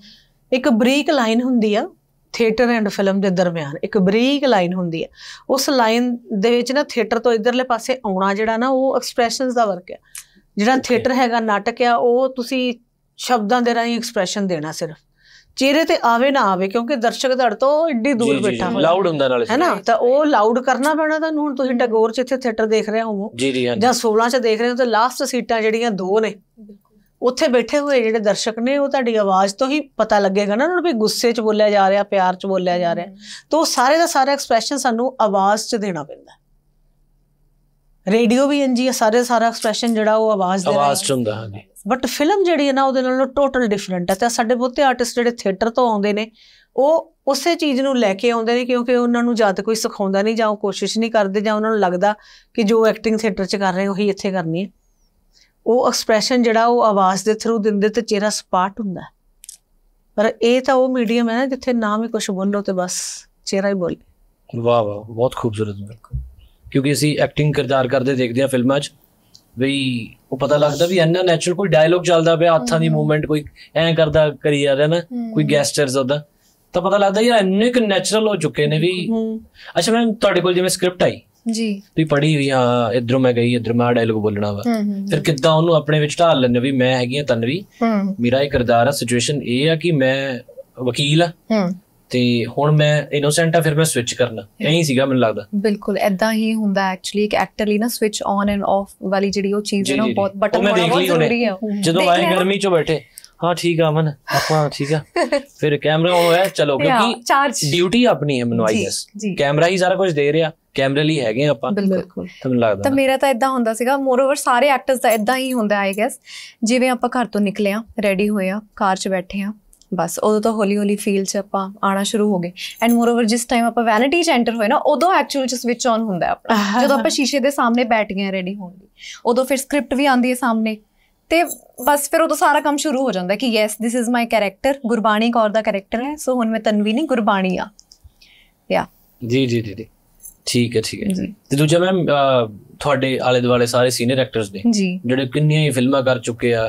ਇੱਕ ਬਰੀਕ ਲਾਈਨ ਹੁੰਦੀ ਆ ਥੀਏਟਰ ਐਂਡ ਫਿਲਮ ਦੇ ਦਰਮਿਆਨ ਇੱਕ ਬਰੀਕ ਲਾਈਨ ਹੁੰਦੀ ਆ ਉਸ ਲਾਈਨ ਦੇ ਵਿੱਚ ਨਾ ਥੀਏਟਰ ਤੋਂ ਇਧਰਲੇ ਪਾਸੇ ਆਉਣਾ ਜਿਹੜਾ ਨਾ ਉਹ ਐਕਸਪ੍ਰੈਸ਼ਨਸ ਦਾ ਵਰਕ ਆ ਜਿਹੜਾ ਥੀਏਟਰ ਹੈਗਾ ਨਾਟਕ ਆ ਉਹ ਤੁਸੀਂ ਸ਼ਬਦਾਂ ਦੇ ਰਾਹੀਂ ਐਕਸਪ੍ਰੈਸ਼ਨ ਦੇਣਾ ਸਿਰਫ ਚਿਹਰੇ ਤੇ ਆਵੇ ਨਾ ਆਵੇ ਕਿਉਂਕਿ ਦਰਸ਼ਕ ਧੜ ਤੋਂ ਏਡੀ ਦੂਰ ਬੈਠਾ ਹੋਇਆ ਲਾਊਡ ਹੁੰਦਾ ਨਾਲੇ ਹੈ ਨਾ ਤਾਂ ਉਹ ਲਾਊਡ ਕਰਨਾ ਪੈਣਾ ਤੁਹਾਨੂੰ ਹੁਣ ਤੁਸੀਂ ਟੈਗੋਰ ਚ ਇੱਥੇ ਥੀਏਟਰ ਦੇਖ ਰਹੇ ਹੋ ਜਾਂ 16 ਚ ਦੇਖ ਰਹੇ ਹੋ ਤਾਂ ਲਾਸਟ ਸੀਟਾਂ ਜਿਹੜੀਆਂ ਦੋ ਨੇ ਉੱਥੇ ਬੈਠੇ ਹੋਏ ਜਿਹੜੇ ਦਰਸ਼ਕ ਨੇ ਉਹ ਤੁਹਾਡੀ ਆਵਾਜ਼ ਤੋਂ ਹੀ ਪਤਾ ਲੱਗੇਗਾ ਨਾ ਉਹਨਾਂ ਨੂੰ ਵੀ ਗੁੱਸੇ 'ਚ ਬੋਲਿਆ ਜਾ ਰਿਹਾ ਪਿਆਰ 'ਚ ਬੋਲਿਆ ਜਾ ਰਿਹਾ ਤਾਂ ਸਾਰੇ ਦਾ ਸਾਰਾ ਐਕਸਪ੍ਰੈਸ਼ਨ ਸਾਨੂੰ ਆਵਾਜ਼ 'ਚ ਦੇਣਾ ਪੈਂਦਾ ਰੇਡੀਓ ਵੀ ਇੰਜੀ ਸਾਰੇ ਸਾਰਾ ਐਕਸਪ੍ਰੈਸ਼ਨ ਜਿਹੜਾ ਉਹ ਆਵਾਜ਼ ਦੇ ਆਵਾਜ਼ 'ਚ ਹੁੰਦਾ ਹੈ ਬਟ ਫਿਲਮ ਜਿਹੜੀ ਹੈ ਨਾ ਉਹਦੇ ਨਾਲੋਂ ਟੋਟਲ ਡਿਫਰੈਂਟ ਹੈ ਤੇ ਸਾਡੇ ਬਹੁਤੇ ਆਰਟਿਸਟ ਜਿਹੜੇ ਥੀਏਟਰ ਤੋਂ ਆਉਂਦੇ ਨੇ ਉਹ ਉਸੇ ਚੀਜ਼ ਨੂੰ ਲੈ ਕੇ ਆਉਂਦੇ ਨੇ ਕਿਉਂਕਿ ਉਹਨਾਂ ਨੂੰ ਜਾਂ ਤਾਂ ਕੋਈ ਸਿਖਾਉਂਦਾ ਨਹੀਂ ਜਾਂ ਉਹ ਕੋਸ਼ਿਸ਼ ਨਹੀਂ ਕਰਦੇ ਜਾਂ ਉਹਨਾਂ ਨੂੰ ਲੱਗਦਾ ਕਿ ਜੋ ਐਕਟਿੰਗ ਥੀਏਟਰ 'ਚ ਕਰ ਰਹੇ ਉਹੀ ਇੱਥੇ ਕਰਨੀ ਹੈ ਉਹ ਐਕਸਪ੍ਰੈਸ਼ਨ ਜਿਹੜਾ ਉਹ ਆਵਾਜ਼ ਦੇ ਥਰੂ ਦਿੰਦੇ ਤੇ ਚਿਹਰਾ ਸਪਾਟ ਹੁੰਦਾ ਪਰ ਇਹ ਤਾਂ ਉਹ ਮੀਡੀਅਮ ਹੈ ਨਾ ਜਿੱਥੇ ਨਾਮ ਹੀ ਕੁਝ ਬੋਲੋ ਤੇ ਬਸ ਚਿਹਰਾ ਹੀ ਬੋਲੇ ਵਾਹ ਵਾਹ ਬਹੁਤ ਖੂਬਸੂਰਤ ਬਿਲਕੁਲ ਕਿਉਂਕਿ ਅਸੀਂ ਐਕਟਿੰਗ ਕਿਰਦਾਰ ਕਰਦੇ ਦੇਖਦੇ ਆ ਫਿਲਮਾਂ 'ਚ ਵੀ ਉਹ ਪਤਾ ਲੱਗਦਾ ਵੀ ਇੰਨਾ ਨੇਚਰਲ ਕੋਈ ਡਾਇਲੋਗ ਚੱਲਦਾ ਪਿਆ ਹੱਥਾਂ ਦੀ ਮੂਵਮੈਂਟ ਕੋਈ ਐਂ ਕਰਦਾ ਕਰੀ ਜਾ ਰਿਹਾ ਨਾ ਕੋਈ ਗੈਸਚਰਸ ਉਹਦਾ ਤਾਂ ਪਤਾ ਲੱਗਦਾ ਯਾਰ ਇੰਨੇ ਕਿ ਨੇਚਰਲ ਹੋ ਚੁੱਕੇ ਨੇ ਵੀ ਅੱਛਾ ਮੈਂ ਤੁਹਾਡੇ ਕੋਲ ਜਿਵੇਂ ਸਕ੍ਰਿਪਟ ਆਈ ਜੀ ਤੁਸੀਂ ਪੜ੍ਹੀ ਹੋਈ ਆ ਇਧਰੋਂ ਮੈਂ ਗਈ ਇਧਰ ਮੈਂ ਡਾਇਲੋਗ ਬੋਲਣਾ ਵਾ ਫਿਰ ਕਿੱਦਾਂ ਉਹਨੂੰ ਆਪਣੇ ਵਿੱਚ ਢਾਲ ਲੈਣੇ ਵੀ ਮੈਂ ਹੈਗੀ ਆ ਤਨਵੀ ਮੇਰਾ ਇਹ ਕਿਰਦਾਰ ਆ ਸਿਚੁਏਸ਼ਨ ਇਹ ਆ ਕਿ ਮੈਂ ਵਕੀਲ ਆ ਤੇ ਹੁਣ ਮੈਂ ਇਨੋਸੈਂਟ ਆ ਫਿਰ ਮੈਂ ਸਵਿਚ ਕਰਨਾ ਇਹੀ ਸੀਗਾ ਮੈਨੂੰ ਲੱਗਦਾ ਬਿਲਕੁਲ ਐਦਾਂ ਹੀ ਹੁੰਦਾ ਐਕਚੁਅਲੀ ਇੱਕ ਐਕਟਰ ਲਈ ਨਾ ਸਵਿਚ ਆਨ ਐਂਡ ਆਫ ਵਾਲੀ ਜਿਹੜੀ ਉਹ ਚੀਜ਼ ਹੈ ਨਾ ਬਹੁਤ ਬਟਨ ਹੋਣਾ ਬਹੁਤ ਜ਼ਰੂਰੀ ਹੈ ਜਦੋਂ ਆਏ ਗਰਮੀ 'ਚ ਬੈਠੇ ਹਾਂ ਠੀਕ ਆ ਮਨ ਆਪਾਂ ਠੀਕ ਆ ਫਿਰ ਕੈਮਰਾ ਉਹ ਹੈ ਚਲੋ ਕਿਉਂਕਿ ਡਿਊਟੀ ਆਪਣੀ ਹੈ ਮੈਨੂੰ ਆਈ ਗੈਸ ਕੈਮਰਾ ਹੀ ਸਾਰਾ ਕੁਝ ਦੇ ਰਿਹਾ ਕੈਮਰੇ ਲਈ ਹੈਗੇ ਆਪਾਂ ਬਿਲਕੁਲ ਤੁਹਾਨੂੰ ਲੱਗਦਾ ਤਾਂ ਮੇਰਾ ਤਾਂ ਇਦਾਂ ਹੁੰਦਾ ਸੀਗਾ ਮੋਰਓਵਰ ਸਾਰੇ ਐਕਟਰਸ ਦਾ ਇਦਾਂ ਹੀ ਹੁੰਦਾ ਆਈ ਗੈਸ ਜਿਵੇਂ ਆਪਾਂ ਘਰ ਤੋਂ ਨਿਕਲੇ ਆ ਰੈਡੀ ਹੋਏ ਆ ਕਾਰ 'ਚ ਬੈਠੇ ਆ ਬਸ ਉਦੋਂ ਤੋਂ ਹੌਲੀ ਹੌਲੀ ਫੀਲ 'ਚ ਆਪਾਂ ਆਣਾ ਸ਼ੁਰੂ ਹੋ ਗਏ ਐਂਡ ਮੋਰਓਵਰ ਜਿਸ ਟਾਈਮ ਆਪਾਂ ਵੈਨਿਟੀ 'ਚ ਐਂਟਰ ਹੋਏ ਨਾ ਉਦੋਂ ਐਕਚੁਅਲ 'ਚ ਸਵਿਚ ਆਨ ਹੁੰਦਾ ਆਪਣਾ ਜਦੋਂ ਆਪਾਂ ਸ਼ੀਸ਼ੇ ਦੇ ਸਾਹਮਣੇ ਬੈਠ ਗਏ ਰੈਡੀ ਹੋਣ ਦੀ ਉਦੋਂ ਫਿਰ ਸਕ੍ਰਿਪਟ ਵੀ ਆਉਂਦੀ ਹੈ ਸਾਹਮਣੇ ਤੇ ਬਸ ਫਿਰ ਉਹ ਤਾਂ ਸਾਰਾ ਕੰਮ ਸ਼ੁਰੂ ਹੋ ਜਾਂਦਾ ਕਿ yes this is my character Gurbani Kaur ਦਾ ਕੈਰੈਕਟਰ ਹੈ ਸੋ ਹੁਣ ਮੈਂ ਤਨਵੀਨੀ ਗੁਰਬਾਣੀ ਆ ਯਾ ਜੀ ਜੀ ਜੀ ਠੀਕ ਹੈ ਠੀਕ ਹੈ ਤੇ ਦੂਜਾ ਮੈਮ ਤੁਹਾਡੇ ਆਲੇ ਦੁਆਲੇ ਸਾਰੇ ਸੀਨੀਅਰ ਐਕਟਰਸ ਨੇ ਜਿਹੜੇ ਕਿੰਨੀਆਂ ਹੀ ਫਿਲਮਾਂ ਕਰ ਚੁੱਕੇ ਆ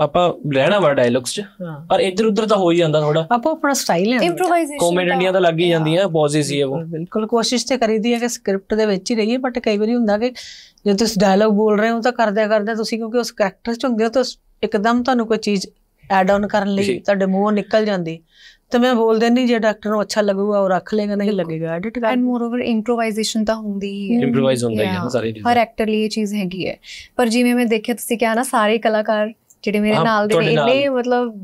ਆਪਾਂ ਲੈਣਾ ਵਾ ਡਾਇਲੌਗਸ 'ਚ ਪਰ ਇੱਧਰ ਉੱਧਰ ਤਾਂ ਹੋ ਹੀ ਜਾਂਦਾ ਥੋੜਾ ਆਪੋ ਆਪਣਾ ਸਟਾਈਲ ਹੈ ਇੰਪਰੋਵਾਈਜ਼ੇਸ਼ਨ ਇੰਡੀਆ ਤਾਂ ਲੱਗ ਹੀ ਜਾਂਦੀਆਂ ਪੌਜ਼ਿਸ ਹੀ ਹੈ ਉਹ ਬਿਲਕੁਲ ਕੋਸ਼ਿਸ਼ ਤੇ ਕਰੀਦੀ ਹੈ ਕਿ ਸਕ੍ਰਿਪਟ ਦੇ ਵਿੱਚ ਹੀ ਰਹੀਏ ਬਟ ਕਈ ਵਾਰੀ ਹੁੰਦਾ ਕਿ ਜੇ ਤੁਸੀਂ ਡਾਇਲੌਗ ਬੋਲ ਰਹੇ ਹੋ ਤਾਂ ਕਰਦੇ ਕਰਦੇ ਤੁਸੀਂ ਕਿਉਂਕਿ ਉਸ ਕੈਰੈਕਟਰ 'ਚ ਹੁੰਦੇ ਹੋ ਤਾਂ ਇੱਕਦਮ ਤੁਹਾਨੂੰ ਕੋਈ ਚੀਜ਼ ਐਡ ਆਨ ਕਰਨ ਲਈ ਤੁਹਾਡੇ ਮੂੰਹੋਂ ਨਿਕਲ ਜਾਂਦੀ ਤੇ ਮੈਂ ਬੋਲ ਦਿੰਨੀ ਜੇ ਡਾਕਟਰ ਨੂੰ ਅੱਛਾ ਲੱਗੂਗਾ ਉਹ ਰੱਖ ਲੇਗਾ ਨਹੀਂ ਲੱਗੇਗਾ ਐਡਿਟ ਕਰ ਐਂਡ ਮੋਰ ਓਵਰ ਇੰਪਰੋਵਾਈਜ਼ੇਸ਼ਨ ਤਾਂ ਹੁੰਦੀ ਹੀ ਹੈ ਇੰਪਰੋਵਾਈਜ਼ ਹੁੰਦਾ ਹੀ ਹੈ ਸਾਰੇ ਹਰ ਐਕਟਰ ਲਈ ਇਹ ਚੀਜ਼ ਹੈਗੀ ਹੈ ਪਰ ਜਿਵੇਂ ਮੈਂ ਦੇਖਿਆ ਤੁਸੀਂ ਕਿਹਾ ਨਾ ਸਾਰੇ ਕਲਾਕਾਰ ਜਿਹੜੇ ਮੇਰੇ ਨਾਲ ਦੇ ਇੰਨੇ ਮਤਲਬ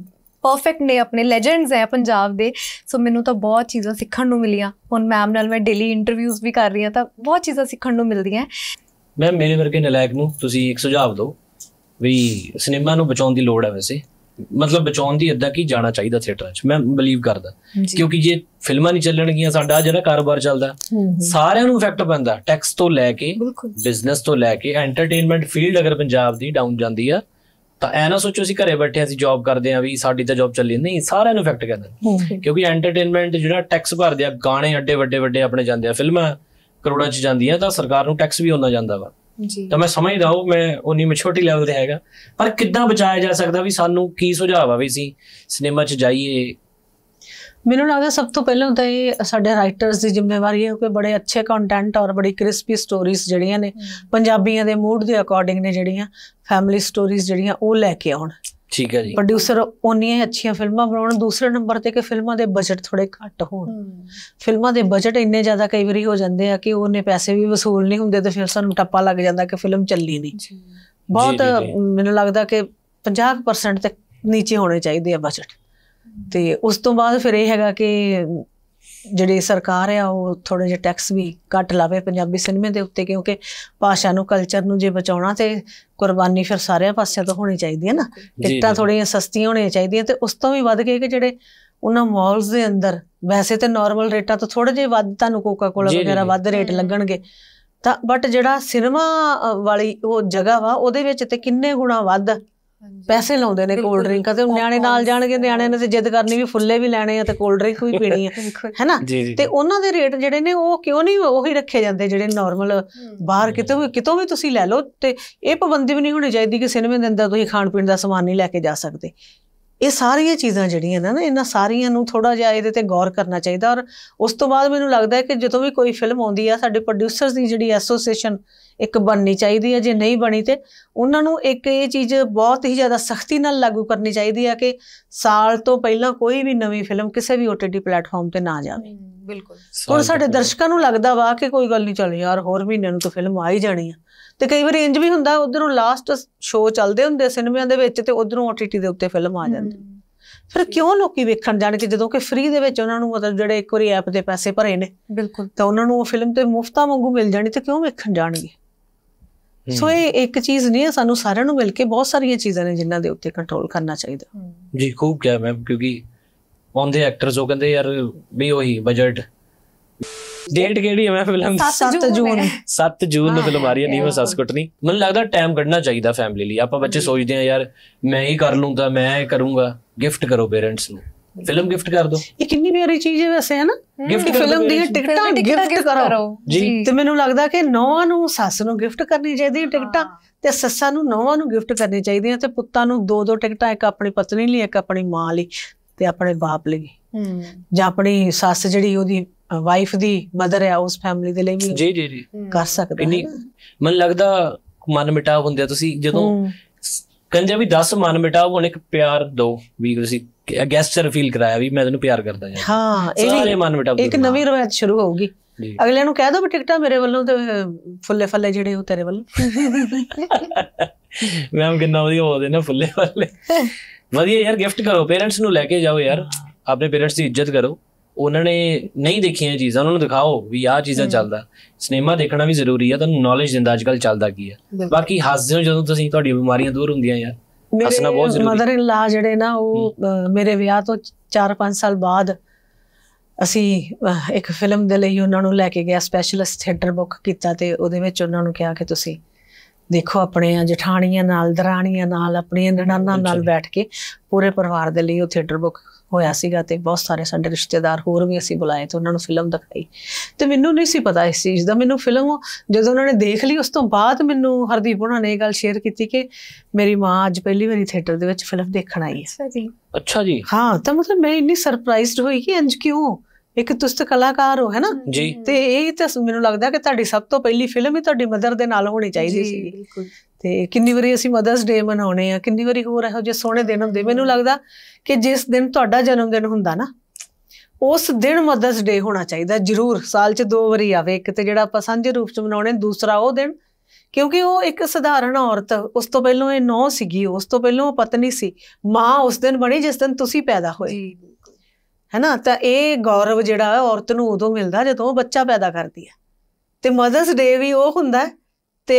ਪਰਫੈਕਟ ਨੇ ਆਪਣੇ ਲੈਜੈਂਡਸ ਐ ਪੰਜਾਬ ਦੇ ਸੋ ਮੈਨੂੰ ਤਾਂ ਬਹੁਤ ਚੀਜ਼ਾਂ ਸਿੱਖਣ ਨੂੰ ਮਿਲੀਆਂ ਹੁਣ ਮੈਮ ਨਾਲ ਮੈਂ ਡੇਲੀ ਇੰਟਰਵਿਊਜ਼ ਵੀ ਕਰ ਰਹੀ ਹਾਂ ਤਾਂ ਬਹੁਤ ਚੀਜ਼ਾਂ ਸਿੱਖਣ ਨੂੰ ਮਿਲਦੀਆਂ ਮੈਮ ਮੇਰੇ ਵਰਗੇ ਨਲਾਇਕ ਨੂੰ ਤੁਸੀਂ ਇੱਕ ਸੁਝਾਅ ਦਿਓ ਵੀ ਸਿਨੇਮਾ ਨੂੰ ਬਚਾਉਣ ਦੀ ਲੋੜ ਹੈ ਵੈਸੇ ਮਤਲਬ ਬਚਾਉਣ ਦੀ ਇਦਾਂ ਕੀ ਜਾਣਾ ਚਾਹੀਦਾ ਥੀਏਟਰ 'ਚ ਮੈਂ ਬਲੀਵ ਕਰਦਾ ਕਿਉਂਕਿ ਜੇ ਫਿਲਮਾਂ ਨਹੀਂ ਚੱਲਣਗੀਆਂ ਸਾਡਾ ਜਿਹੜਾ ਕਾਰੋਬਾਰ ਚੱਲਦਾ ਸਾਰਿਆਂ ਨੂੰ ਇਫੈਕਟ ਪੈਂਦਾ ਟੈਕਸ ਤੋਂ ਲੈ ਕੇ ਬਿਜ਼ਨਸ ਤੋਂ ਲੈ ਕੇ ਐਂਟਰਟੇਨਮੈਂਟ ਫੀਲਡ ਅਗਰ ਪੰਜਾਬ ਦੀ ਡਾਊਨ ਜਾਂਦੀ ਆ ਤਾਂ ਐ ਨਾ ਸੋਚੋ ਅਸੀਂ ਘਰੇ ਬੈਠੇ ਅਸੀਂ ਜੌਬ ਕਰਦੇ ਆ ਵੀ ਸਾਡੀ ਤਾਂ ਜੌਬ ਚੱਲੀ ਨਹੀਂ ਸਾਰਿਆਂ ਨੂੰ ਇਫੈਕਟ ਕਰਦਾ ਕਿਉਂਕਿ ਐਂਟਰਟੇਨਮੈਂਟ ਜਿਹੜਾ ਟੈਕਸ ਭਰਦੇ ਆ ਗਾਣੇ ਅੱਡੇ ਵੱਡੇ ਵੱਡੇ ਆਪਣੇ ਜਾਂਦੇ ਆ ਫਿਲਮਾਂ ਕਰੋੜਾਂ ਚ ਜਾਂਦੀਆਂ ਤਾਂ ਸਰਕਾਰ ਨੂੰ ਟੈਕਸ ਵੀ ਉਹਨਾਂ ਜਾਂਦਾ ਵਾ ਜੀ ਤਾਂ ਮੈਂ ਸਮਝਦਾ ਹਾਂ ਮੈਂ ਉਨੀ ਮਛੋਟੀ ਲੈਵਲ ਤੇ ਹੈਗਾ ਪਰ ਕਿੱਦਾਂ ਬਚਾਇਆ ਜਾ ਸਕਦਾ ਵੀ ਸਾਨੂੰ ਕੀ ਸੁਝਾਅ ਆ ਵੀ ਸੀ ਸਿਨੇਮਾ 'ਚ ਜਾਈਏ ਮੈਨੂੰ ਲੱਗਦਾ ਸਭ ਤੋਂ ਪਹਿਲਾਂ ਤਾਂ ਇਹ ਸਾਡੇ ਰਾਈਟਰਸ ਦੀ ਜ਼ਿੰਮੇਵਾਰੀ ਹੈ ਕਿ ਬੜੇ ਅੱਛੇ ਕੰਟੈਂਟ ਔਰ ਬੜੀ ਕ੍ਰਿਸਪੀ ਸਟੋਰੀਜ਼ ਜਿਹੜੀਆਂ ਨੇ ਪੰਜਾਬੀਆਂ ਦੇ ਮੂਡ ਦੇ ਅਕੋਰਡਿੰਗ ਨੇ ਜਿਹੜੀਆਂ ਫੈਮਿਲੀ ਸਟੋਰੀਜ਼ ਜਿਹੜੀਆਂ ਉਹ ਲੈ ਕੇ ਆਉਣ ਠੀਕ ਹੈ ਜੀ ਪ੍ਰੋਡਿਊਸਰ ਉਹਨੀਆਂ ਅੱਛੀਆਂ ਫਿਲਮਾਂ ਬਣਾਉਣ ਦੂਸਰੇ ਨੰਬਰ ਤੇ ਕਿ ਫਿਲਮਾਂ ਦੇ ਬਜਟ ਥੋੜੇ ਘੱਟ ਹੋਣ ਫਿਲਮਾਂ ਦੇ ਬਜਟ ਇੰਨੇ ਜ਼ਿਆਦਾ ਕਈ ਵਾਰੀ ਹੋ ਜਾਂਦੇ ਆ ਕਿ ਉਹਨੇ ਪੈਸੇ ਵੀ ਵਸੂਲ ਨਹੀਂ ਹੁੰਦੇ ਤੇ ਫਿਰ ਸਾਨੂੰ ਟੱਪਾ ਲੱਗ ਜਾਂਦਾ ਕਿ ਫਿਲਮ ਚੱਲੀ ਨਹੀਂ ਬਹੁਤ ਮੈਨੂੰ ਲੱਗਦਾ ਕਿ 50% ਤੇ ਨੀਚੇ ਹੋਣੇ ਚਾਹੀਦੇ ਆ ਬਜਟ ਤੇ ਉਸ ਤੋਂ ਬਾਅਦ ਫਿਰ ਇਹ ਹੈਗਾ ਕਿ ਜਿਹੜੇ ਸਰਕਾਰ ਆ ਉਹ ਥੋੜੇ ਜਿਹਾ ਟੈਕਸ ਵੀ ਘੱਟ ਲਾਵੇ ਪੰਜਾਬੀ ਸਿਨੇਮੇ ਦੇ ਉੱਤੇ ਕਿਉਂਕਿ ਭਾਸ਼ਾ ਨੂੰ ਕਲਚਰ ਨੂੰ ਜੇ ਬਚਾਉਣਾ ਤੇ ਕੁਰਬਾਨੀ ਫਿਰ ਸਾਰਿਆਂ ਪਾਸਿਆਂ ਤੋਂ ਹੋਣੀ ਚਾਹੀਦੀ ਹੈ ਨਾ ਟਿਕਟਾਂ ਥੋੜੀਆਂ ਸਸਤੀਆਂ ਹੋਣੀਆਂ ਚਾਹੀਦੀਆਂ ਤੇ ਉਸ ਤੋਂ ਵੀ ਵੱਧ ਕੇ ਕਿ ਜਿਹੜੇ ਉਹਨਾਂ ਮਾਲਸ ਦੇ ਅੰਦਰ ਵੈਸੇ ਤੇ ਨਾਰਮਲ ਰੇਟਾਂ ਤੋਂ ਥੋੜੇ ਜਿਹਾ ਵੱਧ ਤੁਹਾਨੂੰ ਕੋਕਾ-ਕੋਲਾ ਵਗੈਰਾ ਵੱਧ ਰੇਟ ਲੱਗਣਗੇ ਤਾਂ ਬਟ ਜਿਹੜਾ ਸਿਨੇਮਾ ਵਾਲੀ ਉਹ ਜਗ੍ਹਾ ਵਾ ਉਹਦੇ ਵਿੱਚ ਤੇ ਕਿੰਨੇ ਗੁਣਾ ਵੱਧ ਪੈਸੇ ਲਾਉਂਦੇ ਨੇ ਕੋਲਡ ਡਰਿੰਕ ਤੇ ਨਿਆਣੇ ਨਾਲ ਜਾਣਗੇ ਨਿਆਣੇ ਨੇ ਤੇ ਜਿੱਦ ਕਰਨੀ ਵੀ ਫੁੱਲੇ ਵੀ ਲੈਣੇ ਆ ਤੇ ਕੋਲਡ ਡਰਿੰਕ ਵੀ ਪੀਣੀ ਆ ਹੈਨਾ ਤੇ ਉਹਨਾਂ ਦੇ ਰੇਟ ਜਿਹੜੇ ਨੇ ਉਹ ਕਿਉਂ ਨਹੀਂ ਉਹੀ ਰੱਖੇ ਜਾਂਦੇ ਜਿਹੜੇ ਨਾਰਮਲ ਬਾਹਰ ਕਿਤੇ ਵੀ ਕਿਤੋਂ ਵੀ ਤੁਸੀਂ ਲੈ ਲਓ ਤੇ ਇਹ ਪਾਬੰਦੀ ਵੀ ਨਹੀਂ ਹੋਣੀ ਚਾਹੀਦੀ ਕਿ ਸਿਨੇਮੇ ਦੇ ਅੰਦਰ ਤੁਸੀਂ ਖਾਣ ਪੀਣ ਦਾ ਸਮਾਨ ਨਹੀਂ ਲੈ ਕੇ ਜਾ ਸਕਦੇ ਇਹ ਸਾਰੀਆਂ ਚੀਜ਼ਾਂ ਜਿਹੜੀਆਂ ਨੇ ਨਾ ਇਹਨਾਂ ਸਾਰੀਆਂ ਨੂੰ ਥੋੜਾ ਜਿਹਾ ਇਹਦੇ ਤੇ ਗੌਰ ਕਰਨਾ ਚਾਹੀਦਾ ਔਰ ਉਸ ਤੋਂ ਬਾਅਦ ਮੈਨੂੰ ਲੱਗਦਾ ਹੈ ਕਿ ਜਦੋਂ ਵੀ ਕੋਈ ਫਿਲਮ ਆਉਂਦੀ ਆ ਸਾਡੇ ਪ੍ਰੋਡਿਊਸਰਸ ਦੀ ਜਿਹੜੀ ਐਸੋਸੀਏਸ਼ਨ ਇੱਕ ਬਣਨੀ ਚਾਹੀਦੀ ਹੈ ਜੇ ਨਹੀਂ ਬਣੀ ਤੇ ਉਹਨਾਂ ਨੂੰ ਇੱਕ ਇਹ ਚੀਜ਼ ਬਹੁਤ ਹੀ ਜ਼ਿਆਦਾ ਸਖਤੀ ਨਾਲ ਲਾਗੂ ਕਰਨੀ ਚਾਹੀਦੀ ਹੈ ਕਿ ਸਾਲ ਤੋਂ ਪਹਿਲਾਂ ਕੋਈ ਵੀ ਨਵੀਂ ਫਿਲਮ ਕਿਸੇ ਵੀ OTT ਪਲੇਟਫਾਰਮ ਤੇ ਨਾ ਜਾਵੇ ਬਿਲਕੁਲ ਹੁਣ ਸਾਡੇ ਦਰਸ਼ਕਾਂ ਨੂੰ ਲੱਗਦਾ ਵਾ ਕਿ ਕੋਈ ਗੱਲ ਨਹੀਂ ਚੱਲ ਯਾਰ ਹੋਰ ਮਹੀਨੇ ਨੂੰ ਤਾਂ ਫਿਲਮ ਆ ਹੀ ਜਾਣੀ ਆ ਤੇ ਕਈ ਵਾਰ ਇੰਜ ਵੀ ਹੁੰਦਾ ਉਧਰੋਂ ਲਾਸਟ ਸ਼ੋਅ ਚੱਲਦੇ ਹੁੰਦੇ ਸਿਨੇਮਿਆਂ ਦੇ ਵਿੱਚ ਤੇ ਉਧਰੋਂ OTT ਦੇ ਉੱਤੇ ਫਿਲਮ ਆ ਜਾਂਦੀ ਫਿਰ ਕਿਉਂ ਲੋਕੀ ਵੇਖਣ ਜਾਣ ਕਿ ਜਦੋਂ ਕਿ ਫ੍ਰੀ ਦੇ ਵਿੱਚ ਉਹਨਾਂ ਨੂੰ ਮਤਲਬ ਜਿਹੜੇ ਇੱਕ ਵਾਰੀ ਐਪ ਦੇ ਪੈਸੇ ਭਰੇ ਨੇ ਬਿਲਕੁਲ ਤਾਂ ਉਹਨਾਂ ਨੂੰ ਉਹ ਫਿਲਮ ਤੇ ਮੁਫਤਾ ਵਾਂਗੂ ਮਿਲ ਜਾਣੀ ਤੇ ਕਿਉਂ ਵੇਖਣ ਜਾਣਗੇ ਸੋ ਇਹ ਇੱਕ ਚੀਜ਼ ਨਹੀਂ ਹੈ ਸਾਨੂੰ ਸਾਰਿਆਂ ਨੂੰ ਮਿਲ ਕੇ ਬਹੁਤ ਸਾਰੀਆਂ ਚੀਜ਼ਾਂ ਨੇ ਜਿਨ੍ਹਾਂ ਦੇ ਉੱਤੇ ਕੰਟਰੋਲ ਕਰਨਾ ਚਾਹੀਦਾ ਜੀ ਖੂਬ ਕਿਹਾ ਮੈਮ ਕਿਉਂਕਿ ਆਉਂਦੇ ਐਕਟਰਸ ਉਹ ਕਹਿੰਦੇ ਯਾਰ ਵੀ ਉਹੀ ਬਜਟ ਡੇਟ ਕਿਹੜੀ ਹੈ ਮੈਂ ਫਿਲਮ 7 ਜੂਨ 7 ਜੂਨ ਨੂੰ ਫਿਲਮ ਆ ਰਹੀ ਹੈ ਨੀਵਾ ਸਸਕਟਨੀ ਮੈਨੂੰ ਲੱਗਦਾ ਟਾਈਮ ਕੱਢਣਾ ਚਾਹੀਦਾ ਫੈਮਿਲੀ ਲਈ ਆਪਾਂ ਬੱਚੇ ਸੋਚਦੇ ਆ ਯਾਰ ਮੈਂ ਹੀ ਕਰ ਲੂੰਗਾ ਮੈਂ ਇਹ ਕਰੂੰਗਾ ਗਿਫਟ ਕਰੋ ਪੇਰੈਂਟਸ ਨੂੰ ਫਿਲਮ ਗਿਫਟ ਕਰ ਦੋ ਇਹ ਕਿੰਨੀ ਪਿਆਰੀ ਚੀਜ਼ ਹੈ ਵੈਸੇ ਹੈ ਨਾ ਗਿਫਟ ਫਿਲਮ ਦੀਆਂ ਟਿਕਟਾਂ ਗਿਫਟ ਕਰੋ ਜੀ ਤੇ ਮੈਨੂੰ ਲੱਗਦਾ ਕਿ ਨੌਵਾਂ ਨੂੰ ਸੱਸ ਨੂੰ ਗਿਫਟ ਕਰਨੀ ਚਾਹੀਦੀ ਟਿਕਟਾਂ ਤੇ ਸੱਸਾਂ ਨੂੰ ਨੌਵਾਂ ਨੂੰ ਗਿਫਟ ਕਰਨੀ ਚਾਹੀਦੀਆਂ ਤੇ ਪੁੱਤਾਂ ਨੂੰ ਦੋ ਦੋ ਟਿਕਟਾਂ ਇੱਕ ਆਪਣੀ ਪਤਨੀ ਲਈ ਇੱਕ ਆਪਣੀ ਮਾਂ ਲਈ ਤੇ ਆਪਣੇ ਬਾਪ ਲਈ ਜਾਂ ਆਪਣੀ ਸੱਸ ਜਿਹੜੀ ਉਹਦੀ ਵਾਈਫ ਦੀ ਮਦਰ ਹੈ ਉਸ ਫੈਮਿਲੀ ਦੇ ਲਈ ਵੀ ਜੀ ਜੀ ਜੀ ਕਰ ਸਕਦੇ ਨਹੀਂ ਮਨ ਲੱਗਦਾ ਮਨ ਮਿਟਾਉ ਹੁੰਦੇ ਤੁਸੀਂ ਜਦੋਂ ਕੰਜਾ ਵੀ 10 ਮਨ ਮਿਟਾਉ ਹੁਣ ਇੱਕ ਪਿਆਰ ਦੋ ਵੀ ਤੁਸੀਂ ਗੈਸਚਰ ਫੀਲ ਕਰਾਇਆ ਵੀ ਮੈਂ ਤੈਨੂੰ ਪਿਆਰ ਕਰਦਾ ਹਾਂ ਹਾਂ ਇਹ ਸਾਰੇ ਮਨ ਮਿਟਾਉ ਇੱਕ ਨਵੀਂ ਰਵਾਇਤ ਸ਼ੁਰੂ ਹੋਊਗੀ ਅਗਲੇ ਨੂੰ ਕਹਿ ਦੋ ਵੀ ਟਿਕਟਾਂ ਮੇਰੇ ਵੱਲੋਂ ਤੇ ਫੁੱਲੇ ਫੱਲੇ ਜਿਹੜੇ ਉਹ ਤੇਰੇ ਵੱਲੋਂ ਮੈਂ ਕਿੰਨਾ ਵਧੀਆ ਬੋਲਦੇ ਨੇ ਫੁੱਲੇ ਫੱਲੇ ਵਧੀਆ ਯਾਰ ਗਿਫਟ ਕਰੋ ਪੇਰੈਂਟਸ ਨੂੰ ਲੈ ਕੇ ਜਾਓ ਯਾਰ ਆਪਣੇ ਪੇਰੈਂਟਸ ਦੀ ਇੱਜ਼ਤ ਕਰੋ ਉਹਨਾਂ ਨੇ ਨਹੀਂ ਦੇਖੀਆਂ ਚੀਜ਼ਾਂ ਉਹਨਾਂ ਨੂੰ ਦਿਖਾਓ ਵੀ ਆਹ ਚੀਜ਼ਾਂ ਚੱਲਦਾ ਸਿਨੇਮਾ ਦੇਖਣਾ ਵੀ ਜ਼ਰੂਰੀ ਆ ਤੁਹਾਨੂੰ ਨੌਲੇਜ ਦਿੰਦਾ ਅੱਜਕੱਲ ਚੱਲਦਾ ਕੀ ਆ ਬਾਕੀ ਹੱਸਦੇ ਹੋ ਜਦੋਂ ਤੁਸੀਂ ਤੁਹਾਡੀ ਬਿਮਾਰੀਆਂ ਦੂਰ ਹੁੰਦੀਆਂ ਯਾਰ ਹੱਸਣਾ ਬਹੁਤ ਜ਼ਰੂਰੀ ਮਦਰ ਇਨ ਲਾ ਜਿਹੜੇ ਨਾ ਉਹ ਮੇਰੇ ਵਿਆਹ ਤੋਂ 4-5 ਸਾਲ ਬਾਅਦ ਅਸੀਂ ਇੱਕ ਫਿਲਮ ਦੇ ਲਈ ਉਹਨਾਂ ਨੂੰ ਲੈ ਕੇ ਗਿਆ ਸਪੈਸ਼ਲਿਸਟ ਥੀਏਟਰ ਬੁੱਕ ਕੀਤਾ ਤੇ ਉਹਦੇ ਵਿੱਚ ਉਹਨਾਂ ਨੂੰ ਕਿਹਾ ਕਿ ਤੁਸੀਂ ਦੇਖੋ ਆਪਣੇ ਜਠਾਣੀਆਂ ਨਾਲ ਦਰਾਣੀਆਂ ਨਾਲ ਆਪਣੀਆਂ ਨਣਾਨਾਂ ਨਾਲ ਬੈਠ ਕੇ ਪੂਰੇ ਪਰਿਵਾਰ ਦੇ ਲਈ ਉਹ ਥੀਏਟਰ ਬੁੱਕ ਹੋਇਆ ਸੀਗਾ ਤੇ ਬਹੁਤ ਸਾਰੇ ਸਾਡੇ ਰਿਸ਼ਤੇਦਾਰ ਹੋਰ ਵੀ ਅਸੀਂ ਬੁਲਾਏ ਤੇ ਉਹਨਾਂ ਨੂੰ ਫਿਲਮ ਦਿਖਾਈ ਤੇ ਮੈਨੂੰ ਨਹੀਂ ਸੀ ਪਤਾ ਇਸ ਚੀਜ਼ ਦਾ ਮੈਨੂੰ ਫਿਲਮ ਜਦੋਂ ਉਹਨਾਂ ਨੇ ਦੇਖ ਲਈ ਉਸ ਤੋਂ ਬਾਅਦ ਮੈਨੂੰ ਹਰਦੀਪ ਉਹਨਾਂ ਨੇ ਇਹ ਗੱਲ ਸ਼ੇਅਰ ਕੀਤੀ ਕਿ ਮੇਰੀ ਮਾਂ ਅੱਜ ਪਹਿਲੀ ਵਾਰੀ ਥੀਏਟਰ ਦੇ ਵਿੱਚ ਫਿਲਮ ਦੇਖਣ ਆਈ ਹੈ ਅੱਛਾ ਜੀ ਅੱਛਾ ਜੀ ਹਾਂ ਤਾਂ ਮਤਲਬ ਮੈਂ ਇੰਨੀ ਸਰਪ੍ਰਾਈਜ਼ਡ ਹੋਈ ਕਿ ਇੰਜ ਕਿਉਂ ਇੱਕ ਤੁਸਤ ਕਲਾਕਾਰ ਹੋ ਹੈ ਨਾ ਤੇ ਇਹ ਤਾਂ ਮੈਨੂੰ ਲੱਗਦਾ ਕਿ ਤੁਹਾਡੀ ਸਭ ਤੋਂ ਪਹਿਲੀ ਫਿਲਮ ਹੀ ਤੁਹਾਡੀ ਮਦਰ ਦੇ ਨਾਲ ਹੋਣੀ ਚਾਹੀਦੀ ਸੀ ਤੇ ਕਿੰਨੀ ਵਾਰੀ ਅਸੀਂ ਮਦਰਸ ਡੇ ਮਨਾਉਣੇ ਆ ਕਿੰਨੀ ਵਾਰੀ ਹੋਰ ਇਹੋ ਜਿਹੇ ਸੋਹਣੇ ਦਿਨ ਹੁੰਦੇ ਮੈਨੂੰ ਲੱਗਦਾ ਕਿ ਜਿਸ ਦਿਨ ਤੁਹਾਡਾ ਜਨਮ ਦਿਨ ਹੁੰਦਾ ਨਾ ਉਸ ਦਿਨ ਮਦਰਸ ਡੇ ਹੋਣਾ ਚਾਹੀਦਾ ਜ਼ਰੂਰ ਸਾਲ 'ਚ ਦੋ ਵਾਰੀ ਆਵੇ ਇੱਕ ਤੇ ਜਿਹੜਾ ਆਪਾਂ ਸਾਂਝੇ ਰੂਪ 'ਚ ਮਨਾਉਣੇ ਦੂਸਰਾ ਉਹ ਦਿਨ ਕਿਉਂਕਿ ਉਹ ਇੱਕ ਸਧਾਰਨ ਔਰਤ ਉਸ ਤੋਂ ਪਹਿਲਾਂ ਇਹ ਨੌ ਸੀਗੀ ਉਸ ਤੋਂ ਪਹਿਲਾਂ ਉਹ ਪਤਨੀ ਸੀ ਮਾਂ ਉਸ ਦਿਨ ਬਣੀ ਜਿਸ ਦਿਨ ਤੁਸੀਂ ਪੈਦਾ ਹੋਏ ਜੀ ਹੈਨਾ ਤਾਂ ਇਹ ਗੌਰਵ ਜਿਹੜਾ ਔਰਤ ਨੂੰ ਉਦੋਂ ਮਿਲਦਾ ਜਦੋਂ ਉਹ ਬੱਚਾ ਪੈਦਾ ਕਰਦੀ ਹੈ ਤੇ ਮਦਰਸ ਡੇ ਵੀ ਉਹ ਹੁੰਦਾ ਤੇ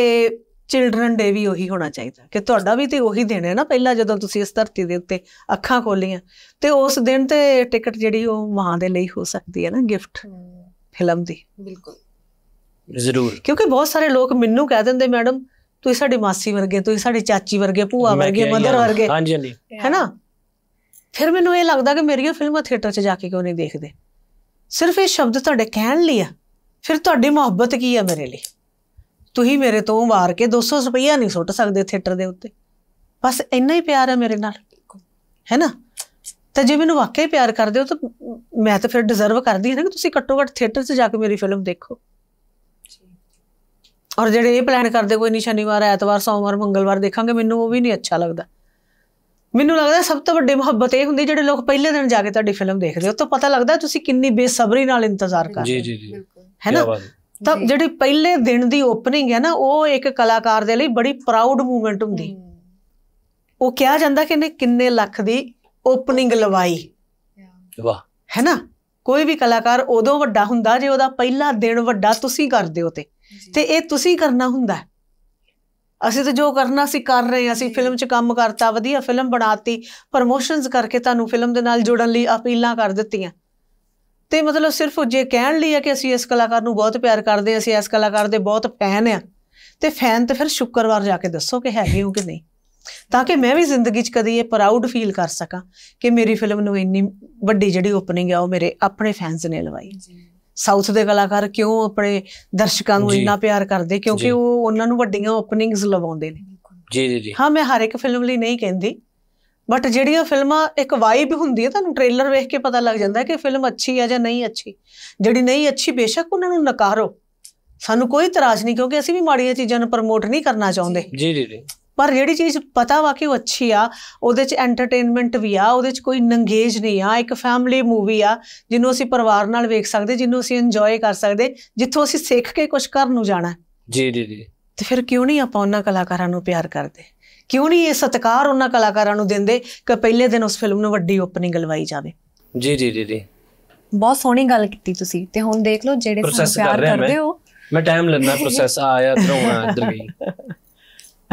ਚਿਲਡਰਨ ਡੇ ਵੀ ਉਹੀ ਹੋਣਾ ਚਾਹੀਦਾ ਕਿ ਤੁਹਾਡਾ ਵੀ ਤੇ ਉਹੀ ਦਿਨ ਹੈ ਨਾ ਪਹਿਲਾਂ ਜਦੋਂ ਤੁਸੀਂ ਇਸ ਧਰਤੀ ਦੇ ਉੱਤੇ ਅੱਖਾਂ ਖੋਲੀਆਂ ਤੇ ਉਸ ਦਿਨ ਤੇ ਟਿਕਟ ਜਿਹੜੀ ਉਹ ਮਾਂ ਦੇ ਲਈ ਹੋ ਸਕਦੀ ਹੈ ਨਾ ਗਿਫਟ ਫਿਲਮ ਦੀ ਬਿਲਕੁਲ ਜ਼ਰੂਰ ਕਿਉਂਕਿ ਬਹੁਤ ਸਾਰੇ ਲੋਕ ਮੈਨੂੰ ਕਹਿ ਦਿੰਦੇ ਮੈਡਮ ਤੁਸੀਂ ਸਾਡੀ ਮਾਸੀ ਵਰਗੇ ਤੁਸੀਂ ਸਾਡੀ ਚਾਚੀ ਵਰਗੇ ਭੂਆ ਵਰਗੇ ਮਦਰ ਵਰਗੇ ਹਾਂਜੀ ਹਾਂਜੀ ਹੈਨਾ ਫਿਰ ਮੈਨੂੰ ਇਹ ਲੱਗਦਾ ਕਿ ਮੇਰੀਆਂ ਫਿਲਮਾਂ ਥੀਏਟਰ 'ਚ ਜਾ ਕੇ ਕਿਉਂ ਨਹੀਂ ਦੇਖਦੇ ਸਿਰਫ ਇਹ ਸ਼ਬਦ ਤੁਹਾਡੇ ਕਹਿਣ ਲਈ ਆ ਫਿਰ ਤੁਹਾਡੀ ਮੁਹੱਬਤ ਕੀ ਆ ਮੇਰੇ ਲਈ ਤੁਸੀਂ ਮੇਰੇ ਤੋਂ ਵਾਰ ਕੇ 200 ਰੁਪਈਆ ਨਹੀਂ ਸੁੱਟ ਸਕਦੇ ਥੀਏਟਰ ਦੇ ਉੱਤੇ ਬਸ ਇੰਨਾ ਹੀ ਪਿਆਰ ਹੈ ਮੇਰੇ ਨਾਲ ਹੈ ਨਾ ਤਾਂ ਜੇ ਮੈਨੂੰ ਹੀ ਪਿਆਰ ਕਰਦੇ ਹੋ ਤਾਂ ਮੈਂ ਤਾਂ ਫਿਰ ਡਿਜ਼ਰਵ ਕਰਦੀ ਹਾਂ ਨਾ ਕਿ ਤੁਸੀਂ ਘੱਟੋ ਘੱਟ ਥੀਏਟਰ 'ਚ ਜਾ ਕੇ ਮੇਰੀ ਫਿਲਮ ਦੇਖੋ ਔਰ ਜਿਹੜੇ ਇਹ ਪਲਾਨ ਕਰਦੇ ਕੋਈ ਨਹੀਂ ਸ਼ਨੀਵਾਰ ਐਤਵਾਰ ਸੋਮਵਾਰ ਮੰਗਲਵਾਰ ਦੇਖਾਂਗੇ ਮੈਨੂੰ ਉਹ ਵੀ ਨਹੀਂ ਅੱਛਾ ਲੱਗਦਾ ਮੈਨੂੰ ਲੱਗਦਾ ਸਭ ਤੋਂ ਵੱਡੀ ਮੁਹੱਬਤ ਇਹ ਹੁੰਦੀ ਜਿਹੜੇ ਲੋਕ ਪਹਿਲੇ ਦਿਨ ਜਾ ਕੇ ਤੁਹਾਡੀ ਫਿਲਮ ਦੇਖਦੇ ਉਹ ਤੋਂ ਪਤਾ ਲੱਗਦਾ ਤੁਸੀਂ ਕਿੰਨੀ ਬੇਸਬਰੀ ਨਾਲ ਇੰਤਜ਼ਾਰ ਕਰ ਰਹੇ ਹੋ ਜੀ ਜੀ ਜੀ ਹੈ ਨਾ ਤਾਂ ਜਿਹੜੀ ਪਹਿਲੇ ਦਿਨ ਦੀ ਓਪਨਿੰਗ ਹੈ ਨਾ ਉਹ ਇੱਕ ਕਲਾਕਾਰ ਦੇ ਲਈ ਬੜੀ ਪ੍ਰਾਊਡ ਮੂਵਮੈਂਟ ਹੁੰਦੀ ਉਹ ਕਿਹਾ ਜਾਂਦਾ ਕਿ ਨੇ ਕਿੰਨੇ ਲੱਖ ਦੀ ਓਪਨਿੰਗ ਲਵਾਈ ਵਾਹ ਹੈ ਨਾ ਕੋਈ ਵੀ ਕਲਾਕਾਰ ਉਦੋਂ ਵੱਡਾ ਹੁੰਦਾ ਜੇ ਉਹਦਾ ਪਹਿਲਾ ਦਿਨ ਵੱਡਾ ਤੁਸੀਂ ਕਰਦੇ ਹੋ ਤੇ ਤੇ ਇਹ ਤੁਸੀਂ ਕਰਨਾ ਹੁੰਦਾ ਹੈ ਅਸੀਂ ਤਾਂ ਜੋ ਕਰਨਾ ਸੀ ਕਰ ਰਹੇ ਅਸੀਂ ਫਿਲਮ 'ਚ ਕੰਮ ਕਰਤਾ ਵਧੀਆ ਫਿਲਮ ਬਣਾਤੀ ਪ੍ਰਮੋਸ਼ਨਸ ਕਰਕੇ ਤੁਹਾਨੂੰ ਫਿਲਮ ਦੇ ਨਾਲ ਜੁੜਨ ਲਈ ਅਪੀਲਾਂ ਕਰ ਦਿੱਤੀਆਂ ਤੇ ਮਤਲਬ ਸਿਰਫ ਜੇ ਕਹਿਣ ਲਈ ਆ ਕਿ ਅਸੀਂ ਇਸ ਕਲਾਕਾਰ ਨੂੰ ਬਹੁਤ ਪਿਆਰ ਕਰਦੇ ਅਸੀਂ ਇਸ ਕਲਾਕਾਰ ਦੇ ਬਹੁਤ ਫੈਨ ਆ ਤੇ ਫੈਨ ਤੇ ਫਿਰ ਸ਼ੁੱਕਰਵਾਰ ਜਾ ਕੇ ਦੱਸੋ ਕਿ ਹੈਗੇ ਹੋ ਕਿ ਨਹੀਂ ਤਾਂ ਕਿ ਮੈਂ ਵੀ ਜ਼ਿੰਦਗੀ 'ਚ ਕਦੀ ਇਹ ਪ੍ਰਾਊਡ ਫੀਲ ਕਰ ਸਕਾਂ ਕਿ ਮੇਰੀ ਫਿਲਮ ਨੂੰ ਇੰਨੀ ਵੱਡੀ ਜਿਹੜੀ ਓਪਨਿੰਗ ਆ ਉਹ ਮੇਰੇ ਆਪਣੇ ਫੈਨਸ ਨੇ ਲਵਾਈ ਸਾਊਥ ਦੇ ਕਲਾਕਾਰ ਕਿਉਂ ਆਪਣੇ ਦਰਸ਼ਕਾਂ ਨੂੰ ਇੰਨਾ ਪਿਆਰ ਕਰਦੇ ਕਿਉਂਕਿ ਉਹ ਉਹਨਾਂ ਨੂੰ ਵੱਡੀਆਂ ਓਪਨਿੰਗਸ ਲਵਾਉਂਦੇ ਨੇ ਜੀ ਜੀ ਜੀ ਹਾਂ ਮੈਂ ਹਰ ਇੱਕ ਫਿਲਮ ਲਈ ਨਹੀਂ ਕਹਿੰਦੀ ਬਟ ਜਿਹੜੀਆਂ ਫਿਲਮਾਂ ਇੱਕ ਵਾਈਬ ਹੁੰਦੀ ਹੈ ਤੁਹਾਨੂੰ ਟ੍ਰੇਲਰ ਵੇਖ ਕੇ ਪਤਾ ਲੱਗ ਜਾਂਦਾ ਹੈ ਕਿ ਫਿਲਮ ਅੱਛੀ ਹੈ ਜਾਂ ਨਹੀਂ ਅੱਛੀ ਜਿਹੜੀ ਨਹੀਂ ਅੱਛੀ ਬੇਸ਼ੱਕ ਉਹਨਾਂ ਨੂੰ ਨਕਾਰੋ ਸਾਨੂੰ ਕੋਈ ਇਤਰਾਜ਼ ਨਹੀਂ ਕਿਉਂਕਿ ਅਸੀਂ ਵੀ ਮਾੜੀਆਂ ਚੀਜ਼ਾਂ ਨੂੰ ਪ੍ਰਮੋਟ ਨਹੀਂ ਕਰਨਾ ਚਾਹੁੰਦੇ ਜੀ ਜੀ ਜੀ ਪਰ ਜਿਹੜੀ ਚੀਜ਼ ਪਤਾ ਵਾ ਕਿ ਉਹ ਅੱਛੀ ਆ ਉਹਦੇ 'ਚ ਐਂਟਰਟੇਨਮੈਂਟ ਵੀ ਆ ਉਹਦੇ 'ਚ ਕੋਈ ਨੰਗੇਜ ਨਹੀਂ ਆ ਇੱਕ ਫੈਮਿਲੀ ਮੂਵੀ ਆ ਜਿਹਨੂੰ ਅਸੀਂ ਪਰਿਵਾਰ ਨਾਲ ਵੇਖ ਸਕਦੇ ਜਿਹਨੂੰ ਅਸੀਂ ਇੰਜੋਏ ਕਰ ਸਕਦੇ ਜਿੱਥੋਂ ਅਸੀਂ ਸਿੱਖ ਕੇ ਕੁਝ ਕਰਨ ਨੂੰ ਜਾਣਾ ਜੀ ਜੀ ਜੀ ਤੇ ਫਿਰ ਕਿਉਂ ਨਹੀਂ ਆਪਾਂ ਉਹਨਾਂ ਕਲਾਕਾਰਾਂ ਨੂੰ ਪਿਆਰ ਕਰਦੇ ਕਿਉਂ ਨਹੀਂ ਇਹ ਸਤਿਕਾਰ ਉਹਨਾਂ ਕਲਾਕਾਰਾਂ ਨੂੰ ਦਿੰਦੇ ਕਿ ਪਹਿਲੇ ਦਿਨ ਉਸ ਫਿਲਮ ਨੂੰ ਵੱਡੀ ਓਪਨਿੰਗ ਲਵਾਈ ਜਾਵੇ ਜੀ ਜੀ ਜੀ ਜੀ ਬਹੁਤ ਸੋਹਣੀ ਗੱਲ ਕੀਤੀ ਤੁਸੀਂ ਤੇ ਹੁਣ ਦੇਖ ਲਓ ਜਿਹੜੇ ਸਾਨੂੰ ਪਿਆਰ ਕਰਦੇ ਹੋ ਮੈਂ ਟਾਈਮ ਲੈਣਾ ਪ੍ਰੋਸੈਸ ਆਇਆ ਤਰੋਂ ਆ ਇਧਰ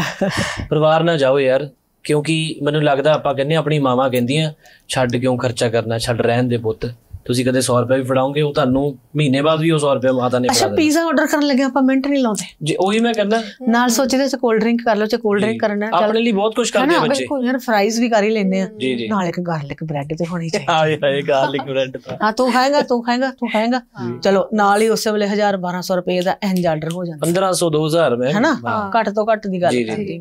ਪਰਿਵਾਰ ਨਾਲ ਜਾਓ ਯਾਰ ਕਿਉਂਕਿ ਮੈਨੂੰ ਲੱਗਦਾ ਆਪਾਂ ਕਹਿੰਦੇ ਆਪਣੀ ਮਾਵਾ ਕਹਿੰਦੀਆਂ ਛੱਡ ਕਿਉਂ ਖਰਚਾ ਕਰਨਾ ਛੱਡ ਰਹਿਣ ਦੇ ਪੁੱਤ ਤੁਸੀਂ ਕਦੇ 100 ਰੁਪਏ ਵੀ ਫੜਾਉਂਗੇ ਉਹ ਤੁਹਾਨੂੰ ਮਹੀਨੇ ਬਾਅਦ ਵੀ ਉਹ 100 ਰੁਪਏ ਮਾਤਾ ਨੇ ਅੱਛਾ ਪੀਜ਼ਾ ਆਰਡਰ ਕਰਨ ਲੱਗੇ ਆਪਾਂ ਮਿੰਟ ਨਹੀਂ ਲਾਉਂਦੇ ਜੀ ਉਹੀ ਮੈਂ ਕਹਿੰਦਾ ਨਾਲ ਸੋਚਦੇ ਸੇ ਕੋਲਡ ਡਰਿੰਕ ਕਰ ਲਓ ਤੇ ਕੋਲਡ ਡਰਿੰਕ ਕਰਨਾ ਹੈ ਆਪਣੇ ਲਈ ਬਹੁਤ ਕੁਝ ਕਰਦੇ ਬੱਚੇ ਬਿਲਕੁਲ ਯਾਰ ਫਰਾਈਜ਼ ਵੀ ਕਰ ਹੀ ਲੈਂਦੇ ਆ ਨਾਲ ਇੱਕ ਗਾਰਲਿਕ ਬ੍ਰੈਡ ਤੇ ਹੋਣੀ ਚਾਹੀਦੀ ਹਾਏ ਹਾਏ ਗਾਰਲਿਕ ਬ੍ਰੈਡ ਤਾਂ ਹਾਂ ਤੂੰ ਖਾਏਗਾ ਤੂੰ ਖਾਏਗਾ ਤੂੰ ਖਾਏਗਾ ਚਲੋ ਨਾਲ ਹੀ ਉਸੇ ਵੇਲੇ 1000 1200 ਰੁਪਏ ਦਾ ਇੰਜ ਆਰਡਰ ਹੋ ਜਾਂਦਾ 1500 2000 ਮੈਂ ਹੈਨਾ ਘੱਟ ਤੋਂ ਘੱਟ ਦੀ ਗੱਲ ਜੀ ਜੀ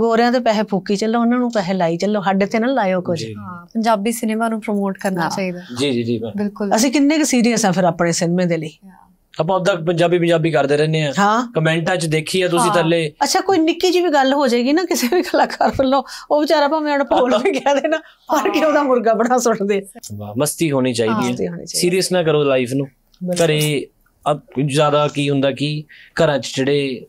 ਗੋਰਿਆਂ ਦੇ ਪੈਸੇ ਫੂਕੀ ਚੱਲੋ ਉਹਨਾਂ ਨੂੰ ਪੈਸੇ ਲਾਈ ਚੱਲੋ ਸਾਡੇ ਤੇ ਨਾ ਲਾਇਓ ਕੁਝ ਪੰਜਾਬੀ ਸਿਨੇਮਾ ਨੂੰ ਪ੍ਰੋਮੋਟ ਕਰਨਾ ਚਾਹੀਦਾ ਜੀ ਜੀ ਜੀ ਬਿਲਕੁਲ ਅਸੀਂ ਕਿੰਨੇ ਕੁ ਸੀਰੀਅਸ ਆ ਫਿਰ ਆਪਣੇ ਸਿਨੇਮੇ ਦੇ ਲਈ ਆਪਾਂ ਉਦਾਂ ਪੰਜਾਬੀ ਪੰਜਾਬੀ ਕਰਦੇ ਰਹਿੰਦੇ ਆ ਹਾਂ ਕਮੈਂਟਾਂ 'ਚ ਦੇਖੀ ਆ ਤੁਸੀਂ ਥੱਲੇ ਅੱਛਾ ਕੋਈ ਨਿੱਕੀ ਜੀ ਵੀ ਗੱਲ ਹੋ ਜਾਏਗੀ ਨਾ ਕਿਸੇ ਵੀ ਕਲਾਕਾਰ ਵੱਲੋਂ ਉਹ ਵਿਚਾਰਾ ਭਾਵੇਂ ਉਹਨੂੰ ਪੋਲ ਵੀ ਕਹਿ ਦੇਣਾ ਪਰ ਕਿ ਉਹਦਾ ਮੁਰਗਾ ਬਣਾ ਸੁਣਦੇ ਵਾਹ ਮਸਤੀ ਹੋਣੀ ਚਾਹੀਦੀ ਹੈ ਸੀਰੀਅਸ ਨਾ ਕਰੋ ਲਾਈਫ ਨੂੰ ਘਰੇ ਅਬ ਜ਼ਿਆਦਾ ਕੀ ਹੁੰਦਾ ਕੀ ਘਰਾਂ 'ਚ ਜਿਹੜੇ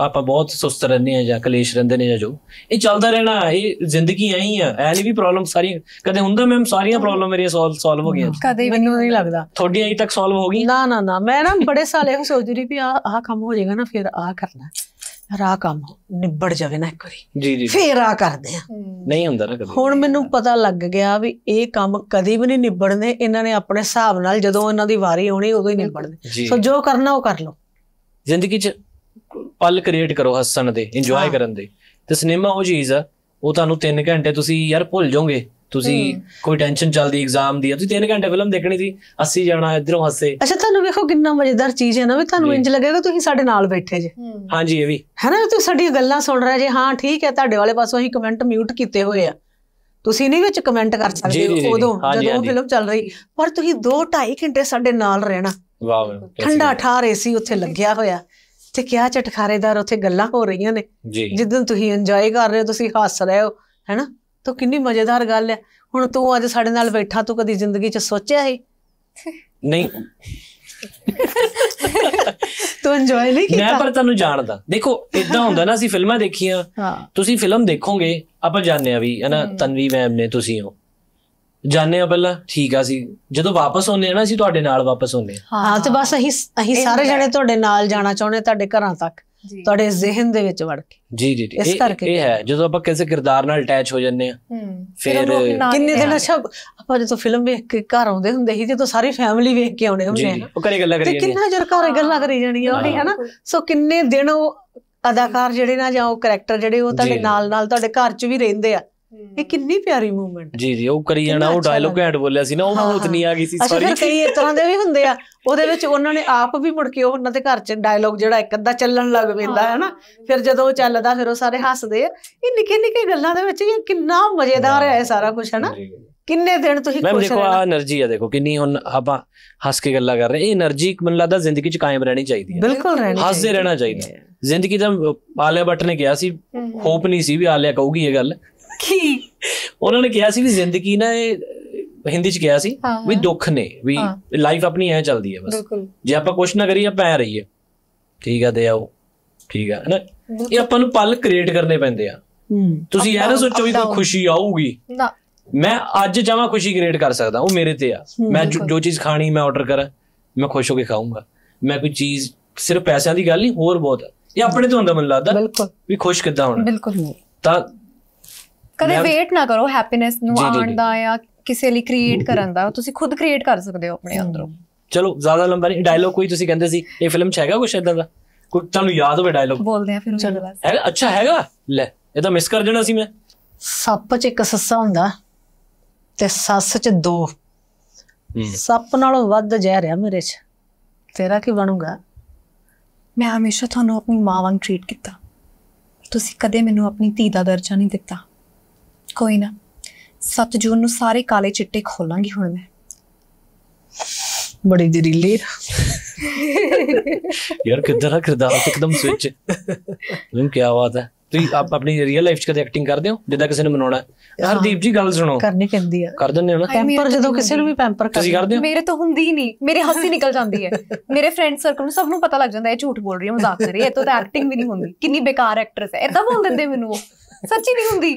ਆਪਾਂ ਬਹੁਤ ਸੁਸਤ ਰਹਿੰਦੇ ਆ ਜਾਂ ਕਲੇਸ਼ ਰਹਿੰਦੇ ਨੇ ਜਾਂ ਜੋ ਇਹ ਚੱਲਦਾ ਰਹਿਣਾ ਇਹ ਜ਼ਿੰਦਗੀ ਐ ਹੀ ਆ ਐ ਨਹੀਂ ਵੀ ਪ੍ਰੋਬਲਮ ਸਾਰੀ ਕਦੇ ਹੁੰਦਾ ਮੈਮ ਸਾਰੀਆਂ ਪ੍ਰੋਬਲਮ ਮੇਰੀਆਂ ਸੋਲਵ ਸੋਲਵ ਹੋ ਗਈਆਂ ਕਦੇ ਮੈਨੂੰ ਨਹੀਂ ਲੱਗਦਾ ਤੁਹਾਡੀ ਅਜੇ ਤੱਕ ਸੋਲਵ ਹੋ ਗਈ ਨਾ ਨਾ ਨਾ ਮੈਂ ਨਾ ਬੜੇ ਸਾਲ ਇਹੋ ਸੋਚਦੀ ਰਹੀ ਵੀ ਆ ਆ ਕੰਮ ਹੋ ਜਾਏਗਾ ਨਾ ਫਿਰ ਆ ਕਰਨਾ ਰਾ ਕੰਮ ਨਿਬੜ ਜਾਵੇ ਨਾ ਇੱਕ ਵਾਰੀ ਜੀ ਜੀ ਫੇਰ ਆ ਕਰਦੇ ਆ ਨਹੀਂ ਹੁੰਦਾ ਨਾ ਕਦੇ ਹੁਣ ਮੈਨੂੰ ਪਤਾ ਲੱਗ ਗਿਆ ਵੀ ਇਹ ਕੰਮ ਕਦੇ ਵੀ ਨਹੀਂ ਨਿਬੜਨੇ ਇਹਨਾਂ ਨੇ ਆਪਣੇ ਹਿਸਾਬ ਨਾਲ ਜਦੋਂ ਇਹਨਾਂ ਦੀ ਵਾਰੀ ਆਉਣੀ ਉਦੋਂ ਹੀ ਨਿਬੜਨੇ ਸੋ ਜੋ ਕਰਨਾ ਉਹ ਕਰ ਲਓ ਜ਼ਿੰਦਗੀ 'ਚ ਪਲ ਕ੍ਰੀਏਟ ਕਰੋ ਹੱਸਣ ਦੇ ਇੰਜੋਏ ਕਰਨ ਦੇ ਤੇ ਸਿਨੇਮਾ ਉਹ ਚੀਜ਼ ਆ ਉਹ ਤੁਹਾਨੂੰ 3 ਘੰਟੇ ਤੁਸੀਂ ਯਾਰ ਭੁੱਲ ਜਾਓਗੇ ਤੁਸੀਂ ਕੋਈ ਟੈਨਸ਼ਨ ਚੱਲਦੀ ਐਗਜ਼ਾਮ ਦੀ ਤੁਸੀਂ 3 ਘੰਟੇ ਫਿਲਮ ਦੇਖਣੀ ਸੀ ਅਸੀਂ ਜਾਣਾ ਇਧਰੋਂ ਹੱਸੇ ਅੱਛਾ ਤੁਹਾਨੂੰ ਵੇਖੋ ਕਿੰਨਾ ਮਜ਼ੇਦਾਰ ਚੀਜ਼ ਹੈ ਨਾ ਵੀ ਤੁਹਾਨੂੰ ਇੰਜ ਲੱਗੇਗਾ ਤੁਸੀਂ ਸਾਡੇ ਨਾਲ ਬੈਠੇ ਜੇ ਹਾਂਜੀ ਇਹ ਵੀ ਹੈ ਨਾ ਤੁਸੀਂ ਸਾਡੀਆਂ ਗੱਲਾਂ ਸੁਣ ਰਹੇ ਜੇ ਹਾਂ ਠੀਕ ਹੈ ਤੁਹਾਡੇ ਵਾਲੇ ਪਾਸੋਂ ਅਸੀਂ ਕਮੈਂਟ ਮਿਊਟ ਕੀਤੇ ਹੋਏ ਆ ਤੁਸੀਂ ਨਹੀਂ ਵਿੱਚ ਕਮੈਂਟ ਕਰ ਸਕਦੇ ਉਦੋਂ ਜਦੋਂ ਫਿਲਮ ਚੱਲ ਰਹੀ ਪਰ ਤੁਸੀਂ 2 2.5 ਘੰਟੇ ਸਾਡੇ ਨਾਲ ਰਹਿਣਾ ਵਾਹ ਠੰਡਾ ਠਾਰ ਏਸੀ ਉੱਥੇ ਲੱਗਿਆ ਹੋਇਆ ਤੇ ਕਿਆ ਚਟਖਾਰੇਦਾਰ ਉੱਥੇ ਗੱਲਾਂ ਹੋ ਰਹੀਆਂ ਨੇ ਜਿੱਦਨ ਤੁਸੀਂ ਇੰਜੋਏ ਕਰ ਰਹੇ ਹੋ ਤੁਸੀਂ ਹੱਸ ਰਹੇ ਹੋ ਹੈਨਾ ਤੋ ਕਿੰਨੀ ਮਜ਼ੇਦਾਰ ਗੱਲ ਹੈ ਹੁਣ ਤੂੰ ਅੱਜ ਸਾਡੇ ਨਾਲ ਬੈਠਾ ਤੂੰ ਕਦੀ ਜ਼ਿੰਦਗੀ 'ਚ ਸੋਚਿਆ ਹੈ ਨਹੀਂ ਤੂੰ ਇੰਜੋਏ ਨਹੀਂ ਕੀਤਾ ਮੈਂ ਪਰ ਤੈਨੂੰ ਜਾਣਦਾ ਦੇਖੋ ਇਦਾਂ ਹੁੰਦਾ ਨਾ ਅਸੀਂ ਫਿਲਮਾਂ ਦੇਖੀਆਂ ਤੁਸੀਂ ਫਿਲਮ ਦੇਖੋਗੇ ਆਪਾਂ ਜਾਣਦੇ ਆ ਵੀ ਹਨਾ ਤਨਵੀ ਮੈਮ ਨੇ ਤੁਸੀਂ ਹੋ ਜਾਣੇ ਆ ਪਹਿਲਾਂ ਠੀਕ ਆ ਸੀ ਜਦੋਂ ਵਾਪਸ ਆਉਨੇ ਆ ਨਾ ਅਸੀਂ ਤੁਹਾਡੇ ਨਾਲ ਵਾਪਸ ਆਉਨੇ ਆ ਹਾਂ ਤੇ ਬਸ ਅਸੀਂ ਅਸੀਂ ਸਾਰੇ ਜਣੇ ਤੁਹਾਡੇ ਨਾਲ ਜਾਣਾ ਚਾਹੁੰਦੇ ਤੁਹਾਡੇ ਘਰਾਂ ਤੱਕ ਤੁਹਾਡੇ ਜ਼ਿਹਨ ਦੇ ਵਿੱਚ ਵੜ ਕੇ ਜੀ ਜੀ ਇਸ ਕਰਕੇ ਇਹ ਹੈ ਜਦੋਂ ਆਪਾਂ ਕਿਸੇ ਕਿਰਦਾਰ ਨਾਲ ਅਟੈਚ ਹੋ ਜਾਂਦੇ ਆ ਫਿਰ ਕਿੰਨੇ ਦਿਨ ਅੱਛਾ ਆਪਾਂ ਜਦੋਂ ਫਿਲਮ ਵੇਖ ਕੇ ਘਰ ਆਉਂਦੇ ਹੁੰਦੇ ਸੀ ਜਦੋਂ ਸਾਰੀ ਫੈਮਿਲੀ ਵੇਖ ਕੇ ਆਉਂਦੇ ਹੁੰਦੇ ਆ ਉਹ ਕਰੇ ਗੱਲਾਂ ਕਰੀ ਜਾਂਦੇ ਕਿੰਨਾ ਜਰ ਘਰੇ ਗੱਲਾਂ ਕਰੀ ਜਾਣੀਆਂ ਹੈ ਹਨਾ ਸੋ ਕਿੰਨੇ ਦਿਨ ਉਹ ਅਦਾਕਾਰ ਜਿਹੜੇ ਨਾ ਜਾਂ ਉਹ ਕੈਰੈਕਟਰ ਜਿਹੜੇ ਉਹ ਤੁਹਾਡੇ ਨਾਲ ਨਾਲ ਤੁਹਾਡੇ ਘਰ 'ਚ ਵੀ ਰਹਿੰਦੇ ਆ ਇਹ ਕਿੰਨੀ ਪਿਆਰੀ ਮੂਵਮੈਂਟ ਜੀ ਜੀ ਉਹ ਕਰੀ ਜਾਣਾ ਉਹ ਡਾਇਲੋਗ ਘੈਂਟ ਬੋਲਿਆ ਸੀ ਨਾ ਉਹ ਬਹੁਤ ਨਹੀਂ ਆ ਗਈ ਸੀ ਸੌਰੀ ਅੱਛਾ ਕਈ ਇਸ ਤਰ੍ਹਾਂ ਦੇ ਵੀ ਹੁੰਦੇ ਆ ਉਹਦੇ ਵਿੱਚ ਉਹਨਾਂ ਨੇ ਆਪ ਵੀ ਮੁੜ ਕੇ ਉਹਨਾਂ ਦੇ ਘਰ 'ਚ ਡਾਇਲੋਗ ਜਿਹੜਾ ਇੱਕ ਅੱਧਾ ਚੱਲਣ ਲੱਗ ਪੈਂਦਾ ਹੈ ਨਾ ਫਿਰ ਜਦੋਂ ਉਹ ਚੱਲਦਾ ਫਿਰ ਉਹ ਸਾਰੇ ਹੱਸਦੇ ਆ ਇਹ ਨਿੱਕੇ ਨਿੱਕੇ ਗੱਲਾਂ ਦੇ ਵਿੱਚ ਇਹ ਕਿੰਨਾ ਮਜ਼ੇਦਾਰ ਹੈ ਸਾਰਾ ਕੁਝ ਹੈ ਨਾ ਕਿੰਨੇ ਦਿਨ ਤੁਸੀਂ ਖੁਸ਼ ਦੇਖੋ ਆ એનર્ਜੀ ਆ ਦੇਖੋ ਕਿੰਨੀ ਹੁਣ ਆਪਾਂ ਹੱਸ ਕੇ ਗੱਲਾਂ ਕਰ ਰਹੇ ਇਹ એનર્ਜੀ ਮਨ ਲੱਗਦਾ ਜ਼ਿੰਦਗੀ 'ਚ ਕਾਇਮ ਰਹਿਣੀ ਚਾਹੀਦੀ ਹੈ ਬਿਲਕੁਲ ਰਹਿਣੀ ਹੱਸਦੇ ਰਹਿਣਾ ਚਾਹੀਦਾ ਜ਼ਿੰਦਗੀ ਦਾ ਆਲਿਆ ਬੱਟ ਨੇ ਕਿਹਾ ਸੀ ਹੋਪ ਨਹੀਂ ਸੀ ਵੀ ਆਲਿਆ ਕਹੂਗੀ ਇਹ ਗੱਲ ਕੀ ਉਹਨਾਂ ਨੇ ਕਿਹਾ ਸੀ ਵੀ ਜ਼ਿੰਦਗੀ ਨਾ ਇਹ ਹਿੰਦੀ ਚ ਕਿਹਾ ਸੀ ਵੀ ਦੁੱਖ ਨੇ ਵੀ ਲਾਈਫ ਆਪਣੀ ਐ ਚੱਲਦੀ ਹੈ ਬਸ ਜੇ ਆਪਾਂ ਕੁਛ ਨਾ ਕਰੀਏ ਪੈ ਹੈ ਠੀਕ ਆ ਦੇ ਆਓ ਠੀਕ ਆ ਨਾ ਇਹ ਆਪਾਂ ਨੂੰ ਪਲ ਕ੍ਰੀਏਟ ਕਰਨੇ ਪੈਂਦੇ ਆ ਤੁਸੀਂ ਇਹ ਨਾ ਸੋਚੋ ਵੀ ਕੋਈ ਖੁਸ਼ੀ ਆਊਗੀ ਨਾ ਮੈਂ ਅੱਜ ਜਾਵਾਂ ਖੁਸ਼ੀ ਕ੍ਰੀਏਟ ਕਰ ਸਕਦਾ ਉਹ ਮੇਰੇ ਤੇ ਆ ਮੈਂ ਜੋ ਚੀਜ਼ ਖਾਣੀ ਮੈਂ ਆਰਡਰ ਕਰਾਂ ਮੈਂ ਖੁਸ਼ ਹੋ ਕੇ ਖਾਊਂਗਾ ਮੈਂ ਕੋਈ ਚੀਜ਼ ਸਿਰਫ ਪੈਸਿਆਂ ਦੀ ਗੱਲ ਨਹੀਂ ਹੋਰ ਬਹੁਤ ਆ ਇਹ ਆਪਣੇ ਤੋਂ ਹੁੰਦਾ ਮੈਨੂੰ ਲੱਗਦਾ ਵੀ ਖੁਸ਼ ਕਿੱਦਾਂ ਹੋਣਾ ਬਿਲਕੁਲ ਨਹੀਂ ਤਾਂ ਕਦੇ ਵੇਟ ਨਾ ਕਰੋ ਹੈਪੀਨੈਸ ਨੂੰ ਆਉਣ ਦਾ ਜਾਂ ਕਿਸੇ ਲਈ ਕ੍ਰੀਏਟ ਕਰਨ ਦਾ ਤੁਸੀਂ ਖੁਦ ਕ੍ਰੀਏਟ ਕਰ ਸਕਦੇ ਹੋ ਆਪਣੇ ਅੰਦਰੋਂ ਚਲੋ ਜ਼ਿਆਦਾ ਲੰਬਾ ਨਹੀਂ ਡਾਇਲੌਗ ਕੋਈ ਤੁਸੀਂ ਕਹਿੰਦੇ ਸੀ ਇਹ ਫਿਲਮ ਚ ਹੈਗਾ ਕੁਝ ਇਦਾਂ ਦਾ ਕੋਈ ਤੁਹਾਨੂੰ ਯਾਦ ਹੋਵੇ ਡਾਇਲੌਗ ਬੋਲਦੇ ਆ ਫਿਰ ਉਹਦੇ ਹੈ ਹੈਗਾ ਅੱਛਾ ਹੈਗਾ ਲੈ ਇਹ ਤਾਂ ਮਿਸ ਕਰ ਜਣਾ ਸੀ ਮੈਂ ਸੱਪ 'ਚ ਇੱਕ ਸੱਸਾ ਹੁੰਦਾ ਤੇ ਸੱਸ 'ਚ ਦੋ ਸੱਪ ਨਾਲੋਂ ਵੱਧ ਜ਼ਹਿਰ ਆ ਮੇਰੇ 'ਚ ਤੇਰਾ ਕੀ ਬਣੂਗਾ ਮੈਂ ਹਮੇਸ਼ਾ ਤੁਹਾਨੂੰ ਆਪਣੀ ਮਾਂ ਵਾਂਗ ਟ੍ਰੀਟ ਕੀਤਾ ਤੁਸੀਂ ਕਦੇ ਮੈਨੂੰ ਆਪਣੀ ਧੀ ਦਾ ਦਰਜਾ ਨਹੀਂ ਦਿੱਤਾ ਕੋਈ ਨਾ 7 ਜੂਨ ਨੂੰ ਸਾਰੇ ਕਾਲੇ ਚਿੱਟੇ ਖੋਲਾਂਗੀ ਹੁਣ ਮੈਂ ਬੜੀ ਲੇ ਯਾਰ ਕਿੱਦਾਂ ਦਾ ਕਿਰਦਾਰ ਇੱਕਦਮ ਸਵਿਚ ਤੁਹਾਨੂੰ ਕੀ ਆਵਾਜ਼ ਹੈ ਤੁਸੀਂ ਆਪ ਆਪਣੀ ਰੀਅਲ ਲਾਈਫ 'ਚ ਕਦੇ ਐਕਟਿੰਗ ਕਰਦੇ ਹੋ ਜਿੱਦਾਂ ਕਿਸੇ ਨੂੰ ਮਨਾਉਣਾ ਹਰਦੀਪ ਜੀ ਗੱਲ ਸੁਣੋ ਕਰਨੀ ਪੈਂਦੀ ਆ ਕਰ ਦਿੰਦੇ ਹੋ ਨਾ ਪੈਂਪਰ ਜਦੋਂ ਕਿਸੇ ਨੂੰ ਵੀ ਪੈਂਪਰ ਕਰਦੇ ਹੋ ਮੇਰੇ ਤੋਂ ਹੁੰਦੀ ਹੀ ਨਹੀਂ ਮੇਰੇ ਹੱਸੀ ਨਿਕਲ ਜਾਂਦੀ ਹੈ ਮੇਰੇ ਫਰੈਂਡ ਸਰਕਲ ਨੂੰ ਸਭ ਨੂੰ ਪਤਾ ਲੱਗ ਜਾਂਦਾ ਹੈ ਝੂਠ ਬੋਲ ਰਹੀ ਹੈ ਮਜ਼ਾਕ ਕਰ ਰਹੀ ਹੈ ਇਹ ਤਾਂ ਐਕਟਿੰਗ ਵੀ ਨਹੀਂ ਹੁੰਦੀ ਕਿੰਨੀ ਬੇਕਾਰ ਐਕਟਰਸ ਹੈ ਇਦਾਂ ਬੋਲ ਦਿੰਦੇ ਮੈਨੂੰ ਉਹ ਸੱਚੀ ਨਹੀਂ ਹੁੰਦੀ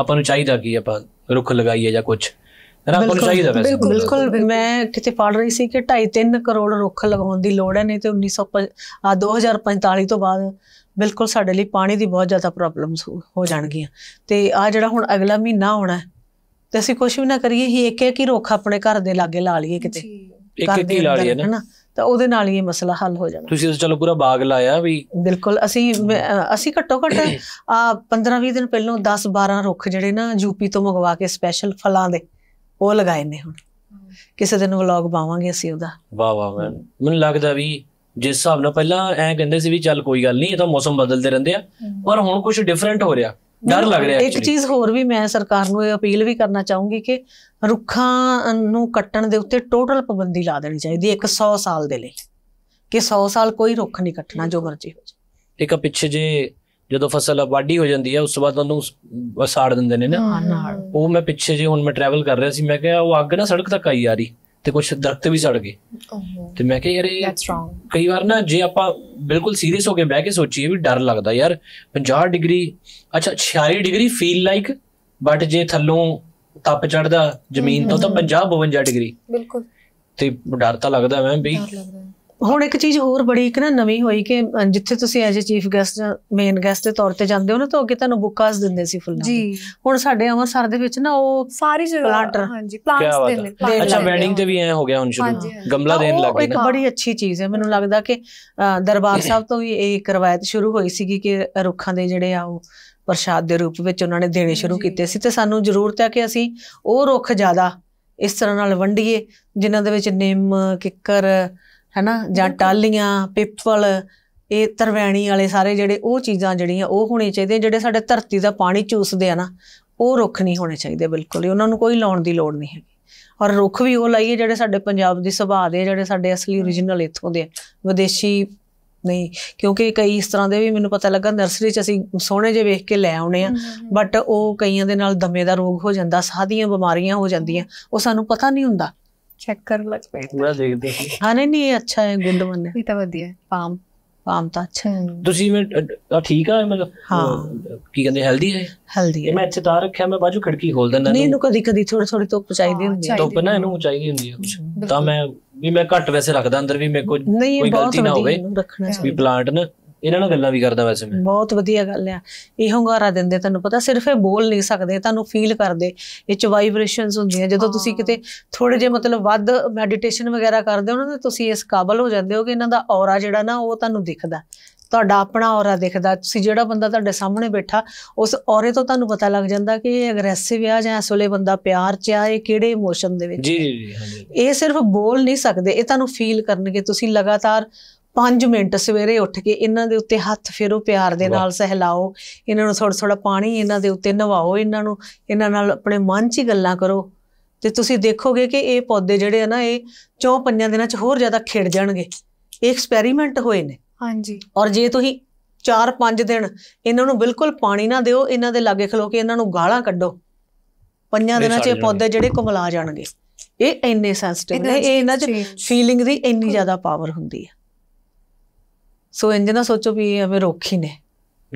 ਆਪਾਂ ਨੂੰ ਚਾਹੀਦਾ ਕੀ ਆਪਾਂ ਰੁੱਖ ਲਗਾਈਏ ਜਾਂ ਕੁਝ ਬਿਲਕੁਲ ਚਾਹੀਦਾ ਵੈਸੇ ਬਿਲਕੁਲ ਮੈਂ ਕਿਤੇ ਪੜ ਰਹੀ ਸੀ ਕਿ 2.5-3 ਕਰੋੜ ਰੁੱਖ ਲਗਾਉਣ ਦੀ ਲੋੜ ਹੈ ਨਹੀਂ ਤੇ 1900 ਆ 2045 ਤੋਂ ਬਾਅਦ ਬਿਲਕੁਲ ਸਾਡੇ ਲਈ ਪਾਣੀ ਦੀ ਬਹੁਤ ਜ਼ਿਆਦਾ ਪ੍ਰੋਬਲਮਸ ਹੋ ਜਾਣਗੀਆਂ ਤੇ ਆ ਜਿਹੜਾ ਹੁਣ ਅਗਲਾ ਮਹੀਨਾ ਆਉਣਾ ਤੇ ਅਸੀਂ ਕੁਝ ਵੀ ਨਾ ਕਰੀਏ ਹੀ ਇੱਕ ਇੱਕ ਹੀ ਰੁੱਖ ਆਪਣੇ ਘਰ ਦੇ ਲਾਗੇ ਲਾ ਲਈਏ ਕਿਤੇ ਇੱਕ ਇੱਕ ਹੀ ਲਾ ਲਈਏ ਨਾ ਤਾਂ ਉਹਦੇ ਨਾਲ ਹੀ ਇਹ ਮਸਲਾ ਹੱਲ ਹੋ ਜਾਣਾ ਤੁਸੀਂ ਚਲੋ ਪੂਰਾ ਬਾਗ ਲਾਇਆ ਵੀ ਬਿਲਕੁਲ ਅਸੀਂ ਅਸੀਂ ਘੱਟੋ ਘੱਟ ਆ 15 20 ਦਿਨ ਪਹਿਲਾਂ 10 12 ਰੁੱਖ ਜਿਹੜੇ ਨਾ ਯੂਪੀ ਤੋਂ ਮੰਗਵਾ ਕੇ ਸਪੈਸ਼ਲ ਫਲਾਂ ਦੇ ਉਹ ਲਗਾਏ ਨੇ ਹੁਣ ਕਿਸੇ ਦਿਨ ਵਲੌਗ ਪਾਵਾਂਗੇ ਅਸੀਂ ਉਹਦਾ ਵਾਹ ਵਾਹ ਮੈਨੂੰ ਲੱਗਦਾ ਵੀ ਜਿਸ ਹਿਸਾਬ ਨਾਲ ਪਹਿਲਾਂ ਐ ਕਹਿੰਦੇ ਸੀ ਵੀ ਚੱਲ ਕੋਈ ਗੱਲ ਨਹੀਂ ਇਹ ਤਾਂ ਮੌਸਮ ਬਦਲਦੇ ਰਹਿੰਦੇ ਆ ਪਰ ਹੁਣ ਕੁਝ ਡਿਫਰੈਂਟ ਹੋ ਰਿਹਾ ਡਰ ਲੱਗ ਰਿਹਾ ਇੱਕ ਚੀਜ਼ ਹੋਰ ਵੀ ਮੈਂ ਸਰਕਾਰ ਨੂੰ ਇਹ ਅਪੀਲ ਵੀ ਕਰਨਾ ਚਾਹੂੰਗੀ ਕਿ ਰੁੱਖਾਂ ਨੂੰ ਕੱਟਣ ਦੇ ਉੱਤੇ ਟੋਟਲ ਪਾਬੰਦੀ ਲਾ ਦੇਣੀ ਚਾਹੀਦੀ 100 ਸਾਲ ਦੇ ਲਈ ਕਿ 100 ਸਾਲ ਕੋਈ ਰੁੱਖ ਨਹੀਂ ਕੱਟਣਾ ਜੋ ਮਰਜ਼ੀ ਹੋ ਜਾਵੇ ਇੱਕ ਪਿੱਛੇ ਜੇ ਜਦੋਂ ਫਸਲ ਵਾਢੀ ਹੋ ਜਾਂਦੀ ਹੈ ਉਸ ਬਾਅਦ ਉਹਨੂੰ ਵਸਾੜ ਦਿੰਦੇ ਨੇ ਨਾ ਉਹ ਮੈਂ ਪਿੱਛੇ ਜੇ ਹੁਣ ਮੈਂ ਟਰੈਵਲ ਕਰ ਰਿਹਾ ਸੀ ਮੈਂ ਕਿਹਾ ਉਹ ਅੱਗ ਨਾ ਸੜਕ ਤੱਕ ਆਈ ਆ ਰਹੀ ਤੇ ਕੁਝ ਦਰਖਤ ਵੀ ਸੜ ਗਏ ਤੇ ਮੈਂ ਕਿਹਾ ਯਾਰ ਇਹ ਕਈ ਵਾਰ ਨਾ ਜੇ ਆਪਾਂ ਬਿਲਕੁਲ ਸੀਰੀਅਸ ਹੋ ਕੇ ਬਹਿ ਕੇ ਸੋਚੀਏ ਵੀ ਡਰ ਲੱਗਦਾ ਯਾਰ 50 ਡਿਗਰੀ ਅੱਛਾ 46 ਡਿਗਰੀ ਫੀਲ ਲਾਈਕ ਬਟ ਜੇ ਥੱਲੋਂ ਤਪ ਚੜਦਾ ਜ਼ਮੀਨ ਤੋਂ ਤਾਂ 50 52 ਡਿਗਰੀ ਬਿਲਕੁਲ ਤੇ ਡਰ ਤਾਂ ਲੱਗਦਾ ਮੈਂ ਵੀ ਹੁਣ ਇੱਕ ਚੀਜ਼ ਹੋਰ ਬੜੀ ਇੱਕ ਨਾ ਨਵੀਂ ਹੋਈ ਕਿ ਜਿੱਥੇ ਤੁਸੀਂ ਐਜ ਚੀਫ ਗੈਸਟ ਜਾਂ ਮੇਨ ਗੈਸਟ ਦੇ ਤੌਰ ਤੇ ਜਾਂਦੇ ਹੋ ਨਾ ਤਾਂ ਅੱਗੇ ਤੁਹਾਨੂੰ ਬੁੱਕਾਸ ਦਿੰਦੇ ਸੀ ਫੁੱਲਾਂ ਦੀ ਹੁਣ ਸਾਡੇ ਸਰ ਦੇ ਵਿੱਚ ਨਾ ਉਹ ਸਾਰੀ ਜਗ੍ਹਾ ਪਲਾਂਟਰ ਹਾਂਜੀ ਪਲਾਂਟਸ ਦੇ ਨੇ ਅੱਛਾ ਵੈਡਿੰਗ ਤੇ ਵੀ ਐ ਹੋ ਗਿਆ ਹੁਣ ਸ਼ੁਰੂ ਗਮਲਾ ਦੇਣ ਲੱਗ ਗਏ ਇੱਕ ਬੜੀ ਅੱਛੀ ਚੀਜ਼ ਹੈ ਮੈਨੂੰ ਲੱਗਦਾ ਕਿ ਦਰਬਾਰ ਸਾਹਿਬ ਤੋਂ ਵੀ ਇਹ ਇੱਕ ਰਵਾਇਤ ਸ਼ੁਰੂ ਹੋਈ ਸੀਗੀ ਕਿ ਰੁੱਖਾਂ ਦੇ ਜਿਹੜੇ ਆ ਉਹ ਪ੍ਰਸ਼ਾਦ ਦੇ ਰੂਪ ਵਿੱਚ ਉਹਨਾਂ ਨੇ ਦੇਣੇ ਸ਼ੁਰੂ ਕੀਤੇ ਸੀ ਤੇ ਸਾਨੂੰ ਜ਼ਰੂਰਤ ਹੈ ਕਿ ਅਸੀਂ ਉਹ ਰੁੱਖ ਜ਼ਿਆਦਾ ਇਸ ਤਰ੍ਹਾਂ ਨਾਲ ਵੰਡੀਏ ਜਿਨ੍ਹਾਂ ਦੇ ਵਿੱਚ ਨਿੰਮ ਕਿੱਕਰ ਹੈਨਾ ਜਾਂ ਟਾਲੀਆਂ ਪਿੱਪਲ ਇਹ ਤਰਵੈਣੀ ਵਾਲੇ ਸਾਰੇ ਜਿਹੜੇ ਉਹ ਚੀਜ਼ਾਂ ਜਿਹੜੀਆਂ ਉਹ ਹੋਣੀ ਚਾਹੀਦੀਆਂ ਜਿਹੜੇ ਸਾਡੇ ਧਰਤੀ ਦਾ ਪਾਣੀ ਚੂਸਦੇ ਆ ਨਾ ਉਹ ਰੁੱਖ ਨਹੀਂ ਹੋਣੇ ਚਾਹੀਦੇ ਬਿਲਕੁਲ ਹੀ ਉਹਨਾਂ ਨੂੰ ਕੋਈ ਲਾਉਣ ਦੀ ਲੋੜ ਨਹੀਂ ਹੈਗੀ ਔਰ ਰੁੱਖ ਵੀ ਉਹ ਲਾਈਏ ਜਿਹੜੇ ਸਾਡੇ ਪੰਜਾਬ ਦੀ ਸੁਭਾਅ ਦੇ ਜਿਹੜੇ ਸਾਡੇ ਅਸਲੀ origignal ਇੱਥੋਂ ਦੇ ਵਿਦੇਸ਼ੀ ਨਹੀਂ ਕਿਉਂਕਿ ਕਈ ਇਸ ਤਰ੍ਹਾਂ ਦੇ ਵੀ ਮੈਨੂੰ ਪਤਾ ਲੱਗਾ ਨਰਸਰੀ 'ਚ ਅਸੀਂ ਸੋਹਣੇ ਜੇ ਵੇਖ ਕੇ ਲੈ ਆਉਨੇ ਆ ਬਟ ਉਹ ਕਈਆਂ ਦੇ ਨਾਲ ਦਮੇ ਦਾ ਰੋਗ ਹੋ ਜਾਂਦਾ ਸਾਹ ਦੀਆਂ ਬਿਮਾਰੀਆਂ ਹੋ ਜਾਂਦੀਆਂ ਉਹ ਸਾਨੂੰ ਪਤਾ ਨਹੀਂ ਹੁੰਦਾ ਚੈੱਕ ਕਰ ਲੱਗ ਪਏ ਪੂਰਾ ਦੇਖਦੇ ਹਾਂ ਨਹੀਂ ਨਹੀਂ ਅੱਛਾ ਹੈ ਗੁੰਦਵਨ ਹੈ ਇਹ ਤਾਂ ਵਧੀਆ ਹੈ ਪਾਮ ਪਾਮ ਤਾਂ ਅੱਛਾ ਹੈ ਤੁਸੀਂ ਮੈਂ ਆ ਠੀਕ ਆ ਮਤਲਬ ਹਾਂ ਕੀ ਕਹਿੰਦੇ ਹੈਲਦੀ ਹੈ ਹੈਲਦੀ ਹੈ ਮੈਂ ਇੱਥੇ ਤਾਂ ਰੱਖਿਆ ਮੈਂ ਬਾਜੂ ਖਿੜਕੀ ਖੋਲ ਦਿੰਦਾ ਨਹੀਂ ਇਹਨੂੰ ਕਦੀ ਕਦੀ ਥੋੜੀ ਥੋੜੀ ਧੁੱਪ ਚਾਹੀਦੀ ਹੁੰਦੀ ਹੈ ਧੁੱਪ ਨਾ ਇਹਨੂੰ ਚਾਹੀਦੀ ਹੁੰਦੀ ਹੈ ਤਾਂ ਮੈਂ ਵੀ ਮੈਂ ਘੱਟ ਵੈਸੇ ਰੱਖਦਾ ਅੰਦਰ ਵੀ ਮੇਰੇ ਕੋਈ ਕੋਈ ਗਲਤੀ ਨਾ ਹੋਵੇ ਵੀ ਪਲਾਂਟ ਨਾ ਇਹਨਾਂ ਨਾਲ ਗੱਲਾਂ ਵੀ ਕਰਦਾ ਵੈਸੇ ਮੈਂ ਬਹੁਤ ਵਧੀਆ ਗੱਲ ਆ ਇਹ ਹੰਗਾਰਾ ਦਿੰਦੇ ਤੁਹਾਨੂੰ ਪਤਾ ਸਿਰਫ ਇਹ ਬੋਲ ਨਹੀਂ ਸਕਦੇ ਤੁਹਾਨੂੰ ਫੀਲ ਕਰਦੇ ਇਹ ਚ ਵਾਈਬ੍ਰੇਸ਼ਨਸ ਹੁੰਦੀਆਂ ਜਦੋਂ ਤੁਸੀਂ ਕਿਤੇ ਥੋੜੇ ਜੇ ਮਤਲਬ ਵੱਧ ਮੈਡੀਟੇਸ਼ਨ ਵਗੈਰਾ ਕਰਦੇ ਹੋ ਨਾ ਤੁਸੀਂ ਇਸ ਕਾਬਲ ਹੋ ਜਾਂਦੇ ਹੋ ਕਿ ਇਹਨਾਂ ਦਾ ਔਰਾ ਜਿਹੜਾ ਨਾ ਉਹ ਤੁਹਾਨੂੰ ਦਿਖਦਾ ਤੁਹਾਡਾ ਆਪਣਾ ਔਰਾ ਦਿਖਦਾ ਤੁਸੀਂ ਜਿਹੜਾ ਬੰਦਾ ਤੁਹਾਡੇ ਸਾਹਮਣੇ ਬੈਠਾ ਉਸ ਔਰੇ ਤੋਂ ਤੁਹਾਨੂੰ ਪਤਾ ਲੱਗ ਜਾਂਦਾ ਕਿ ਇਹ ਅਗਰੈਸਿਵ ਆ ਜਾਂ ਇਸ ਵੇਲੇ ਬੰਦਾ ਪਿਆਰ ਚ ਆ ਇਹ ਕਿਹੜੇ ਇਮੋਸ਼ਨ ਦੇ ਵਿੱਚ ਜੀ ਜੀ ਜੀ ਇਹ ਸਿਰਫ ਬੋਲ ਨਹੀਂ ਸਕਦੇ ਇਹ ਤੁਹਾਨੂੰ ਫੀਲ ਕਰਨਗੇ ਤੁਸੀਂ ਲਗਾਤਾਰ 5 ਮਿੰਟ ਸਵੇਰੇ ਉੱਠ ਕੇ ਇਹਨਾਂ ਦੇ ਉੱਤੇ ਹੱਥ ਫੇਰੋ ਪਿਆਰ ਦੇ ਨਾਲ ਸਹਿਲਾਓ ਇਹਨਾਂ ਨੂੰ ਥੋੜਾ ਥੋੜਾ ਪਾਣੀ ਇਹਨਾਂ ਦੇ ਉੱਤੇ ਨਵਾਓ ਇਹਨਾਂ ਨੂੰ ਇਹਨਾਂ ਨਾਲ ਆਪਣੇ ਮਨ 'ਚ ਹੀ ਗੱਲਾਂ ਕਰੋ ਤੇ ਤੁਸੀਂ ਦੇਖੋਗੇ ਕਿ ਇਹ ਪੌਦੇ ਜਿਹੜੇ ਆ ਨਾ ਇਹ ਪੰਨਿਆਂ ਦੇ ਦਿਨਾਂ 'ਚ ਹੋਰ ਜ਼ਿਆਦਾ ਖਿੜ ਜਾਣਗੇ ਇਹ ਐਕਸਪੈਰੀਮੈਂਟ ਹੋਏ ਨੇ ਹਾਂਜੀ ਔਰ ਜੇ ਤੁਸੀਂ 4-5 ਦਿਨ ਇਹਨਾਂ ਨੂੰ ਬਿਲਕੁਲ ਪਾਣੀ ਨਾ ਦਿਓ ਇਹਨਾਂ ਦੇ ਲਾਗੇ ਖਲੋ ਕੇ ਇਹਨਾਂ ਨੂੰ ਗਾਲਾਂ ਕੱਢੋ ਪੰਜਾਂ ਦਿਨਾਂ 'ਚ ਇਹ ਪੌਦੇ ਜਿਹੜੇ ਕੁਮਲਾ ਜਾਣਗੇ ਇਹ ਇੰਨੇ ਸੈਂਸਿਟਿਵ ਨੇ ਇਹ ਇਹਨਾਂ 'ਚ ਫੀਲਿੰਗ ਦੀ ਇੰਨੀ ਜ਼ਿਆਦਾ ਪਾਵਰ ਹੁੰਦੀ ਹੈ ਸੋ ਇੰਜ ਨਾ ਸੋਚੋ ਵੀ ਇਹ ਐਵੇਂ ਰੋਖੀ ਨੇ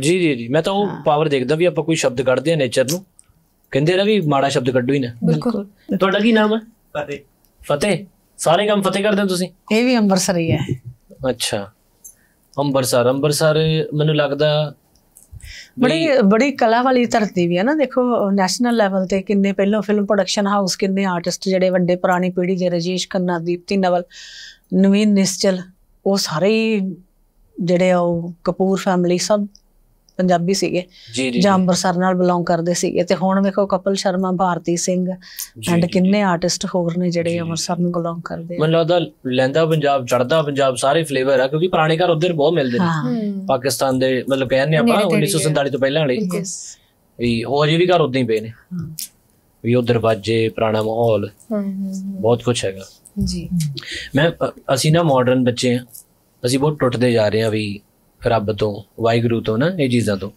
ਜੀ ਜੀ ਜੀ ਮੈਂ ਤਾਂ ਉਹ ਪਾਵਰ ਦੇਖਦਾ ਵੀ ਆਪਾਂ ਕੋਈ ਸ਼ਬਦ ਕੱਢਦੇ ਆ ਨੇਚਰ ਨੂੰ ਕਹਿੰਦੇ ਨਾ ਵੀ ਮਾੜਾ ਸ਼ਬਦ ਕੱਢੋ ਹੀ ਨਾ ਬਿਲਕੁਲ ਤੁਹਾਡਾ ਕੀ ਨਾਮ ਹੈ ਫਤਿਹ ਫਤਿਹ ਸਾਰੇ ਕੰਮ ਫਤਿਹ ਕਰਦੇ ਹੋ ਤੁਸੀਂ ਇਹ ਵੀ ਅੰਮ੍ਰਿਤਸਰ ਹੀ ਹੈ ਅੱਛਾ ਅੰਮ੍ਰਿਤਸਰ ਅੰਮ੍ਰਿਤਸਰ ਮੈਨੂੰ ਲੱਗਦਾ ਬੜੀ ਬੜੀ ਕਲਾ ਵਾਲੀ ਧਰਤੀ ਵੀ ਹੈ ਨਾ ਦੇਖੋ ਨੈਸ਼ਨਲ ਲੈਵਲ ਤੇ ਕਿੰਨੇ ਪਹਿਲਾਂ ਫਿਲਮ ਪ੍ਰੋਡਕਸ਼ਨ ਹਾਊਸ ਕਿੰਨੇ ਆਰਟਿਸਟ ਜਿਹੜੇ ਵੱਡੇ ਪੁਰਾਣੀ ਪੀੜ੍ਹੀ ਦੇ ਰਜੇਸ਼ ਕੰਨਾ ਦੀਪਤੀ ਨਵਲ ਨਵੀਨ ਨਿਸਚਲ ਉਹ ਸਾਰੇ ਜਿਹੜੇ ਉਹ ਕਪੂਰ ਫੈਮਿਲੀ ਸਭ ਪੰਜਾਬੀ ਸੀਗੇ ਜਾਂ ਅੰਮ੍ਰਿਤਸਰ ਨਾਲ ਬਿਲੋਂਗ ਕਰਦੇ ਸੀਗੇ ਤੇ ਹੁਣ ਵੇਖੋ ਕਪਲ ਸ਼ਰਮਾ ਭਾਰਤੀ ਸਿੰਘ ਐਂਡ ਕਿੰਨੇ ਆਰਟਿਸਟ ਹੋਰ ਨੇ ਜਿਹੜੇ ਅੰਮ੍ਰਿਤਸਰ ਨੂੰ ਬਿਲੋਂਗ ਕਰਦੇ ਮੈਨੂੰ ਲੱਗਦਾ ਲੈਂਦਾ ਪੰਜਾਬ ਚੜਦਾ ਪੰਜਾਬ ਸਾਰੇ ਫਲੇਵਰ ਆ ਕਿਉਂਕਿ ਪੁਰਾਣੇ ਘਰ ਉਧਰ ਬਹੁਤ ਮਿਲਦੇ ਨੇ ਪਾਕਿਸਤਾਨ ਦੇ ਮਤਲਬ ਕਹਿੰਦੇ ਆਪਾਂ 1947 ਤੋਂ ਪਹਿਲਾਂ ਵਾਲੇ ਵੀ ਉਹ ਅਜੇ ਵੀ ਘਰ ਉਦਾਂ ਹੀ ਪਏ ਨੇ ਵੀ ਉਹ ਦਰਵਾਜ਼ੇ ਪੁਰਾਣਾ ਮਾਹੌਲ ਬਹੁਤ ਕੁਝ ਹੈਗਾ ਜੀ ਮੈਂ ਅਸੀਂ ਨਾ ਮਾਡਰਨ ਬੱਚੇ ਆ ਅਸੀਂ ਬਹੁਤ ਟੁੱਟਦੇ ਜਾ ਰਹੇ ਹਾਂ ਵੀ ਰੱਬ ਤੋਂ ਵਾਹਿਗੁਰੂ ਤੋਂ ਨਾ ਇਹ ਚੀਜ਼ਾਂ ਤੋਂ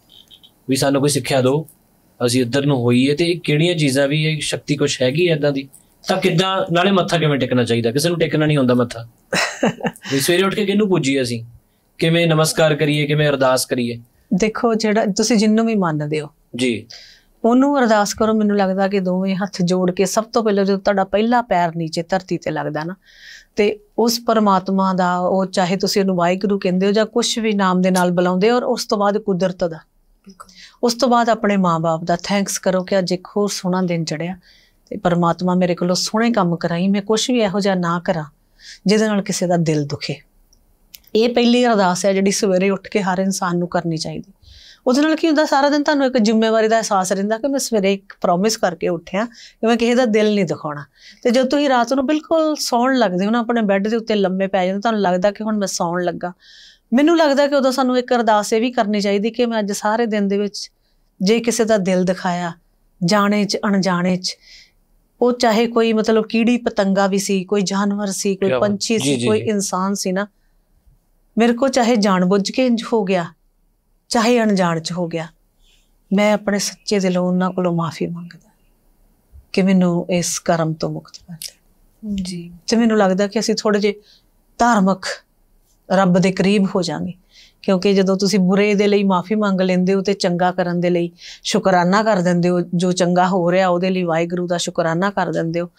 ਵੀ ਸਾਨੂੰ ਕੋਈ ਸਿੱਖਿਆ ਦਿਓ ਅਸੀਂ ਇੱਧਰ ਨੂੰ ਹੋਈਏ ਤੇ ਇਹ ਕਿਹੜੀਆਂ ਚੀਜ਼ਾਂ ਵੀ ਇਹ ਸ਼ਕਤੀ ਕੁਛ ਹੈਗੀ ਐ ਇਦਾਂ ਦੀ ਤਾਂ ਕਿੱਦਾਂ ਨਾਲੇ ਮੱਥਾ ਕਿਵੇਂ ਟਿਕਣਾ ਚਾਹੀਦਾ ਕਿਸੇ ਨੂੰ ਟਿਕਣਾ ਨਹੀਂ ਹੁੰਦਾ ਮੱਥਾ ਵੀ ਸਵੇਰੇ ਉੱਠ ਕੇ ਕਿਹਨੂੰ ਪੁੱਜੀ ਅਸੀਂ ਕਿਵੇਂ ਨਮਸਕਾਰ ਕਰੀਏ ਕਿਵੇਂ ਅਰਦਾਸ ਕਰੀਏ ਦੇਖੋ ਜਿਹੜਾ ਤੁਸੀਂ ਜਿੰਨੂੰ ਵੀ ਮੰਨਦੇ ਹੋ ਜੀ ਉਹਨੂੰ ਅਰਦਾਸ ਕਰੋ ਮੈਨੂੰ ਲੱਗਦਾ ਕਿ ਦੋਵੇਂ ਹੱਥ ਜੋੜ ਕੇ ਸਭ ਤੋਂ ਪਹਿਲਾਂ ਜਦੋਂ ਤੁਹਾਡਾ ਪਹਿਲਾ ਪੈਰ ਨੀਚੇ ਧਰਤੀ ਤੇ ਲੱਗਦਾ ਨਾ ਤੇ ਉਸ ਪਰਮਾਤਮਾ ਦਾ ਉਹ ਚਾਹੇ ਤੁਸੀਂ ਉਹਨੂੰ ਵਾਹਿਗੁਰੂ ਕਹਿੰਦੇ ਹੋ ਜਾਂ ਕੁਝ ਵੀ ਨਾਮ ਦੇ ਨਾਲ ਬੁਲਾਉਂਦੇ ਹੋ ਔਰ ਉਸ ਤੋਂ ਬਾਅਦ ਕੁਦਰਤ ਦਾ ਉਸ ਤੋਂ ਬਾਅਦ ਆਪਣੇ ਮਾਪੇ ਦਾ ਥੈਂਕਸ ਕਰੋ ਕਿ ਅੱਜ ਇੱਕ ਹੋਰ ਸੋਹਣਾ ਦਿਨ ਚੜਿਆ ਤੇ ਪਰਮਾਤਮਾ ਮੇਰੇ ਕੋਲੋਂ ਸੋਹਣੇ ਕੰਮ ਕਰਾਈ ਮੈਂ ਕੁਝ ਵੀ ਇਹੋ ਜਿਹਾ ਨਾ ਕਰਾਂ ਜਿਹਦੇ ਨਾਲ ਕਿਸੇ ਦਾ ਦਿਲ ਦੁਖੇ ਇਹ ਪਹਿਲੀ ਅਰਦਾਸ ਹੈ ਜਿਹੜੀ ਸਵੇਰੇ ਉੱਠ ਕੇ ਹਰ ਇਨਸਾਨ ਨੂੰ ਕਰਨੀ ਚਾਹੀਦੀ ਉਹਦੇ ਨਾਲ ਕੀ ਹੁੰਦਾ ਸਾਰਾ ਦਿਨ ਤੁਹਾਨੂੰ ਇੱਕ ਜ਼ਿੰਮੇਵਾਰੀ ਦਾ ਅਹਿਸਾਸ ਰਹਿੰਦਾ ਕਿ ਮੈਂ ਸਵੇਰੇ ਇੱਕ ਪ੍ਰੋਮਿਸ ਕਰਕੇ ਉੱਠਿਆ ਕਿ ਮੈਂ ਕਿਸੇ ਦਾ ਦਿਲ ਨਹੀਂ ਦਿਖਾਉਣਾ ਤੇ ਜਦੋਂ ਤੁਸੀਂ ਰਾਤ ਨੂੰ ਬਿਲਕੁਲ ਸੌਣ ਲੱਗਦੇ ਹੋ ਨਾ ਆਪਣੇ ਬੈੱਡ ਦੇ ਉੱਤੇ ਲੰਮੇ ਪੈ ਜਾਂਦੇ ਤੁਹਾਨੂੰ ਲੱਗਦਾ ਕਿ ਹੁਣ ਮੈਂ ਸੌਣ ਲੱਗਾ ਮੈਨੂੰ ਲੱਗਦਾ ਕਿ ਉਦੋਂ ਸਾਨੂੰ ਇੱਕ ਅਰਦਾਸ ਇਹ ਵੀ ਕਰਨੀ ਚਾਹੀਦੀ ਕਿ ਮੈਂ ਅੱਜ ਸਾਰੇ ਦਿਨ ਦੇ ਵਿੱਚ ਜੇ ਕਿਸੇ ਦਾ ਦਿਲ ਦਿਖਾਇਆ ਜਾਣੇ ਚ ਅਣਜਾਣੇ ਚ ਉਹ ਚਾਹੇ ਕੋਈ ਮਤਲਬ ਕੀੜੀ ਪਤੰਗਾ ਵੀ ਸੀ ਕੋਈ ਜਾਨਵਰ ਸੀ ਕੋਈ ਪੰਛੀ ਸੀ ਕੋਈ ਇਨਸਾਨ ਸੀ ਨਾ ਮੇਰੇ ਕੋ ਚਾਹੇ ਜਾਣ ਬੁੱਝ ਕੇ ਇੰਜ ਹੋ ਗਿਆ ਚਾਹੇ ਅਣਜਾਣ ਚ ਹੋ ਗਿਆ ਮੈਂ ਆਪਣੇ ਸੱਚੇ ਦਿਲੋਂ ਉਹਨਾਂ ਕੋਲੋਂ ਮਾਫੀ ਮੰਗਦਾ ਕਿ ਮੈਨੂੰ ਇਸ ਕਰਮ ਤੋਂ ਮੁਕਤ ਕਰ ਦੇ ਜੀ ਤੇ ਮੈਨੂੰ ਲੱਗਦਾ ਕਿ ਅਸੀਂ ਥੋੜੇ ਜੇ ਧਾਰਮਿਕ ਰੱਬ ਦੇ ਕਰੀਬ ਹੋ ਜਾਾਂਗੇ ਕਿਉਂਕਿ ਜਦੋਂ ਤੁਸੀਂ ਬੁਰੇ ਦੇ ਲਈ ਮਾਫੀ ਮੰਗ ਲੈਂਦੇ ਹੋ ਤੇ ਚੰਗਾ ਕਰਨ ਦੇ ਲਈ ਸ਼ੁਕਰਾਨਾ ਕਰ ਦਿੰਦੇ ਹੋ ਜੋ ਚੰਗਾ ਹੋ ਰਿਹਾ ਉਹਦੇ ਲਈ ਵਾਹਿਗੁਰੂ ਦਾ ਸ਼ੁਕਰਾਨਾ ਕਰ ਦਿੰਦੇ ਹੋ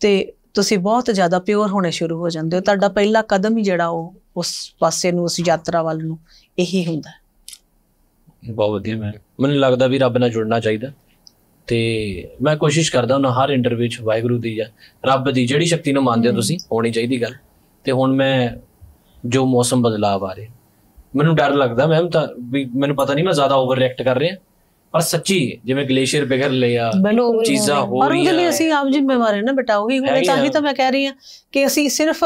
ਤੇ ਤੁਸੀਂ ਬਹੁਤ ਜ਼ਿਆਦਾ ਪਿਓਰ ਹੋਣੇ ਸ਼ੁਰੂ ਹੋ ਜਾਂਦੇ ਹੋ ਤੁਹਾਡਾ ਪਹਿਲਾ ਕਦਮ ਹੀ ਜਿਹੜਾ ਉਹ ਉਸ ਪਾਸੇ ਨੂੰ ਉਸ ਯਾਤਰਾ ਵੱਲ ਨੂੰ ਇਹੀ ਹੁੰਦਾ ਬਹੁਤ ਵਧੀਆ ਮੈਂ ਮੈਨੂੰ ਲੱਗਦਾ ਵੀ ਰੱਬ ਨਾਲ ਜੁੜਨਾ ਚਾਹੀਦਾ ਤੇ ਮੈਂ ਕੋਸ਼ਿਸ਼ ਕਰਦਾ ਹਾਂ ਹਰ ਇੰਟਰਵਿਊ 'ਚ ਵਾਹਿਗੁਰੂ ਦੀ ਜਾਂ ਰੱਬ ਦੀ ਜਿਹੜੀ ਸ਼ਕਤੀ ਨੂੰ ਮੰਨਦੇ ਹੋ ਤੁਸੀਂ ਹੋਣੀ ਚਾਹੀਦੀ ਗੱਲ ਤੇ ਹੁਣ ਮੈਂ ਜੋ ਮੌਸਮ ਬਦਲਾਅ ਆ ਰਿਹਾ ਮੈਨੂੰ ਡਰ ਲੱਗਦਾ ਮੈਮ ਤਾਂ ਵੀ ਮੈਨੂੰ ਪਤਾ ਨਹੀਂ ਮੈਂ ਜ਼ਿਆਦਾ ਓਵਰ ਰਿਐਕਟ ਕਰ ਰਿਹਾ ਪਰ ਸੱਚੀ ਜਿਵੇਂ ਗਲੇਸ਼ੀਅਰ ਪਿਘਰ ਲਿਆ ਚੀਜ਼ਾਂ ਹੋ ਰਹੀਆਂ ਪਰ ਉਹਦੇ ਲਈ ਅਸੀਂ ਆਪ ਬਿਮਾਰ ਹੈ ਨਾ ਬਟਾ ਹੀ ਹੁਣ ਤਾਂ ਹੀ ਤਾਂ ਮੈਂ ਕਹਿ ਰਹੀ ਹਾਂ ਕਿ ਅਸੀਂ ਸਿਰਫ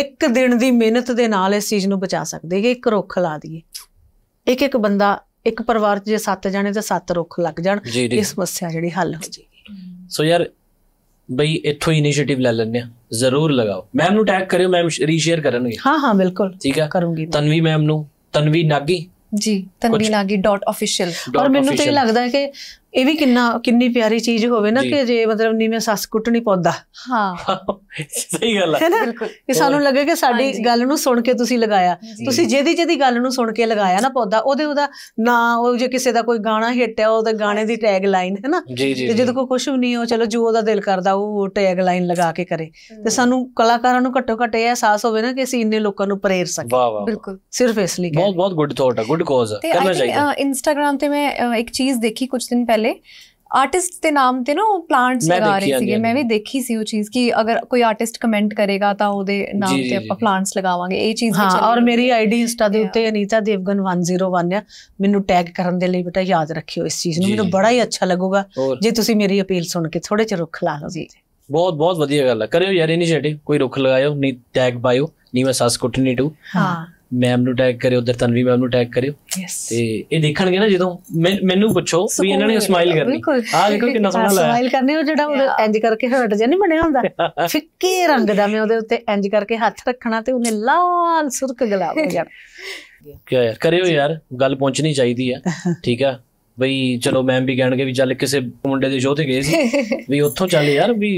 ਇੱਕ ਦਿਨ ਦੀ ਮਿਹਨਤ ਦੇ ਨਾਲ ਇਸ ਚੀਜ਼ ਨੂੰ ਬਚਾ ਸਕਦੇ ਹਾਂ ਇੱਕ ਰੁੱਖ ਲਾ ਦਈਏ ਇੱਕ ਇੱਕ ਬੰਦਾ ਇੱਕ ਪਰਿਵਾਰ 'ਚ ਜੇ 7 ਜਾਣੇ ਤੇ 7 ਰੁੱਖ ਲੱਗ ਜਾਣ ਇਹ ਸਮੱਸਿਆ ਜਿਹੜੀ ਹੱਲ ਹੋ ਜੇਗੀ ਸੋ ਯਾਰ ਬਈ ਇੱਥੋਂ ਇਨੀਸ਼ੀਏਟਿਵ ਲੈ ਲੈਣੇ ਆ ਜ਼ਰੂਰ ਲਗਾਓ ਮੈਮ ਨੂੰ ਟੈਗ ਕਰਿਓ ਮੈਮ ਰੀਸ਼ੇਅਰ ਕਰਨਗੇ ਹਾਂ ਹਾਂ ਬਿਲਕੁਲ ਠੀਕ ਆ ਕਰੂੰਗੀ ਤਨਵੀ ਮੈਮ ਨੂੰ ਤਨਵੀ ਨਾਗੀ ਜੀ ਤਨਵੀ ਨਾਗੀ .official ਔਰ ਮੈਨੂੰ ਤੇ ਲੱਗਦਾ ਹੈ ਕਿ ਇਹ ਵੀ ਕਿੰਨਾ ਕਿੰਨੀ ਪਿਆਰੀ ਚੀਜ਼ ਹੋਵੇ ਨਾ ਕਿ ਜੇ ਮਤਲਬ ਨੀਵੇਂ ਮੈਂ ਸੱਸ ਕੁੱਟਣੀ ਪੌਦਾ ਹਾਂ ਸਹੀ ਗੱਲ ਹੈ ਬਿਲਕੁਲ ਇਹ ਸਾਨੂੰ ਲੱਗੇ ਕਿ ਸਾਡੀ ਗੱਲ ਨੂੰ ਸੁਣ ਕੇ ਤੁਸੀਂ ਲਗਾਇਆ ਤੁਸੀਂ ਜਿਹਦੀ ਜਿਹਦੀ ਗੱਲ ਨੂੰ ਸੁਣ ਕੇ ਲਗਾਇਆ ਨਾ ਪੌਦਾ ਉਹਦੇ ਉਹਦਾ ਨਾ ਉਹ ਜੇ ਕਿਸੇ ਦਾ ਕੋਈ ਗਾਣਾ ਹਿੱਟ ਹੈ ਉਹਦੇ ਗਾਣੇ ਦੀ ਟੈਗ ਲਾਈਨ ਹੈ ਨਾ ਤੇ ਜਦੋਂ ਕੋਈ ਕੁਝ ਵੀ ਨਹੀਂ ਹੋ ਚਲੋ ਜੋ ਉਹਦਾ ਦਿਲ ਕਰਦਾ ਉਹ ਟੈਗ ਲਾਈਨ ਲਗਾ ਕੇ ਕਰੇ ਤੇ ਸਾਨੂੰ ਕਲਾਕਾਰਾਂ ਨੂੰ ਘੱਟੋ ਘੱਟ ਇਹ ਅਹਿਸਾਸ ਹੋਵੇ ਨਾ ਕਿ ਅਸੀਂ ਇੰਨੇ ਲੋਕਾਂ ਨੂੰ ਪ੍ਰੇਰ ਸਕੀਏ ਬਿਲਕੁਲ ਸਿਰਫ ਇਸ ਲਈ ਬਹੁਤ ਬਹੁਤ ਗੁੱਡ ਥੋਟ ਹੈ ਗੁੱਡ ਕੋਜ਼ ਕਰਨਾ ਚਾਹੀਦਾ ਇੰਸਟਾਗ੍ਰam ਤੇ ਮੈਂ ਇੱਕ ਚੀਜ਼ ਦੇਖੀ ਕੁਝ ਦਿਨ ਪਹਿਲੇ ਵਾਲੇ ਆਰਟਿਸਟ ਦੇ ਨਾਮ ਤੇ ਨਾ ਪਲਾਂਟਸ ਲਗਾ ਰਹੇ ਸੀਗੇ ਮੈਂ ਵੀ ਦੇਖੀ ਸੀ ਉਹ ਚੀਜ਼ ਕਿ ਅਗਰ ਕੋਈ ਆਰਟਿਸਟ ਕਮੈਂਟ ਕਰੇਗਾ ਤਾਂ ਉਹਦੇ ਨਾਮ ਤੇ ਆਪਾਂ ਪਲਾਂਟਸ ਲਗਾਵਾਂਗੇ ਇਹ ਚੀਜ਼ ਹਾਂ ਔਰ ਮੇਰੀ ਆਈਡੀ ਇੰਸਟਾ ਦੇ ਉੱਤੇ ਅਨੀਤਾ ਦੇਵਗਨ 101 ਆ ਮੈਨੂੰ ਟੈਗ ਕਰਨ ਦੇ ਲਈ ਬੇਟਾ ਯਾਦ ਰੱਖਿਓ ਇਸ ਚੀਜ਼ ਨੂੰ ਮੈਨੂੰ ਬੜਾ ਹੀ ਅੱਛਾ ਲੱਗੂਗਾ ਜੇ ਤੁਸੀਂ ਮੇਰੀ ਅਪੀਲ ਸੁਣ ਕੇ ਥੋੜੇ ਜਿਹਾ ਰੁੱਖ ਲਾ ਲਓ ਜੀ ਬਹੁਤ ਬਹੁਤ ਵਧੀਆ ਗੱਲ ਹੈ ਕਰਿਓ ਯਾਰ ਇਨੀਸ਼ੀਏਟਿਵ ਕੋਈ ਰੁੱਖ ਲਗਾਇਓ ਨਹੀਂ ਟੈਗ ਪਾਇਓ ਨਹੀਂ ਮੈਂ ਸੱਸ ਕੁੱਟਣੀ ਟੂ ਹਾਂ ਮੈਮ ਨੂੰ ਟੈਗ ਕਰਿਓ ਉਧਰ ਤਨਵੀ ਮੈਮ ਨੂੰ ਟੈਗ ਕਰਿਓ ਤੇ ਇਹ ਦੇਖਣਗੇ ਨਾ ਜਦੋਂ ਮੈਨੂੰ ਪੁੱਛੋ ਵੀ ਇਹਨਾਂ ਨੇ ਸਮਾਈਲ ਕਰਨੀ ਆ ਦੇਖੋ ਕਿੰਨਾ ਸੋਹਣਾ ਲੱਗਾ ਸਮਾਈਲ ਕਰਨੀ ਉਹ ਜਿਹੜਾ ਉਹ ਇੰਜ ਕਰਕੇ ਹਰਟ ਜਿਹਾ ਨਹੀਂ ਬਣਿਆ ਹੁੰਦਾ ਫਿੱਕੇ ਰੰਗ ਦਾ ਮੈਂ ਉਹਦੇ ਉੱਤੇ ਇੰਜ ਕਰਕੇ ਹੱਥ ਰੱਖਣਾ ਤੇ ਉਹਨੇ ਲਾਲ ਸੁਰਖ ਗਲਾਬ ਹੋ ਜਾਣਾ ਕਿਆ ਯਾਰ ਕਰਿਓ ਯਾਰ ਗੱਲ ਪਹੁੰਚਣੀ ਚਾਹੀਦੀ ਆ ਠੀਕ ਆ ਬਈ ਚਲੋ ਮੈਂ ਵੀ ਕਹਿਣਗੇ ਵੀ ਚੱਲ ਕਿਸੇ ਮੁੰਡੇ ਦੇ ਸ਼ੋਅ ਤੇ ਗਏ ਸੀ ਵੀ ਉੱਥੋਂ ਚੱਲ ਯਾਰ ਵੀ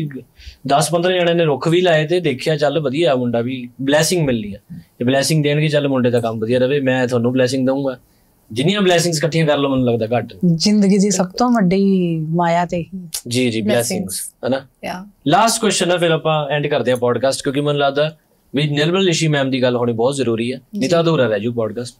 10-15 ਜਣੇ ਨੇ ਰੁੱਖ ਵੀ ਲਾਏ ਤੇ ਦੇਖਿਆ ਚੱਲ ਵਧੀਆ ਆ ਮੁੰਡਾ ਵੀ ਬਲੇਸਿੰਗ ਮਿਲਣੀ ਆ ਤੇ ਬਲੇਸਿੰਗ ਦੇਣਗੇ ਚੱਲ ਮੁੰਡੇ ਦਾ ਕੰਮ ਵਧੀਆ ਰਵੇ ਮੈਂ ਤੁਹਾਨੂੰ ਬਲੇਸਿੰਗ ਦਊਂਗਾ ਜਿੰਨੀਆਂ ਬਲੇਸਿੰਗਸ ਇਕੱਠੀਆਂ ਕਰ ਲਓ ਮੈਨੂੰ ਲੱਗਦਾ ਘੱਟ ਜ਼ਿੰਦਗੀ ਦੀ ਸਭ ਤੋਂ ਵੱਡੀ ਮਾਇਆ ਤੇ ਜੀ ਜੀ ਬਲੇਸਿੰਗਸ ਹਨਾ ਯਾ ਲਾਸਟ ਕੁਐਸਚਨ ਹੈ ਫਿਰ ਆਪਾਂ ਐਂਡ ਕਰਦੇ ਹਾਂ ਪੋਡਕਾਸਟ ਕਿਉਂਕਿ ਮੈਨੂੰ ਲੱਗਦਾ ਵੀ ਨਿਰਮਲ ਰਿਸ਼ੀ ਮੈਮ ਦੀ ਗੱਲ ਹੋਣੀ ਬਹੁਤ ਜ਼ਰੂਰੀ ਹੈ ਨਹੀਂ ਤਾਂ ਅਧੂਰਾ ਰਹਿ ਜੂ ਪੋਡਕਾਸਟ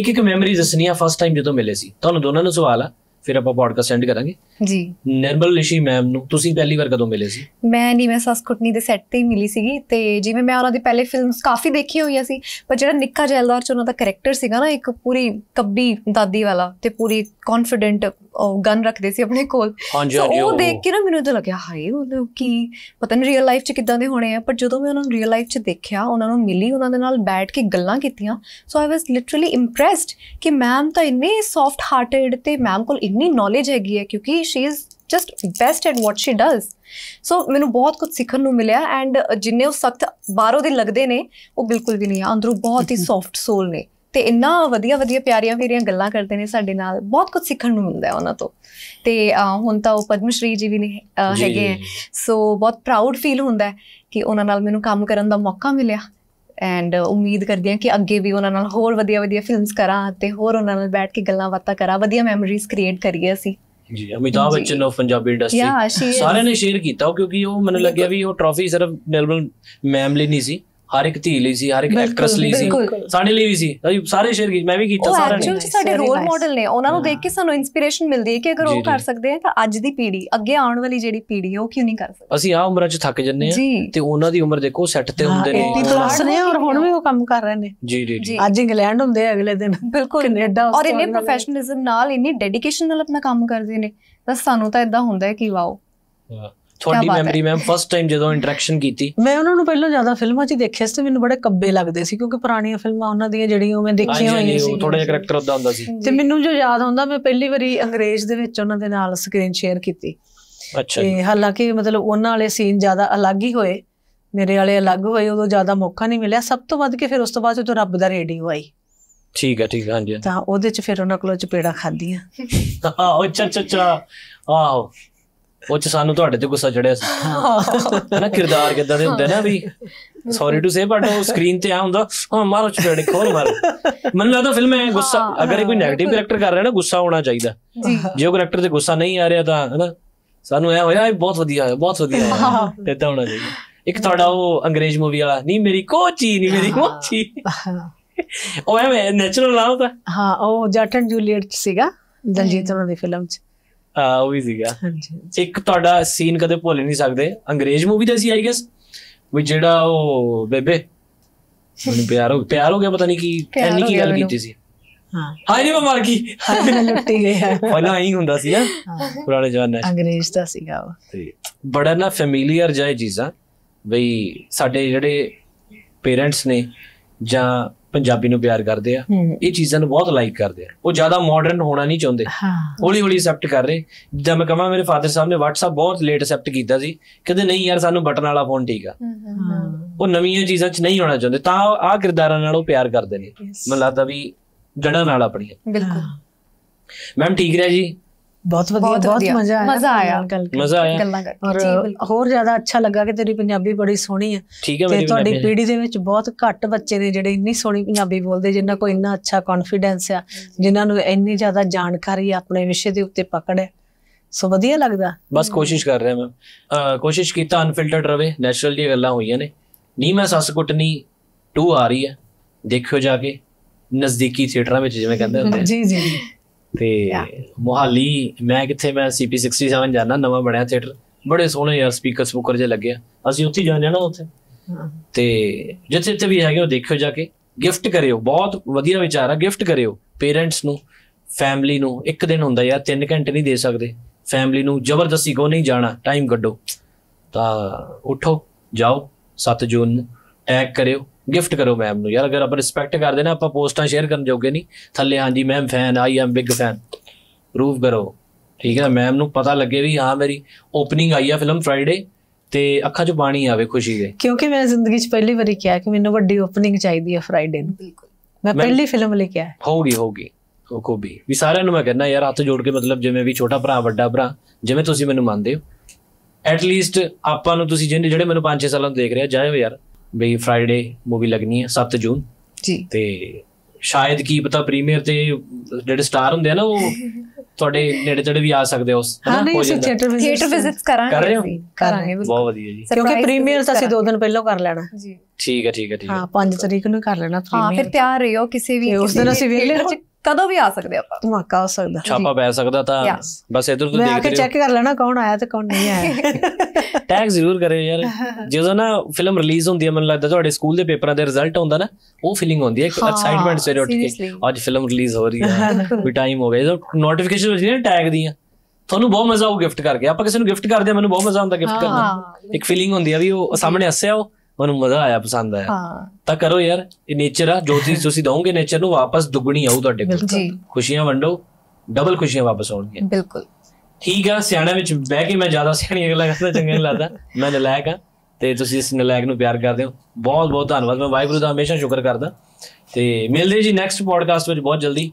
ਇੱਕ ਇੱਕ ਮੈਮਰੀ ਦੱਸਣੀ ਆ ਫਸਟ ਟਾਈਮ ਜਦੋਂ ਮਿਲੇ ਸੀ ਤੁਹਾਨੂੰ ਦੋਨਾਂ ਨੂੰ ਸਵਾਲ ਆ ਫਿਰ ਆਪਾਂ ਪੋਡਕਾਸਟ ਸੈਂਡ ਕਰਾਂਗੇ ਜੀ ਨਿਰਮਲ ਰਿਸ਼ੀ ਮੈਮ ਨੂੰ ਤੁਸੀਂ ਪਹਿਲੀ ਵਾਰ ਕਦੋਂ ਮਿਲੇ ਸੀ ਮੈਂ ਨਹੀਂ ਮੈਂ ਸਸਕੁਟਨੀ ਦੇ ਸੈੱਟ ਤੇ ਹੀ ਮਿਲੀ ਸੀਗੀ ਤੇ ਜਿਵੇਂ ਮੈਂ ਉਹਨਾਂ ਦੀ ਪਹਿਲੇ ਫਿਲਮਸ ਕਾਫੀ ਦੇਖੀ ਹੋਈਆਂ ਸੀ ਪਰ ਜਿਹੜਾ ਨਿੱਕਾ ਜੈਲਦਾਰ ਚ ਉਹਨਾਂ ਦਾ ਕੈਰੈਕਟਰ ਸੀਗਾ ਨਾ ਇੱਕ ਪੂਰੀ ਕੱਬੀ ਦਾਦੀ ਵਾਲਾ ਤੇ ਪੂਰੀ ਕੌਨਫੀਡੈਂਟ ਉਹ ਗਨ ਰੱਖਦੇ ਸੀ ਆਪਣੇ ਕੋਲ ਸੋ ਉਹ ਦੇਖ ਕੇ ਨਾ ਮੈਨੂੰ ਤਾਂ ਲੱਗਿਆ ਹਾਏ ਮਤਲਬ ਕਿ ਪਤਾ ਨਹੀਂ ਰੀਅਲ ਲਾਈਫ 'ਚ ਕਿੱਦਾਂ ਦੇ ਹੋਣੇ ਆ ਪਰ ਜਦੋਂ ਮੈਂ ਉਹਨਾਂ ਨੂੰ ਰੀਅਲ ਲਾਈਫ 'ਚ ਦੇਖਿਆ ਉਹਨਾਂ ਨੂੰ ਮਿਲੀ ਉਹਨਾਂ ਦੇ ਨਾਲ ਬੈਠ ਕੇ ਗੱਲਾਂ ਕੀਤੀਆਂ so I was literally impressed ਕਿ ਮੈਮ ਤਾਂ ਇੰਨੇ ਸੌਫਟ ਹਾਰਟਡ ਤੇ ਮੈਮ ਕੋਲ ਇੰਨੀ ਨੌਲੇਜ ਹੈਗੀ ਹੈ ਕਿਉਂਕਿ she is just best at what she does so ਮੈਨੂੰ ਬਹੁਤ ਕੁਝ ਸਿੱਖਣ ਨੂੰ ਮਿਲਿਆ ਐਂਡ ਜਿੰਨੇ ਉਹ ਸਖਤ ਬਾਹਰੋਂ ਦੇ ਲੱਗਦੇ ਨੇ ਉਹ ਬਿਲਕੁਲ ਵੀ ਨਹੀਂ ਆ ਅੰਦਰੋਂ ਬਹੁਤ ਹੀ ਸੌਫਟ ਸੋਲ ਨੇ ਤੇ ਇੰਨਾ ਵਧੀਆ ਵਧੀਆ ਪਿਆਰੀਆਂ ਫੇਰੀਆਂ ਗੱਲਾਂ ਕਰਦੇ ਨੇ ਸਾਡੇ ਨਾਲ ਬਹੁਤ ਕੁਝ ਸਿੱਖਣ ਨੂੰ ਮਿਲਦਾ ਹੈ ਉਹਨਾਂ ਤੋਂ ਤੇ ਹੁਣ ਤਾਂ ਉਹ ਪਦਮ ਸ਼੍ਰੀ ਜੀ ਵੀ ਨੇ ਹੈਗੇ ਸੋ ਬਹੁਤ ਪ੍ਰਾਊਡ ਫੀਲ ਹੁੰਦਾ ਹੈ ਕਿ ਉਹਨਾਂ ਨਾਲ ਮੈਨੂੰ ਕੰਮ ਕਰਨ ਦਾ ਮੌਕਾ ਮਿਲਿਆ ਐਂਡ ਉਮੀਦ ਕਰਦੀ ਹਾਂ ਕਿ ਅੱਗੇ ਵੀ ਉਹਨਾਂ ਨਾਲ ਹੋਰ ਵਧੀਆ ਵਧੀਆ ਫਿਲਮਸ ਕਰਾਂ ਤੇ ਹੋਰ ਉਹਨਾਂ ਨਾਲ ਬੈਠ ਕੇ ਗੱਲਾਂ ਬਾਤਾਂ ਕਰਾਂ ਵਧੀਆ ਮੈਮਰੀਜ਼ ਕ੍ਰੀਏਟ ਕਰੀਏ ਅਸੀਂ ਜੀ ਅਮਿਤਾਭ ਬੱਚਨ ਆਫ ਪੰਜਾਬੀ ਇੰਡਸਟਰੀ ਸਾਰਿਆਂ ਨੇ ਸ਼ੇਅਰ ਕੀਤਾ ਕਿਉਂਕਿ ਉਹ ਮੈਨੂੰ ਲੱਗਿਆ ਵੀ ਉਹ ਟਰਾਫੀ ਸਿਰਫ ਮੈਲਬਨ ਮੈਮ ਲਈ ਨਹੀਂ ਸੀ ਹਰ ਇੱਕ ਧੀ ਲਈ ਸੀ ਹਰ ਇੱਕ ਐਕਟਰਸ ਲਈ ਸੀ ਸਾਡੇ ਲਈ ਵੀ ਸੀ ਸਾਰੇ ਸ਼ੇਅਰ ਕੀ ਮੈਂ ਵੀ ਕੀਤਾ ਸਾਰਿਆਂ ਨੇ ਐਕਚੁਅਲੀ ਸਾਡੇ ਰੋਲ ਮਾਡਲ ਨੇ ਉਹਨਾਂ ਨੂੰ ਦੇਖ ਕੇ ਸਾਨੂੰ ਇਨਸਪੀਰੇਸ਼ਨ ਮਿਲਦੀ ਹੈ ਕਿ ਅਗਰ ਉਹ ਕਰ ਸਕਦੇ ਆ ਤਾਂ ਅੱਜ ਦੀ ਪੀੜ੍ਹੀ ਅੱਗੇ ਆਉਣ ਵਾਲੀ ਜਿਹੜੀ ਪੀੜ੍ਹੀ ਉਹ ਕਿਉਂ ਨਹੀਂ ਕਰ ਸਕਦੀ ਅਸੀਂ ਆ ਉਮਰਾਂ 'ਚ ਥੱਕ ਜੰਨੇ ਆ ਤੇ ਉਹਨਾਂ ਦੀ ਉਮਰ ਦੇਖੋ ਸੈੱਟ ਤੇ ਹੁੰਦੇ ਨੇ 80 ਪਲੱਸ ਨੇ ਔਰ ਹੁਣ ਵੀ ਉਹ ਕੰਮ ਕਰ ਰਹੇ ਨੇ ਜੀ ਜੀ ਜੀ ਅੱਜ ਇੰਗਲੈਂਡ ਹੁੰਦੇ ਆ ਅਗਲੇ ਦਿਨ ਬਿਲਕੁਲ ਕੈਨੇਡਾ ਔਰ ਇੰਨੇ ਪ੍ਰੋਫੈਸ਼ਨਲਿਜ਼ਮ ਨਾਲ ਇੰਨੀ ਡੈਡੀਕੇਸ਼ਨ ਨਾਲ ਆਪਣਾ ਕੰਮ ਕਰਦੇ ਨੇ ਤਾਂ ਸਾਨੂੰ ਤਾਂ ਇਦਾਂ ਹੁੰਦਾ ਹੈ ਕਿ ਵਾਓ ਤੁਹਾਡੀ ਮੈਮਰੀ ਮੈਮ ਫਸਟ ਟਾਈਮ ਜਦੋਂ ਇੰਟਰੈਕਸ਼ਨ ਕੀਤੀ ਮੈਂ ਉਹਨਾਂ ਨੂੰ ਪਹਿਲਾਂ ਜ਼ਿਆਦਾ ਫਿਲਮਾਂ 'ਚ ਦੇਖਿਆ ਸੀ ਤੇ ਮੈਨੂੰ ਬੜੇ ਕੱਬੇ ਲੱਗਦੇ ਸੀ ਕਿਉਂਕਿ ਪੁਰਾਣੀਆਂ ਫਿਲਮਾਂ ਉਹਨਾਂ ਦੀਆਂ ਜਿਹੜੀਆਂ ਮੈਂ ਦੇਖੀਆਂ ਹੋਈਆਂ ਸੀ ਥੋੜਾ ਜਿਹਾ ਕੈਰੈਕਟਰ ਉਦਾਂ ਹੁੰਦਾ ਸੀ ਤੇ ਮੈਨੂੰ ਜੋ ਯਾਦ ਹੁੰਦਾ ਮੈਂ ਪਹਿਲੀ ਵਾਰੀ ਅੰਗਰੇਜ਼ ਦੇ ਵਿੱਚ ਉਹਨਾਂ ਦੇ ਨਾਲ ਸਕਰੀਨ ਸ਼ੇਅਰ ਕੀਤੀ ਅੱਛਾ ਤੇ ਹਾਲਾਂਕਿ ਮਤਲਬ ਉਹਨਾਂ ਵਾਲੇ ਸੀਨ ਜ਼ਿਆਦਾ ਅਲੱਗ ਹੀ ਹੋਏ ਮੇਰੇ ਵਾਲੇ ਅਲੱਗ ਹੋਏ ਉਦੋਂ ਜ਼ਿਆਦਾ ਮੌਕਾ ਨਹੀਂ ਮਿਲਿਆ ਸਭ ਤੋਂ ਵੱਧ ਕੇ ਫਿਰ ਉਸ ਤੋਂ ਬਾਅਦ ਜਦੋਂ ਰੱਬ ਦਾ ਰੇਡੀਓ ਆਈ ਠੀਕ ਹੈ ਠੀਕ ਹਾਂ ਹਾਂਜੀ ਤਾਂ ਉਹਦੇ ਚ ਫਿਰ ਉਹਨਾਂ ਕੋਲੋਂ ਚਪੇੜਾ ਖਾਧੀਆਂ ਆਹ ਅੱਛਾ ਅੱਛਾ ਆਹੋ ਉਹ ਚ ਸਾਨੂੰ ਤੁਹਾਡੇ ਤੇ ਗੁੱਸਾ ਚੜਿਆ ਸੀ ਨਾ ਕਿਰਦਾਰ ਕਿਦਾਂ ਦੇ ਹੁੰਦੇ ਨਾ ਵੀ ਸੌਰੀ ਟੂ ਸੇ ਬਟ ਉਹ ਸਕਰੀਨ ਤੇ ਆ ਹੁੰਦਾ ਹਾਂ ਮਾਰੋ ਚੜੇ ਕੋਲ ਮਾਰੋ ਮਨ ਲੱਗਦਾ ਫਿਲਮ ਹੈ ਗੁੱਸਾ ਅਗਰ ਇਹ ਕੋਈ ਨੈਗੇਟਿਵ ਕੈਰੈਕਟਰ ਕਰ ਰਿਹਾ ਨਾ ਗੁੱਸਾ ਹੋਣਾ ਚਾਹੀਦਾ ਜੇ ਉਹ ਕੈਰੈਕਟਰ ਤੇ ਗੁੱਸਾ ਨਹੀਂ ਆ ਰਿਹਾ ਤਾਂ ਹਨਾ ਸਾਨੂੰ ਐ ਹੋਇਆ ਇਹ ਬਹੁਤ ਵਧੀਆ ਹੈ ਬਹੁਤ ਵਧੀਆ ਹੈ ਇਦਾਂ ਹੋਣਾ ਚਾਹੀਦਾ ਇੱਕ ਤੁਹਾਡਾ ਉਹ ਅੰਗਰੇਜ਼ ਮੂਵੀ ਵਾਲਾ ਨਹੀਂ ਮੇਰੀ ਕੋਚੀ ਨਹੀਂ ਮੇਰੀ ਮੋਚੀ ਉਹ ਐਵੇਂ ਨੈਚੁਰਲ ਲਾਉਂਦਾ ਹਾਂ ਉਹ ਜੱਟ ਐਂਡ ਜੂਲੀਅਟ ਸੀਗਾ ਦਲਜੀਤ ਉਹਨਾਂ ਦੀ ਫਿਲਮ 'ਚ ਆ ਉਹ ਵੀ ਸੀਗਾ ਇੱਕ ਤੁਹਾਡਾ ਸੀਨ ਕਦੇ ਭੁੱਲ ਨਹੀਂ ਸਕਦੇ ਅੰਗਰੇਜ਼ movie the C I guess ਵੀ ਜਿਹੜਾ ਉਹ ਬੇਬੇ ਮੈਨੂੰ ਪਿਆਰ ਹੋ ਪਿਆਰ ਹੋ ਗਿਆ ਪਤਾ ਨਹੀਂ ਕੀ ਐਨੀ ਕੀ ਗੱਲ ਕੀਤੀ ਸੀ ਹਾਂ ਹਾਂ ਨਹੀਂ ਮੈਂ ਮਾਰ ਗਈ ਹਾਏ ਲੁੱਟੀ ਗਿਆ ਪਹਿਲਾਂ ਐਂ ਹੁੰਦਾ ਸੀ ਨਾ ਪੁਰਾਣੇ ਜ਼ਮਾਨੇ ਅੰਗਰੇਜ਼ ਦਾ ਸੀਗਾ ਉਹ ਤੇ ਬੜਾ ਨਾ ਫੈਮਿਲੀਅਰ ਜਾਇ ਚੀਜ਼ਾਂ ਬਈ ਸਾਡੇ ਜਿਹੜੇ ਪੇਰੈਂਟਸ ਨੇ ਜਾਂ ਪੰਜਾਬੀ ਨੂੰ ਪਿਆਰ ਕਰਦੇ ਆ ਇਹ ਚੀਜ਼ਾਂ ਨੂੰ ਬਹੁਤ ਲਾਈਕ ਕਰਦੇ ਆ ਉਹ ਜ਼ਿਆਦਾ ਮਾਡਰਨ ਹੋਣਾ ਨਹੀਂ ਚਾਹੁੰਦੇ ਹੌਲੀ ਹੌਲੀ ਅਸੈਪਟ ਕਰ ਰਹੇ ਜਦ ਮੈਂ ਕਹਾਂ ਮੇਰੇ ਫਾਦਰ ਸਾਹਿਬ ਨੇ WhatsApp ਬਹੁਤ ਲੇਟ ਅਸੈਪਟ ਕੀਤਾ ਸੀ ਕਹਿੰਦੇ ਨਹੀਂ ਯਾਰ ਸਾਨੂੰ ਬਟਨ ਵਾਲਾ ਫੋਨ ਠੀਕ ਆ ਉਹ ਨਵੀਆਂ ਚੀਜ਼ਾਂ 'ਚ ਨਹੀਂ ਹੋਣਾ ਚਾਹੁੰਦੇ ਤਾਂ ਆਹ ਕਿਰਦਾਰਾਂ ਨਾਲ ਉਹ ਪਿਆਰ ਕਰਦੇ ਨੇ ਮੈਨੂੰ ਲੱਗਦਾ ਵੀ ਜੜਾਂ ਨਾਲ ਆਪਣੀਆਂ ਬਿਲਕੁਲ ਮੈਮ ਠੀਕ ਰਿਹਾ ਜੀ ਬਹੁਤ ਵਧੀਆ ਬਹੁਤ ਮਜ਼ਾ ਆਇਆ ਮਜ਼ਾ ਆਇਆ ਮਜ਼ਾ ਆਇਆ ਗੱਲਾਂ ਕਰਕੇ ਔਰ ਹੋਰ ਜ਼ਿਆਦਾ ਅੱਛਾ ਲੱਗਾ ਕਿ ਤੇਰੀ ਪੰਜਾਬੀ ਬੜੀ ਸੋਹਣੀ ਹੈ ਤੇ ਤੁਹਾਡੀ ਪੀੜ੍ਹੀ ਦੇ ਵਿੱਚ ਬਹੁਤ ਘੱਟ ਬੱਚੇ ਨੇ ਜਿਹੜੇ ਇੰਨੀ ਸੋਹਣੀ ਪੰਜਾਬੀ ਬੋਲਦੇ ਜਿਨ੍ਹਾਂ ਕੋ ਇੰਨਾ ਅੱਛਾ ਕੌਨਫੀਡੈਂਸ ਆ ਜਿਨ੍ਹਾਂ ਨੂੰ ਇੰਨੀ ਜ਼ਿਆਦਾ ਜਾਣਕਾਰੀ ਆਪਣੇ ਵਿਸ਼ੇ ਦੇ ਉੱਤੇ ਪਕੜ ਹੈ ਸੋ ਵਧੀਆ ਲੱਗਦਾ ਬਸ ਕੋਸ਼ਿਸ਼ ਕਰ ਰਿਹਾ ਮੈਂ ਕੋਸ਼ਿਸ਼ ਕੀਤਾ ਅਨਫਿਲਟਰਡ ਰਵੇ ਨੈਚੁਰਲ ਗੱਲਾਂ ਹੋਈਆਂ ਨੇ ਨੀ ਮੈਂ ਸੱਸ ਕੁੱਟਨੀ 2 ਆ ਰਹੀ ਹੈ ਦੇਖਿਓ ਜਾ ਕੇ ਨਜ਼ਦੀਕੀ ਥੀਏਟਰਾਂ ਵਿੱਚ ਜਿਵੇਂ ਕਹਿੰਦੇ ਹੁੰਦੇ ਜੀ ਜੀ ਤੇ ਮੋਹਾਲੀ ਮੈਂ ਕਿੱਥੇ ਮੈਂ ਸੀਪੀ 67 ਜਾਣਾ ਨਵਾਂ ਬਣਿਆ ਥੀਏਟਰ ਬੜੇ ਸੋਹਣੇ ਯਾਰ ਸਪੀਕਰ ਸਪੂਕਰ ਜੇ ਲੱਗੇ ਅਸੀਂ ਉੱਥੇ ਜਾਂਦੇ ਆ ਨਾ ਉੱਥੇ ਤੇ ਜਿੱਥੇ ਜਿੱਥੇ ਵੀ ਹੈਗੇ ਉਹ ਦੇਖਿਓ ਜਾ ਕੇ ਗਿਫਟ ਕਰਿਓ ਬਹੁਤ ਵਧੀਆ ਵਿਚਾਰ ਆ ਗਿਫਟ ਕਰਿਓ ਪੇਰੈਂਟਸ ਨੂੰ ਫੈਮਿਲੀ ਨੂੰ ਇੱਕ ਦਿਨ ਹੁੰਦਾ ਯਾਰ 3 ਘੰਟੇ ਨਹੀਂ ਦੇ ਸਕਦੇ ਫੈਮਿਲੀ ਨੂੰ ਜ਼ਬਰਦਸਤੀ ਕੋ ਨਹੀਂ ਜਾਣਾ ਟਾਈਮ ਕੱਢੋ ਤਾਂ ਉਠੋ ਜਾਓ 7 ਜੂਨ ਟੈਗ ਕਰਿਓ ਗਿਫਟ ਕਰੋ ਮੈਮ ਨੂੰ ਯਾਰ ਅਗਰ ਆਪਾਂ ਰਿਸਪੈਕਟ ਕਰਦੇ ਨਾ ਆਪਾਂ ਪੋਸਟਾਂ ਸ਼ੇਅਰ ਕਰਨ ਜੋਗੇ ਨਹੀਂ ਥੱਲੇ ਹਾਂਜੀ ma'am fan I am big fan proof ਕਰੋ ਠੀਕ ਹੈ ਮੈਮ ਨੂੰ ਪਤਾ ਲੱਗੇ ਵੀ ਹਾਂ ਮੇਰੀ ਓਪਨਿੰਗ ਆਈ ਆ ਫਿਲਮ ਫਰਾਈਡੇ ਤੇ ਅੱਖਾਂ 'ਚ ਪਾਣੀ ਆਵੇ ਖੁਸ਼ੀ ਦੇ ਕਿਉਂਕਿ ਮੈਂ ਜ਼ਿੰਦਗੀ 'ਚ ਪਹਿਲੀ ਵਾਰੀ ਕਿਹਾ ਕਿ ਮੈਨੂੰ ਵੱਡੀ ਓਪਨਿੰਗ ਚਾਹੀਦੀ ਹੈ ਫਰਾਈਡੇ ਨੂੰ ਬਿਲਕੁਲ ਮੈਂ ਪਹਿਲੀ ਫਿਲਮ ਲੈ ਕੇ ਆਇਆ ਹੋਊਗੀ ਹੋਊਗੀ ਕੋ ਵੀ ਵੀ ਸਾਰਿਆਂ ਨੂੰ ਮੈਂ ਕਹਿੰਦਾ ਯਾਰ ਹੱਥ ਜੋੜ ਕੇ ਮਤਲਬ ਜਿਵੇਂ ਵੀ ਛੋਟਾ ਭਰਾ ਵੱਡਾ ਭਰਾ ਜਿਵੇਂ ਤੁਸੀਂ ਮੈਨੂੰ ਮੰਨਦੇ ਹੋ ਐਟ ਲੀਸਟ ਆਪਾਂ ਨੂੰ ਤੁਸੀਂ ਜਿਹੜੇ ਮੈਨੂੰ 5-6 ਸਾਲਾਂ ਤੋਂ ਦੇਖ ਰਿਹਾ ਜਾਇਓ ਯਾਰ ਵੀ ਫਰਾਈਡੇ ਮੂਵੀ ਲੱਗਣੀ ਹੈ 7 ਜੂਨ ਜੀ ਤੇ ਸ਼ਾਇਦ ਕੀ ਪਤਾ ਪ੍ਰੀਮੀਅਰ ਤੇ ਜਿਹੜੇ ਸਟਾਰ ਹੁੰਦੇ ਆ ਨਾ ਉਹ ਤੁਹਾਡੇ ਨੇੜੇ ਤੇੜੇ ਵੀ ਆ ਸਕਦੇ ਹੋ ਹਾਂ ਨਹੀਂ ਅਸੀਂ ਥੀਏਟਰ ਥੀਏਟਰ ਵਿਜ਼ਿਟਸ ਕਰਾਂਗੇ ਕਰ ਰਹੇ ਹੋ ਕਰਾਂਗੇ ਬਹੁਤ ਵਧੀਆ ਜੀ ਕਿਉਂਕਿ ਪ੍ਰੀਮੀਅਰ ਅਸੀਂ ਦੋ ਦਿਨ ਪਹਿਲਾਂ ਕਰ ਲੈਣਾ ਜੀ ਠੀਕ ਹੈ ਠੀਕ ਹੈ ਠੀਕ ਹੈ ਹਾਂ 5 ਤਰੀਕ ਨੂੰ ਕਰ ਲੈਣਾ ਪ੍ਰੀਮੀਅਰ ਹਾਂ ਫਿਰ ਤਿਆਰ ਰਹੋ ਕਿਸੇ ਵੀ ਉਸ ਦਿਨ ਅਸੀਂ ਵੇਖ ਲੈਣਾ ਕਦੋਂ ਵੀ ਆ ਸਕਦੇ ਆਪਾਂ ਧਮਾਕਾ ਹੋ ਸਕਦਾ ਛਾਪਾ ਪੈ ਸਕਦਾ ਤਾਂ ਬਸ ਇਧਰ ਤੋਂ ਦੇਖ ਕੇ ਚੈੱਕ ਕਰ ਲੈਣਾ ਕੌਣ ਆਇਆ ਤੇ ਕੌਣ ਨਹੀਂ ਆਇਆ ਟੈਗ ਜ਼ਰੂਰ ਕਰਿਓ ਯਾਰ ਜਦੋਂ ਨਾ ਫਿਲਮ ਰਿਲੀਜ਼ ਹੁੰਦੀ ਹੈ ਮੈਨੂੰ ਲੱਗਦਾ ਤੁਹਾਡੇ ਸਕੂਲ ਦੇ ਪੇਪਰਾਂ ਦੇ ਰਿਜ਼ਲਟ ਆਉਂਦਾ ਨਾ ਉਹ ਫੀਲਿੰਗ ਹੁੰਦੀ ਹੈ ਇੱਕ ਐਕਸਾਈਟਮੈਂਟ ਸਵੇਰੇ ਉੱਠ ਕੇ ਅੱਜ ਫਿਲਮ ਰਿਲੀਜ਼ ਹੋ ਰਹੀ ਹੈ ਵੀ ਟਾਈਮ ਹੋ ਗਿਆ ਜਦੋਂ ਨੋਟੀਫਿਕੇਸ਼ਨ ਹੋ ਜਾਂਦੀ ਹੈ ਟੈਗ ਦੀਆਂ ਤੁਹਾਨੂੰ ਬਹੁਤ ਮਜ਼ਾ ਆਊ ਗਿਫਟ ਕਰਕੇ ਆਪਾਂ ਕਿਸੇ ਨੂੰ ਗਿਫਟ ਕਰਦੇ ਮੈਨੂੰ ਬਹੁਤ ਮਜ਼ਾ ਆਉਂਦਾ ਗਿਫਟ ਕਰਨਾ ਇੱਕ ਫੀਲਿੰਗ ਹੁੰਦੀ ਆ ਵੀ ਉਹ ਸਾਹਮਣੇ ਹੱਸਿਆ ਉਹ سیاح میں پیار کردو بہت بہت واحد کا ہمیشہ شکر کردہ ملتے جی نیکسٹ پوڈکاسٹ بہت جلدی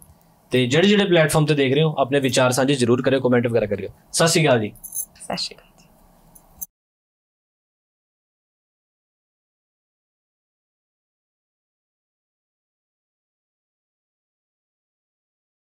جڑے جڑے پلٹ فارم سے دیکھ رہے ہو اپنے سانے کرمینٹ وغیرہ کرو ستری